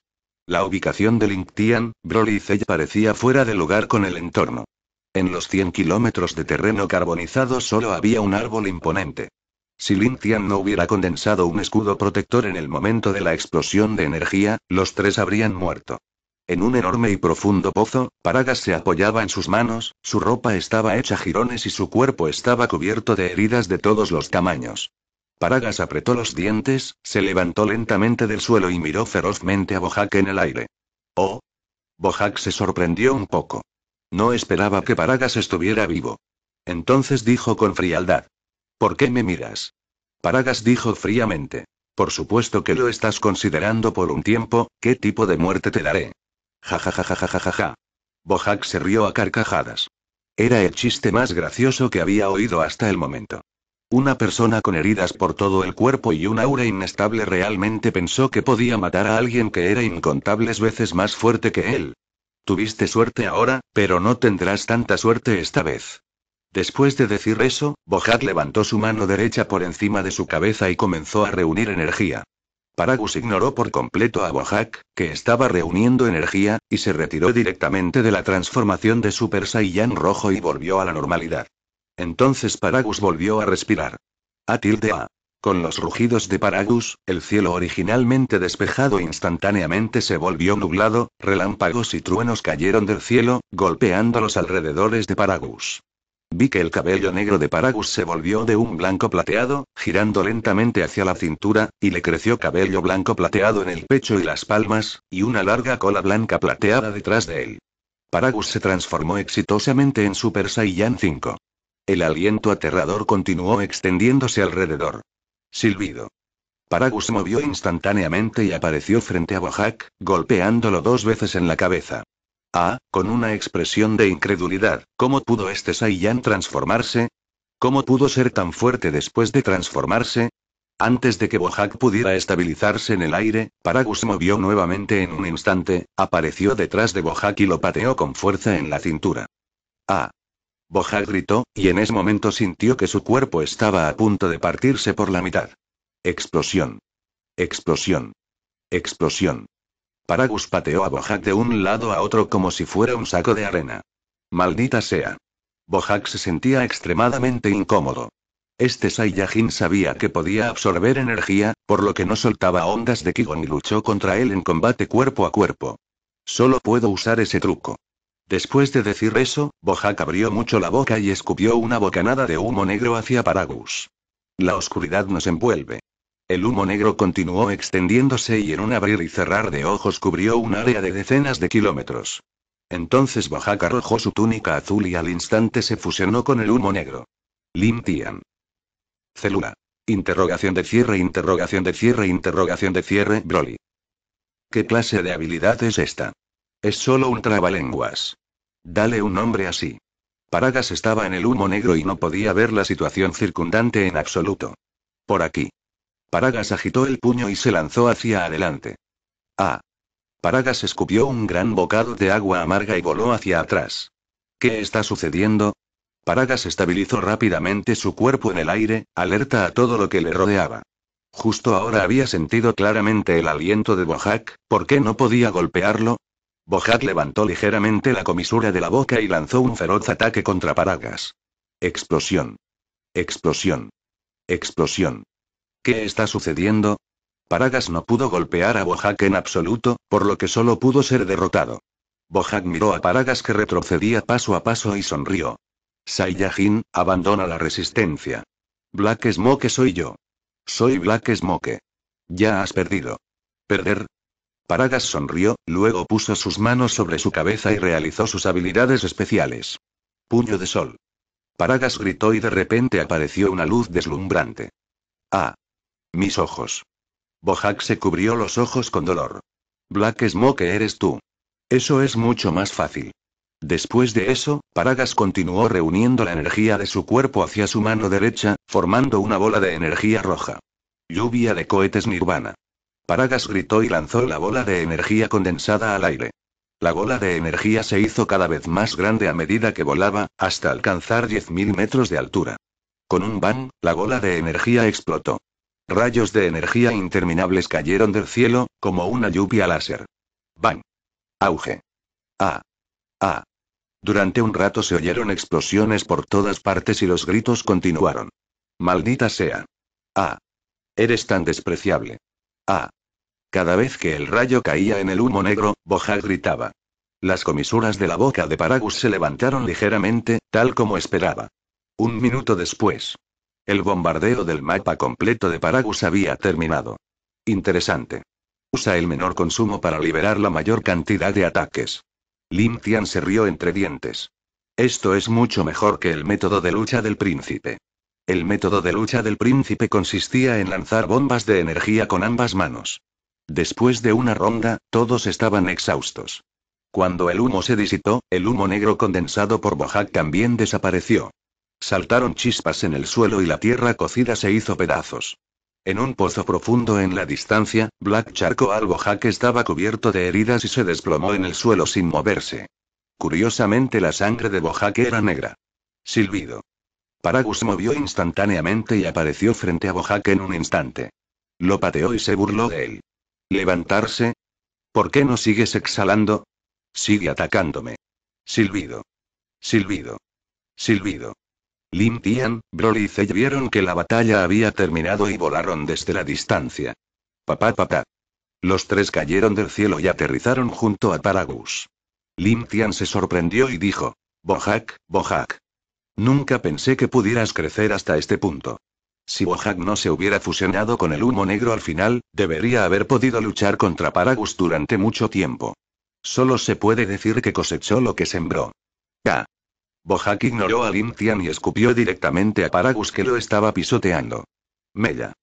La ubicación de Tian, Broly y Cell parecía fuera de lugar con el entorno. En los 100 kilómetros de terreno carbonizado solo había un árbol imponente. Si Tian no hubiera condensado un escudo protector en el momento de la explosión de energía, los tres habrían muerto. En un enorme y profundo pozo, Paragas se apoyaba en sus manos, su ropa estaba hecha jirones y su cuerpo estaba cubierto de heridas de todos los tamaños. Paragas apretó los dientes, se levantó lentamente del suelo y miró ferozmente a Bojack en el aire. ¡Oh! Bojack se sorprendió un poco. No esperaba que Paragas estuviera vivo. Entonces dijo con frialdad. ¿Por qué me miras? Paragas dijo fríamente. Por supuesto que lo estás considerando por un tiempo, ¿qué tipo de muerte te daré? Ja ja Bojack se rió a carcajadas. Era el chiste más gracioso que había oído hasta el momento. Una persona con heridas por todo el cuerpo y un aura inestable realmente pensó que podía matar a alguien que era incontables veces más fuerte que él. Tuviste suerte ahora, pero no tendrás tanta suerte esta vez. Después de decir eso, Bojack levantó su mano derecha por encima de su cabeza y comenzó a reunir energía. Paragus ignoró por completo a Bojack, que estaba reuniendo energía, y se retiró directamente de la transformación de Super Saiyan rojo y volvió a la normalidad. Entonces Paragus volvió a respirar. A tilde A. Con los rugidos de Paragus, el cielo originalmente despejado instantáneamente se volvió nublado, relámpagos y truenos cayeron del cielo, golpeando los alrededores de Paragus. Vi que el cabello negro de Paragus se volvió de un blanco plateado, girando lentamente hacia la cintura, y le creció cabello blanco plateado en el pecho y las palmas, y una larga cola blanca plateada detrás de él. Paragus se transformó exitosamente en Super Saiyan 5. El aliento aterrador continuó extendiéndose alrededor. Silbido. Paragus movió instantáneamente y apareció frente a Bojack, golpeándolo dos veces en la cabeza. Ah, con una expresión de incredulidad, ¿cómo pudo este Saiyan transformarse? ¿Cómo pudo ser tan fuerte después de transformarse? Antes de que Bojack pudiera estabilizarse en el aire, Paragus movió nuevamente en un instante, apareció detrás de Bojack y lo pateó con fuerza en la cintura. Ah, Boja gritó, y en ese momento sintió que su cuerpo estaba a punto de partirse por la mitad. Explosión. Explosión. Explosión. Paragus pateó a Bojack de un lado a otro como si fuera un saco de arena. Maldita sea. Bojack se sentía extremadamente incómodo. Este Saiyajin sabía que podía absorber energía, por lo que no soltaba ondas de Kigon y luchó contra él en combate cuerpo a cuerpo. Solo puedo usar ese truco. Después de decir eso, Bojack abrió mucho la boca y escupió una bocanada de humo negro hacia Paragus. La oscuridad nos envuelve. El humo negro continuó extendiéndose y en un abrir y cerrar de ojos cubrió un área de decenas de kilómetros. Entonces Bojack arrojó su túnica azul y al instante se fusionó con el humo negro. Lim Tian. Célula. Interrogación de cierre, interrogación de cierre, interrogación de cierre, Broly. ¿Qué clase de habilidad es esta? Es solo un trabalenguas. Dale un nombre así. Paragas estaba en el humo negro y no podía ver la situación circundante en absoluto. Por aquí. Paragas agitó el puño y se lanzó hacia adelante. Ah. Paragas escupió un gran bocado de agua amarga y voló hacia atrás. ¿Qué está sucediendo? Paragas estabilizó rápidamente su cuerpo en el aire, alerta a todo lo que le rodeaba. Justo ahora había sentido claramente el aliento de Bojack, ¿por qué no podía golpearlo? Bojack levantó ligeramente la comisura de la boca y lanzó un feroz ataque contra Paragas. Explosión. Explosión. Explosión. ¿Qué está sucediendo? Paragas no pudo golpear a Bojack en absoluto, por lo que solo pudo ser derrotado. Bojack miró a Paragas que retrocedía paso a paso y sonrió. Saiyajin, abandona la resistencia. Black Smoke soy yo. Soy Black Smoke. Ya has perdido. Perder, Paragas sonrió, luego puso sus manos sobre su cabeza y realizó sus habilidades especiales. Puño de sol. Paragas gritó y de repente apareció una luz deslumbrante. Ah. Mis ojos. Bojack se cubrió los ojos con dolor. Black Smoke eres tú. Eso es mucho más fácil. Después de eso, Paragas continuó reuniendo la energía de su cuerpo hacia su mano derecha, formando una bola de energía roja. Lluvia de cohetes nirvana. Paragas gritó y lanzó la bola de energía condensada al aire. La bola de energía se hizo cada vez más grande a medida que volaba, hasta alcanzar 10.000 metros de altura. Con un bang, la bola de energía explotó. Rayos de energía interminables cayeron del cielo, como una lluvia láser. Bang. Auge. Ah. Ah. Durante un rato se oyeron explosiones por todas partes y los gritos continuaron. Maldita sea. Ah. Eres tan despreciable. Ah. Cada vez que el rayo caía en el humo negro, Boja gritaba. Las comisuras de la boca de Paragus se levantaron ligeramente, tal como esperaba. Un minuto después. El bombardeo del mapa completo de Paragus había terminado. Interesante. Usa el menor consumo para liberar la mayor cantidad de ataques. Lim se rió entre dientes. Esto es mucho mejor que el método de lucha del príncipe. El método de lucha del príncipe consistía en lanzar bombas de energía con ambas manos. Después de una ronda, todos estaban exhaustos. Cuando el humo se disitó, el humo negro condensado por Bojack también desapareció. Saltaron chispas en el suelo y la tierra cocida se hizo pedazos. En un pozo profundo en la distancia, Black Charco al Bojack estaba cubierto de heridas y se desplomó en el suelo sin moverse. Curiosamente la sangre de Bojack era negra. Silbido. Paragus movió instantáneamente y apareció frente a Bojack en un instante. Lo pateó y se burló de él. Levantarse. ¿Por qué no sigues exhalando? Sigue atacándome. Silbido. Silbido. Silbido. Lim Broly y Zell vieron que la batalla había terminado y volaron desde la distancia. Papá papá. Los tres cayeron del cielo y aterrizaron junto a Paragus. Lim se sorprendió y dijo: Bojack, Bojack. Nunca pensé que pudieras crecer hasta este punto. Si Bojack no se hubiera fusionado con el humo negro al final, debería haber podido luchar contra Paragus durante mucho tiempo. Solo se puede decir que cosechó lo que sembró. ¡Ah! Bojack ignoró a Lin y escupió directamente a Paragus que lo estaba pisoteando. Mella.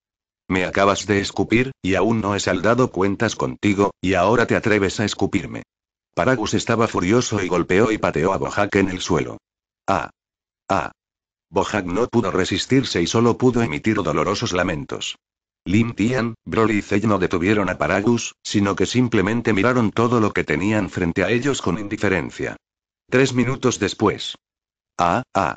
Me acabas de escupir, y aún no he saldado cuentas contigo, y ahora te atreves a escupirme. Paragus estaba furioso y golpeó y pateó a Bojack en el suelo. Ah. Ah. Bojack no pudo resistirse y solo pudo emitir dolorosos lamentos. Lim Tian, Broly y Zell no detuvieron a Paragus, sino que simplemente miraron todo lo que tenían frente a ellos con indiferencia. Tres minutos después. Ah, ah.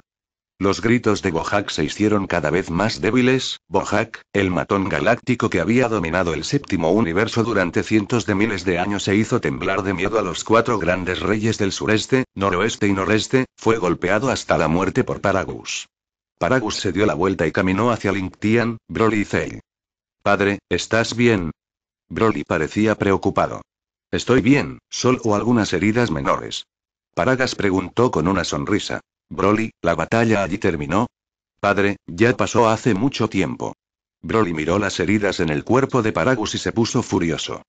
Los gritos de Bojack se hicieron cada vez más débiles, Bojack, el matón galáctico que había dominado el séptimo universo durante cientos de miles de años se hizo temblar de miedo a los cuatro grandes reyes del sureste, noroeste y noreste, fue golpeado hasta la muerte por Paragus. Paragus se dio la vuelta y caminó hacia Linktian, Broly y Padre, ¿estás bien? Broly parecía preocupado. Estoy bien, solo algunas heridas menores. Paragas preguntó con una sonrisa. Broly, la batalla allí terminó. Padre, ya pasó hace mucho tiempo. Broly miró las heridas en el cuerpo de Paragus y se puso furioso.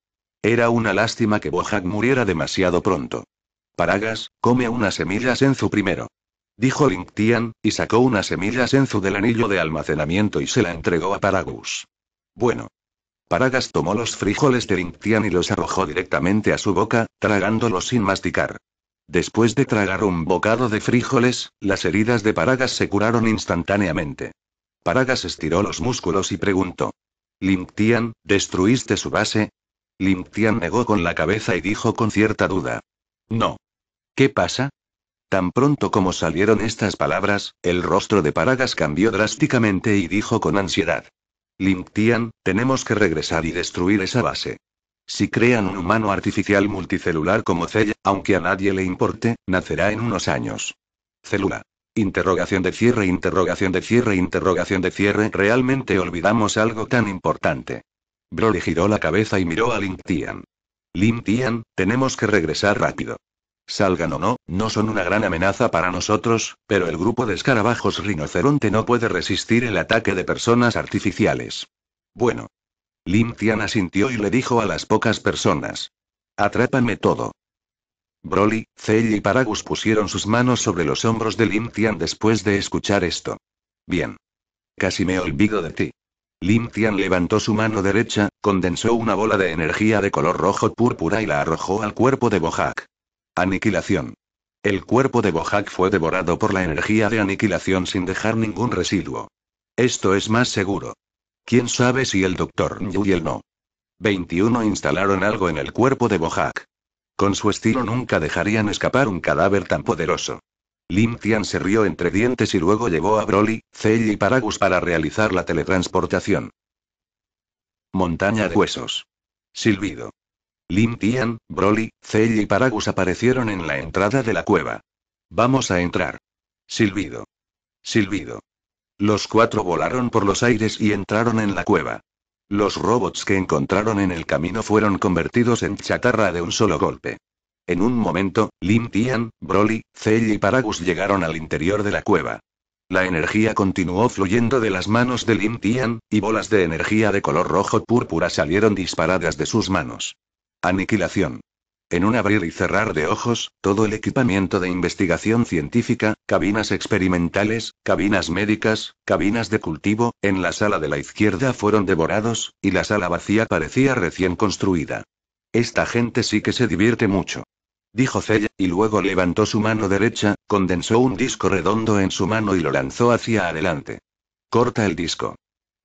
Era una lástima que Bojack muriera demasiado pronto. Paragas, come unas semillas Enzu primero. Dijo Linktian, y sacó unas semillas Enzu del anillo de almacenamiento y se la entregó a Paragus. Bueno. Paragas tomó los frijoles de Linktian y los arrojó directamente a su boca, tragándolos sin masticar. Después de tragar un bocado de frijoles, las heridas de Paragas se curaron instantáneamente. Paragas estiró los músculos y preguntó. Limptian, ¿destruiste su base? Limptian negó con la cabeza y dijo con cierta duda. No. ¿Qué pasa? Tan pronto como salieron estas palabras, el rostro de Paragas cambió drásticamente y dijo con ansiedad. Limptian, tenemos que regresar y destruir esa base. Si crean un humano artificial multicelular como Cella, aunque a nadie le importe, nacerá en unos años. Célula. Interrogación de cierre, interrogación de cierre, interrogación de cierre. Realmente olvidamos algo tan importante. Broly giró la cabeza y miró a Lin Tian. Lin Tian, tenemos que regresar rápido. Salgan o no, no son una gran amenaza para nosotros, pero el grupo de escarabajos rinoceronte no puede resistir el ataque de personas artificiales. Bueno, Lim Tian asintió y le dijo a las pocas personas. Atrápame todo. Broly, Cell y Paragus pusieron sus manos sobre los hombros de Lim Tian después de escuchar esto. Bien. Casi me olvido de ti. Lim Tian levantó su mano derecha, condensó una bola de energía de color rojo púrpura y la arrojó al cuerpo de Bojack. Aniquilación. El cuerpo de Bojack fue devorado por la energía de aniquilación sin dejar ningún residuo. Esto es más seguro. Quién sabe si el doctor el no. 21 instalaron algo en el cuerpo de Bojack. Con su estilo nunca dejarían escapar un cadáver tan poderoso. Lim Tian se rió entre dientes y luego llevó a Broly, Cell y Paragus para realizar la teletransportación. Montaña de huesos. Silbido. Lim Tian, Broly, Cell y Paragus aparecieron en la entrada de la cueva. Vamos a entrar. Silbido. Silbido. Los cuatro volaron por los aires y entraron en la cueva. Los robots que encontraron en el camino fueron convertidos en chatarra de un solo golpe. En un momento, Lim Tian, Broly, Cell y Paragus llegaron al interior de la cueva. La energía continuó fluyendo de las manos de Lim Tian, y bolas de energía de color rojo púrpura salieron disparadas de sus manos. Aniquilación. En un abrir y cerrar de ojos, todo el equipamiento de investigación científica, cabinas experimentales, cabinas médicas, cabinas de cultivo, en la sala de la izquierda fueron devorados, y la sala vacía parecía recién construida. Esta gente sí que se divierte mucho. Dijo Zella, y luego levantó su mano derecha, condensó un disco redondo en su mano y lo lanzó hacia adelante. Corta el disco.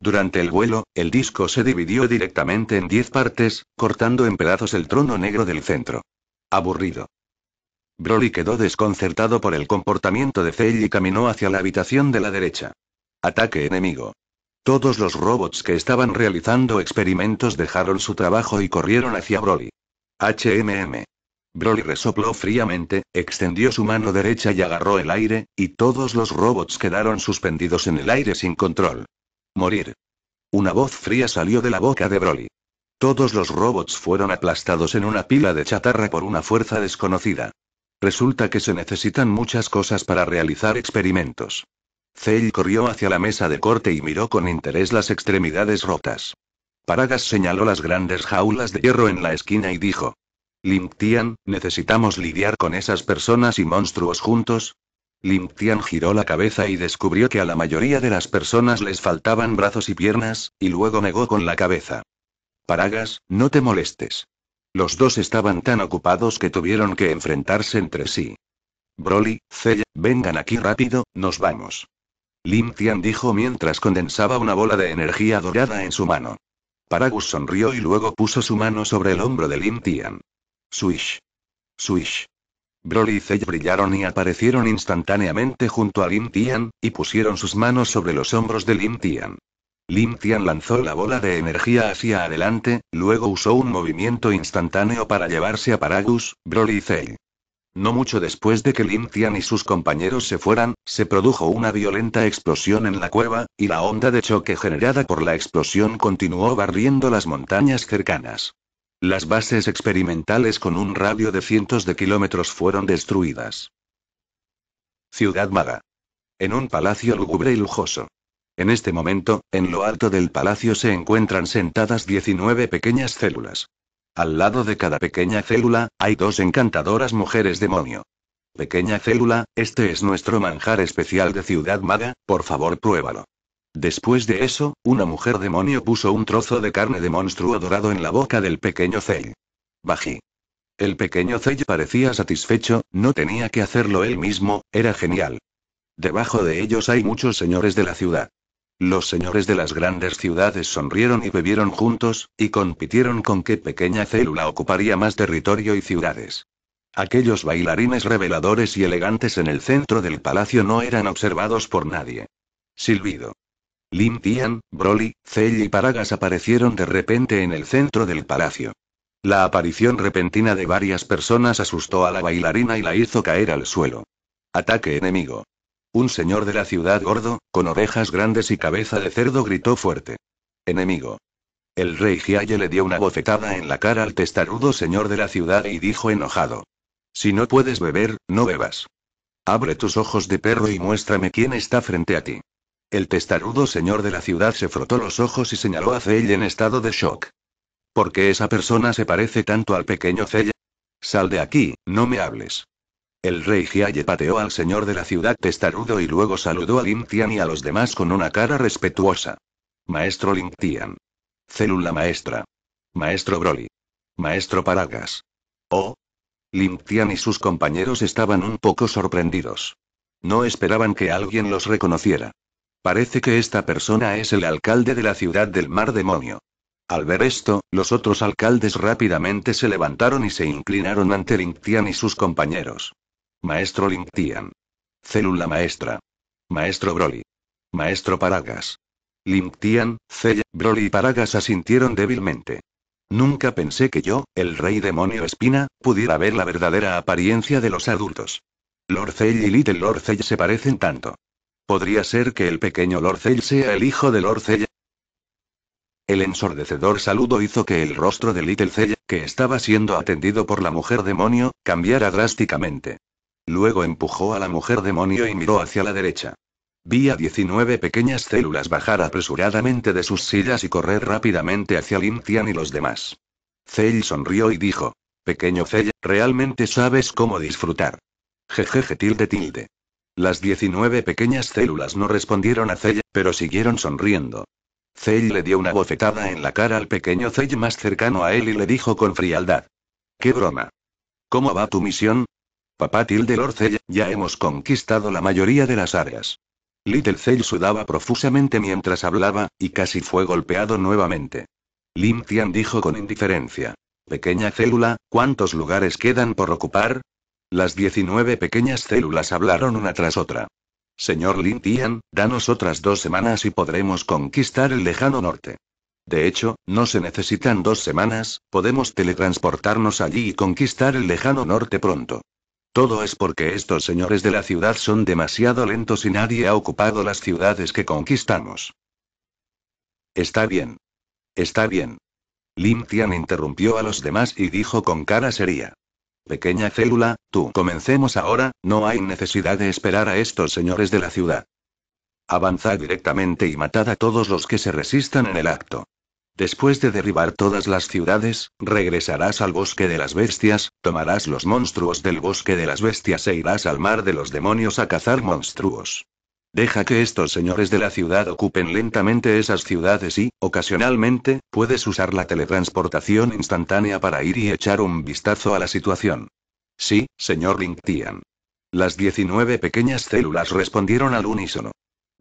Durante el vuelo, el disco se dividió directamente en 10 partes, cortando en pedazos el trono negro del centro. Aburrido. Broly quedó desconcertado por el comportamiento de Cell y caminó hacia la habitación de la derecha. Ataque enemigo. Todos los robots que estaban realizando experimentos dejaron su trabajo y corrieron hacia Broly. HMM. Broly resopló fríamente, extendió su mano derecha y agarró el aire, y todos los robots quedaron suspendidos en el aire sin control. Morir. Una voz fría salió de la boca de Broly. Todos los robots fueron aplastados en una pila de chatarra por una fuerza desconocida. Resulta que se necesitan muchas cosas para realizar experimentos. Cell corrió hacia la mesa de corte y miró con interés las extremidades rotas. Paragas señaló las grandes jaulas de hierro en la esquina y dijo. Tian, necesitamos lidiar con esas personas y monstruos juntos, Lim Tian giró la cabeza y descubrió que a la mayoría de las personas les faltaban brazos y piernas, y luego negó con la cabeza. Paragas, no te molestes. Los dos estaban tan ocupados que tuvieron que enfrentarse entre sí. Broly, Cella, vengan aquí rápido, nos vamos. Lim Tian dijo mientras condensaba una bola de energía dorada en su mano. Paragus sonrió y luego puso su mano sobre el hombro de Lim Tian. Swish. Swish. Broly y brillaron y aparecieron instantáneamente junto a Lim Tian, y pusieron sus manos sobre los hombros de Lim Tian. Lim Tian lanzó la bola de energía hacia adelante, luego usó un movimiento instantáneo para llevarse a Paragus, Broly y No mucho después de que Lim Tian y sus compañeros se fueran, se produjo una violenta explosión en la cueva, y la onda de choque generada por la explosión continuó barriendo las montañas cercanas. Las bases experimentales con un radio de cientos de kilómetros fueron destruidas. Ciudad Maga. En un palacio lúgubre y lujoso. En este momento, en lo alto del palacio se encuentran sentadas 19 pequeñas células. Al lado de cada pequeña célula, hay dos encantadoras mujeres demonio. Pequeña célula, este es nuestro manjar especial de Ciudad Maga, por favor pruébalo. Después de eso, una mujer demonio puso un trozo de carne de monstruo dorado en la boca del pequeño Zell. Bají. El pequeño Zell parecía satisfecho, no tenía que hacerlo él mismo, era genial. Debajo de ellos hay muchos señores de la ciudad. Los señores de las grandes ciudades sonrieron y bebieron juntos, y compitieron con qué pequeña célula ocuparía más territorio y ciudades. Aquellos bailarines reveladores y elegantes en el centro del palacio no eran observados por nadie. Silbido. Lim Tian, Broly, Cell y Paragas aparecieron de repente en el centro del palacio. La aparición repentina de varias personas asustó a la bailarina y la hizo caer al suelo. Ataque enemigo. Un señor de la ciudad gordo, con orejas grandes y cabeza de cerdo gritó fuerte. Enemigo. El rey Gialle le dio una bofetada en la cara al testarudo señor de la ciudad y dijo enojado. Si no puedes beber, no bebas. Abre tus ojos de perro y muéstrame quién está frente a ti. El testarudo señor de la ciudad se frotó los ojos y señaló a Zell en estado de shock. ¿Por qué esa persona se parece tanto al pequeño Zell? Sal de aquí, no me hables. El rey Gialle pateó al señor de la ciudad testarudo y luego saludó a Lim Tian y a los demás con una cara respetuosa. Maestro Lim Tian. Célula maestra. Maestro Broly. Maestro Paragas. Oh. Lim Tian y sus compañeros estaban un poco sorprendidos. No esperaban que alguien los reconociera. Parece que esta persona es el alcalde de la ciudad del mar demonio. Al ver esto, los otros alcaldes rápidamente se levantaron y se inclinaron ante Lingtian y sus compañeros. Maestro Lingtian. Célula maestra. Maestro Broly. Maestro Paragas. Lingtian, Cella, Broly y Paragas asintieron débilmente. Nunca pensé que yo, el rey demonio espina, pudiera ver la verdadera apariencia de los adultos. Lord Cell y Little Lord Cell se parecen tanto. ¿Podría ser que el pequeño Lorcel sea el hijo de Lord El ensordecedor saludo hizo que el rostro de Little Cella, que estaba siendo atendido por la mujer demonio, cambiara drásticamente. Luego empujó a la mujer demonio y miró hacia la derecha. Vi a 19 pequeñas células bajar apresuradamente de sus sillas y correr rápidamente hacia Lin y los demás. Cell sonrió y dijo: Pequeño Cell, realmente sabes cómo disfrutar. Jejeje tilde tilde. Las 19 pequeñas células no respondieron a Zell, pero siguieron sonriendo. Zell le dio una bofetada en la cara al pequeño Zell más cercano a él y le dijo con frialdad. ¡Qué broma! ¿Cómo va tu misión? Papá Tilde Lord Zell, ya hemos conquistado la mayoría de las áreas. Little Zell sudaba profusamente mientras hablaba, y casi fue golpeado nuevamente. Lim Tian dijo con indiferencia. Pequeña célula, ¿cuántos lugares quedan por ocupar? Las 19 pequeñas células hablaron una tras otra. Señor Lin Tian, danos otras dos semanas y podremos conquistar el lejano norte. De hecho, no se necesitan dos semanas, podemos teletransportarnos allí y conquistar el lejano norte pronto. Todo es porque estos señores de la ciudad son demasiado lentos y nadie ha ocupado las ciudades que conquistamos. Está bien. Está bien. Lim Tian interrumpió a los demás y dijo con cara seria. Pequeña célula, tú. Comencemos ahora, no hay necesidad de esperar a estos señores de la ciudad. Avanzad directamente y matad a todos los que se resistan en el acto. Después de derribar todas las ciudades, regresarás al bosque de las bestias, tomarás los monstruos del bosque de las bestias e irás al mar de los demonios a cazar monstruos. Deja que estos señores de la ciudad ocupen lentamente esas ciudades y, ocasionalmente, puedes usar la teletransportación instantánea para ir y echar un vistazo a la situación. Sí, señor Tian. Las 19 pequeñas células respondieron al unísono.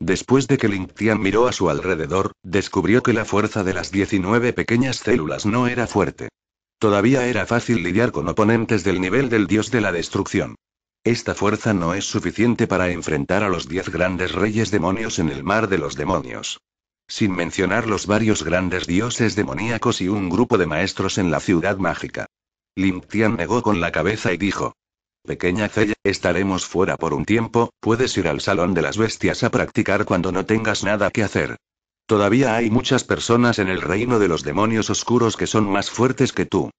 Después de que Tian miró a su alrededor, descubrió que la fuerza de las 19 pequeñas células no era fuerte. Todavía era fácil lidiar con oponentes del nivel del dios de la destrucción. Esta fuerza no es suficiente para enfrentar a los diez grandes reyes demonios en el mar de los demonios. Sin mencionar los varios grandes dioses demoníacos y un grupo de maestros en la ciudad mágica. Lin Tian negó con la cabeza y dijo. Pequeña Zeya, estaremos fuera por un tiempo, puedes ir al Salón de las Bestias a practicar cuando no tengas nada que hacer. Todavía hay muchas personas en el reino de los demonios oscuros que son más fuertes que tú.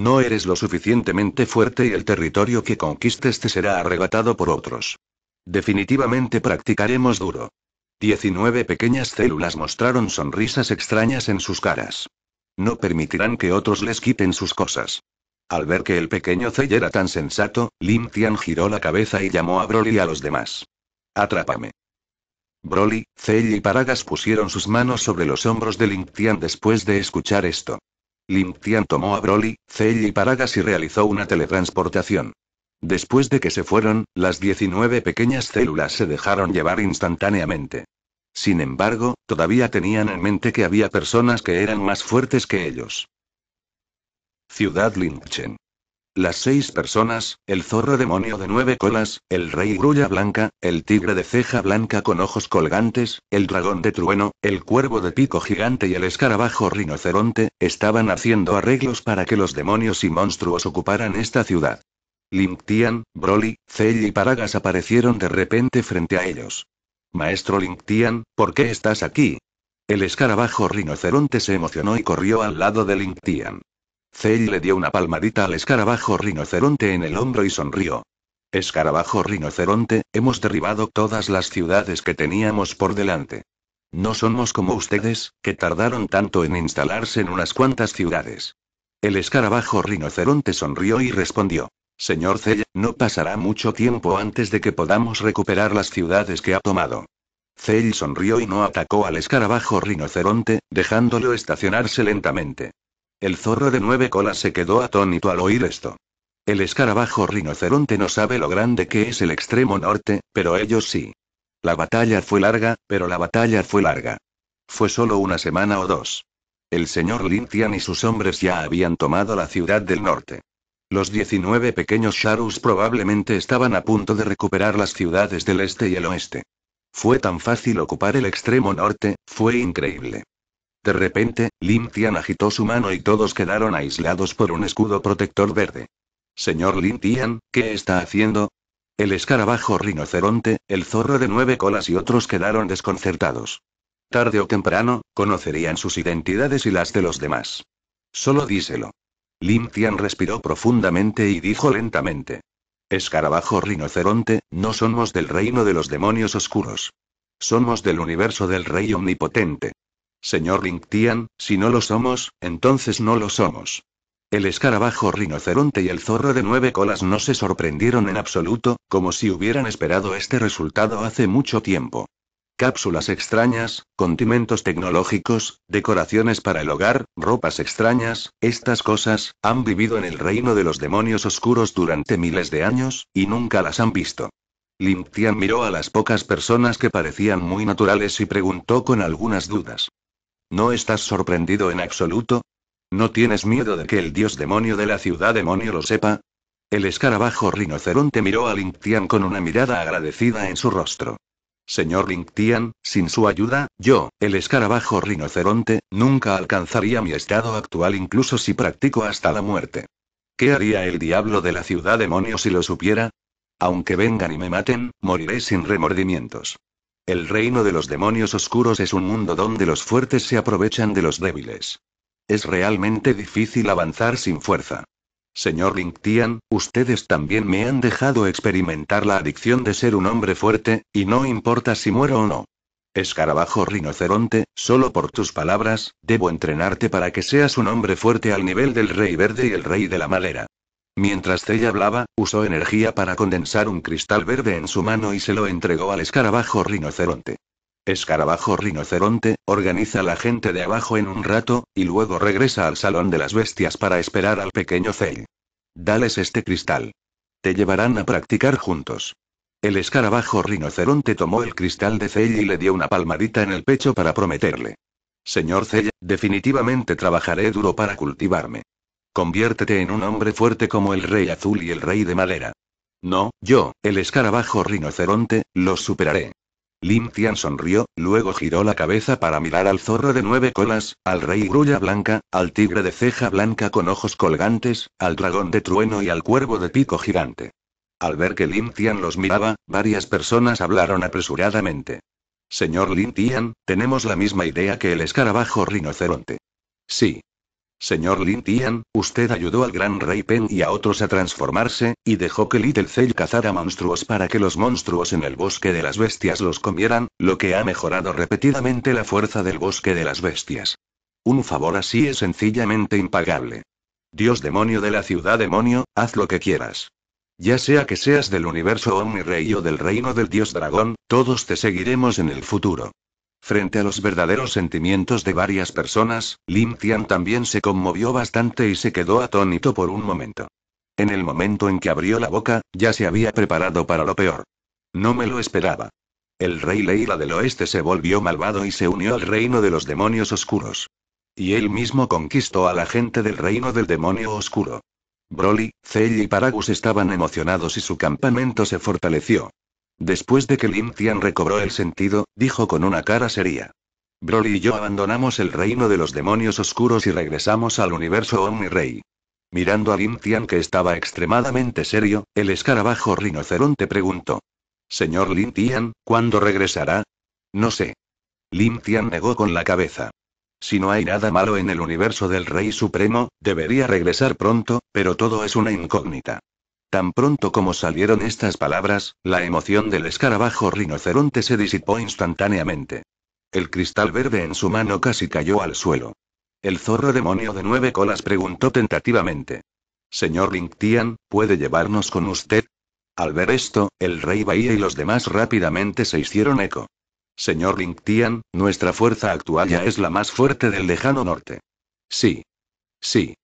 No eres lo suficientemente fuerte y el territorio que conquistes te será arrebatado por otros. Definitivamente practicaremos duro. 19 pequeñas células mostraron sonrisas extrañas en sus caras. No permitirán que otros les quiten sus cosas. Al ver que el pequeño Zey era tan sensato, Lim Tian giró la cabeza y llamó a Broly y a los demás. Atrápame. Broly, Zey y Paragas pusieron sus manos sobre los hombros de Lim Tian después de escuchar esto. Lim tomó a Broly, Cell y Paragas y realizó una teletransportación. Después de que se fueron, las 19 pequeñas células se dejaron llevar instantáneamente. Sin embargo, todavía tenían en mente que había personas que eran más fuertes que ellos. Ciudad Linchen las seis personas, el zorro demonio de nueve colas, el rey grulla blanca, el tigre de ceja blanca con ojos colgantes, el dragón de trueno, el cuervo de pico gigante y el escarabajo rinoceronte, estaban haciendo arreglos para que los demonios y monstruos ocuparan esta ciudad. Linktian, Broly, Cell y Paragas aparecieron de repente frente a ellos. Maestro Linktian, ¿por qué estás aquí? El escarabajo rinoceronte se emocionó y corrió al lado de Linktian. Zell le dio una palmadita al escarabajo rinoceronte en el hombro y sonrió. Escarabajo rinoceronte, hemos derribado todas las ciudades que teníamos por delante. No somos como ustedes, que tardaron tanto en instalarse en unas cuantas ciudades. El escarabajo rinoceronte sonrió y respondió. Señor Zell, no pasará mucho tiempo antes de que podamos recuperar las ciudades que ha tomado. Zell sonrió y no atacó al escarabajo rinoceronte, dejándolo estacionarse lentamente. El zorro de nueve colas se quedó atónito al oír esto. El escarabajo rinoceronte no sabe lo grande que es el extremo norte, pero ellos sí. La batalla fue larga, pero la batalla fue larga. Fue solo una semana o dos. El señor Lintian y sus hombres ya habían tomado la ciudad del norte. Los 19 pequeños Sharus probablemente estaban a punto de recuperar las ciudades del este y el oeste. Fue tan fácil ocupar el extremo norte, fue increíble. De repente, Lim Tian agitó su mano y todos quedaron aislados por un escudo protector verde. Señor Lim Tian, ¿qué está haciendo? El escarabajo rinoceronte, el zorro de nueve colas y otros quedaron desconcertados. Tarde o temprano, conocerían sus identidades y las de los demás. Solo díselo. Lim Tian respiró profundamente y dijo lentamente. Escarabajo rinoceronte, no somos del reino de los demonios oscuros. Somos del universo del rey omnipotente. Señor Tian, si no lo somos, entonces no lo somos. El escarabajo rinoceronte y el zorro de nueve colas no se sorprendieron en absoluto, como si hubieran esperado este resultado hace mucho tiempo. Cápsulas extrañas, condimentos tecnológicos, decoraciones para el hogar, ropas extrañas, estas cosas, han vivido en el reino de los demonios oscuros durante miles de años, y nunca las han visto. Lim Tian miró a las pocas personas que parecían muy naturales y preguntó con algunas dudas. ¿No estás sorprendido en absoluto? ¿No tienes miedo de que el dios demonio de la ciudad demonio lo sepa? El escarabajo rinoceronte miró a Lingtian con una mirada agradecida en su rostro. Señor Lingtian, sin su ayuda, yo, el escarabajo rinoceronte, nunca alcanzaría mi estado actual incluso si practico hasta la muerte. ¿Qué haría el diablo de la ciudad demonio si lo supiera? Aunque vengan y me maten, moriré sin remordimientos. El reino de los demonios oscuros es un mundo donde los fuertes se aprovechan de los débiles. Es realmente difícil avanzar sin fuerza. Señor Tian, ustedes también me han dejado experimentar la adicción de ser un hombre fuerte, y no importa si muero o no. Escarabajo rinoceronte, solo por tus palabras, debo entrenarte para que seas un hombre fuerte al nivel del rey verde y el rey de la madera. Mientras Zey hablaba, usó energía para condensar un cristal verde en su mano y se lo entregó al escarabajo rinoceronte. Escarabajo rinoceronte, organiza a la gente de abajo en un rato, y luego regresa al salón de las bestias para esperar al pequeño Zey. Dales este cristal. Te llevarán a practicar juntos. El escarabajo rinoceronte tomó el cristal de Zell y le dio una palmadita en el pecho para prometerle. Señor Zell, definitivamente trabajaré duro para cultivarme. Conviértete en un hombre fuerte como el rey azul y el rey de madera. No, yo, el escarabajo rinoceronte, los superaré. Lim Tian sonrió, luego giró la cabeza para mirar al zorro de nueve colas, al rey grulla blanca, al tigre de ceja blanca con ojos colgantes, al dragón de trueno y al cuervo de pico gigante. Al ver que Lim Tian los miraba, varias personas hablaron apresuradamente. Señor Lim Tian, tenemos la misma idea que el escarabajo rinoceronte. Sí, Señor Lin Tian, usted ayudó al gran rey Pen y a otros a transformarse, y dejó que Little Cell cazara monstruos para que los monstruos en el bosque de las bestias los comieran, lo que ha mejorado repetidamente la fuerza del bosque de las bestias. Un favor así es sencillamente impagable. Dios demonio de la ciudad demonio, haz lo que quieras. Ya sea que seas del universo Omni Rey o del reino del dios dragón, todos te seguiremos en el futuro. Frente a los verdaderos sentimientos de varias personas, Lim Tian también se conmovió bastante y se quedó atónito por un momento. En el momento en que abrió la boca, ya se había preparado para lo peor. No me lo esperaba. El rey Leila del Oeste se volvió malvado y se unió al reino de los demonios oscuros. Y él mismo conquistó a la gente del reino del demonio oscuro. Broly, Cell y Paragus estaban emocionados y su campamento se fortaleció. Después de que Lin Tian recobró el sentido, dijo con una cara seria. Broly y yo abandonamos el reino de los demonios oscuros y regresamos al universo Omni-Rey. Mirando a Lin Tian que estaba extremadamente serio, el escarabajo rinoceronte preguntó. Señor Lin Tian, ¿cuándo regresará? No sé. Lin Tian negó con la cabeza. Si no hay nada malo en el universo del Rey Supremo, debería regresar pronto, pero todo es una incógnita. Tan pronto como salieron estas palabras, la emoción del escarabajo rinoceronte se disipó instantáneamente. El cristal verde en su mano casi cayó al suelo. El zorro demonio de nueve colas preguntó tentativamente. Señor Lingtian, ¿puede llevarnos con usted? Al ver esto, el rey Bahía y los demás rápidamente se hicieron eco. Señor Lingtian, nuestra fuerza actual ya es la más fuerte del lejano norte. Sí. Sí.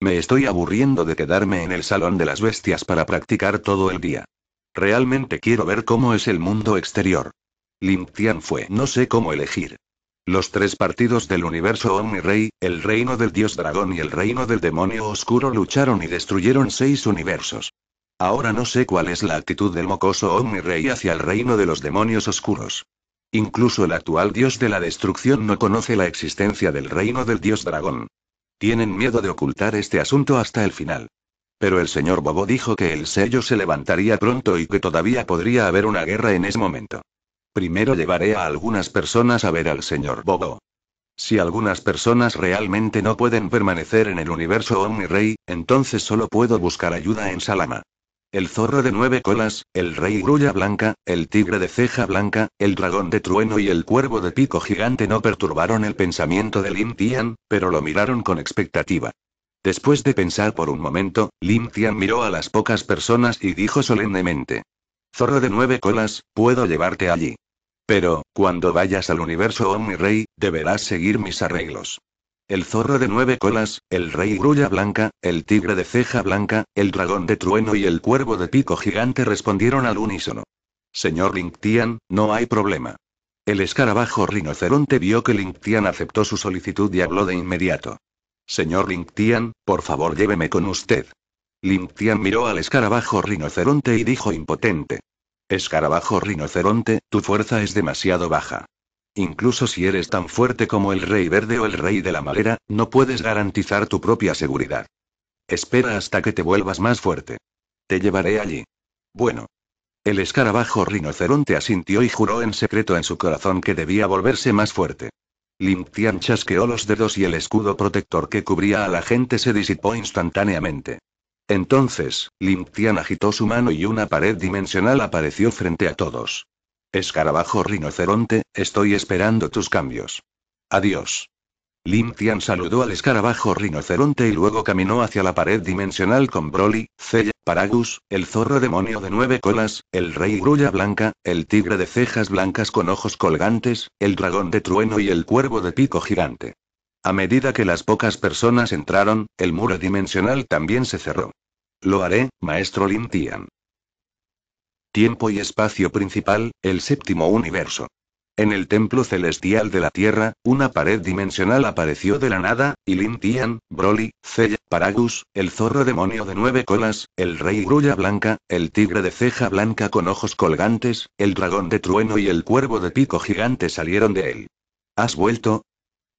Me estoy aburriendo de quedarme en el salón de las bestias para practicar todo el día. Realmente quiero ver cómo es el mundo exterior. Lim Tian fue, no sé cómo elegir. Los tres partidos del universo Omni-Rey, el reino del dios dragón y el reino del demonio oscuro lucharon y destruyeron seis universos. Ahora no sé cuál es la actitud del mocoso Omni-Rey hacia el reino de los demonios oscuros. Incluso el actual dios de la destrucción no conoce la existencia del reino del dios dragón. Tienen miedo de ocultar este asunto hasta el final. Pero el señor Bobo dijo que el sello se levantaría pronto y que todavía podría haber una guerra en ese momento. Primero llevaré a algunas personas a ver al señor Bobo. Si algunas personas realmente no pueden permanecer en el universo Omni-Rey, entonces solo puedo buscar ayuda en Salama el zorro de nueve colas, el rey grulla blanca, el tigre de ceja blanca, el dragón de trueno y el cuervo de pico gigante no perturbaron el pensamiento de Lin Tian, pero lo miraron con expectativa. Después de pensar por un momento, Lin Tian miró a las pocas personas y dijo solemnemente. Zorro de nueve colas, puedo llevarte allí. Pero, cuando vayas al universo mi rey deberás seguir mis arreglos el zorro de nueve colas, el rey grulla blanca, el tigre de ceja blanca, el dragón de trueno y el cuervo de pico gigante respondieron al unísono. Señor Lingtian, no hay problema. El escarabajo rinoceronte vio que Lingtian aceptó su solicitud y habló de inmediato. Señor Lingtian, por favor lléveme con usted. Lingtian miró al escarabajo rinoceronte y dijo impotente. Escarabajo rinoceronte, tu fuerza es demasiado baja. Incluso si eres tan fuerte como el Rey Verde o el Rey de la Madera, no puedes garantizar tu propia seguridad. Espera hasta que te vuelvas más fuerte. Te llevaré allí. Bueno. El escarabajo rinoceronte asintió y juró en secreto en su corazón que debía volverse más fuerte. Tian chasqueó los dedos y el escudo protector que cubría a la gente se disipó instantáneamente. Entonces, Tian agitó su mano y una pared dimensional apareció frente a todos. Escarabajo rinoceronte, estoy esperando tus cambios. Adiós. Lim Tian saludó al escarabajo rinoceronte y luego caminó hacia la pared dimensional con Broly, Cella, Paragus, el zorro demonio de nueve colas, el rey grulla blanca, el tigre de cejas blancas con ojos colgantes, el dragón de trueno y el cuervo de pico gigante. A medida que las pocas personas entraron, el muro dimensional también se cerró. Lo haré, maestro Lim Tian. Tiempo y espacio principal, el séptimo universo. En el templo celestial de la Tierra, una pared dimensional apareció de la nada, y Lin Tian, Broly, Cella, Paragus, el zorro demonio de nueve colas, el rey grulla blanca, el tigre de ceja blanca con ojos colgantes, el dragón de trueno y el cuervo de pico gigante salieron de él. ¿Has vuelto?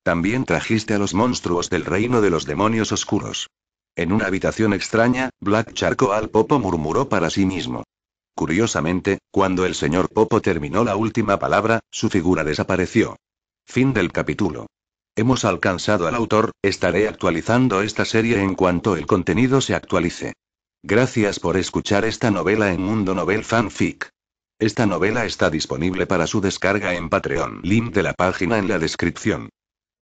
También trajiste a los monstruos del reino de los demonios oscuros. En una habitación extraña, Black Charcoal Popo murmuró para sí mismo. Curiosamente, cuando el señor Popo terminó la última palabra, su figura desapareció. Fin del capítulo. Hemos alcanzado al autor, estaré actualizando esta serie en cuanto el contenido se actualice. Gracias por escuchar esta novela en Mundo Novel Fanfic. Esta novela está disponible para su descarga en Patreon. Link de la página en la descripción.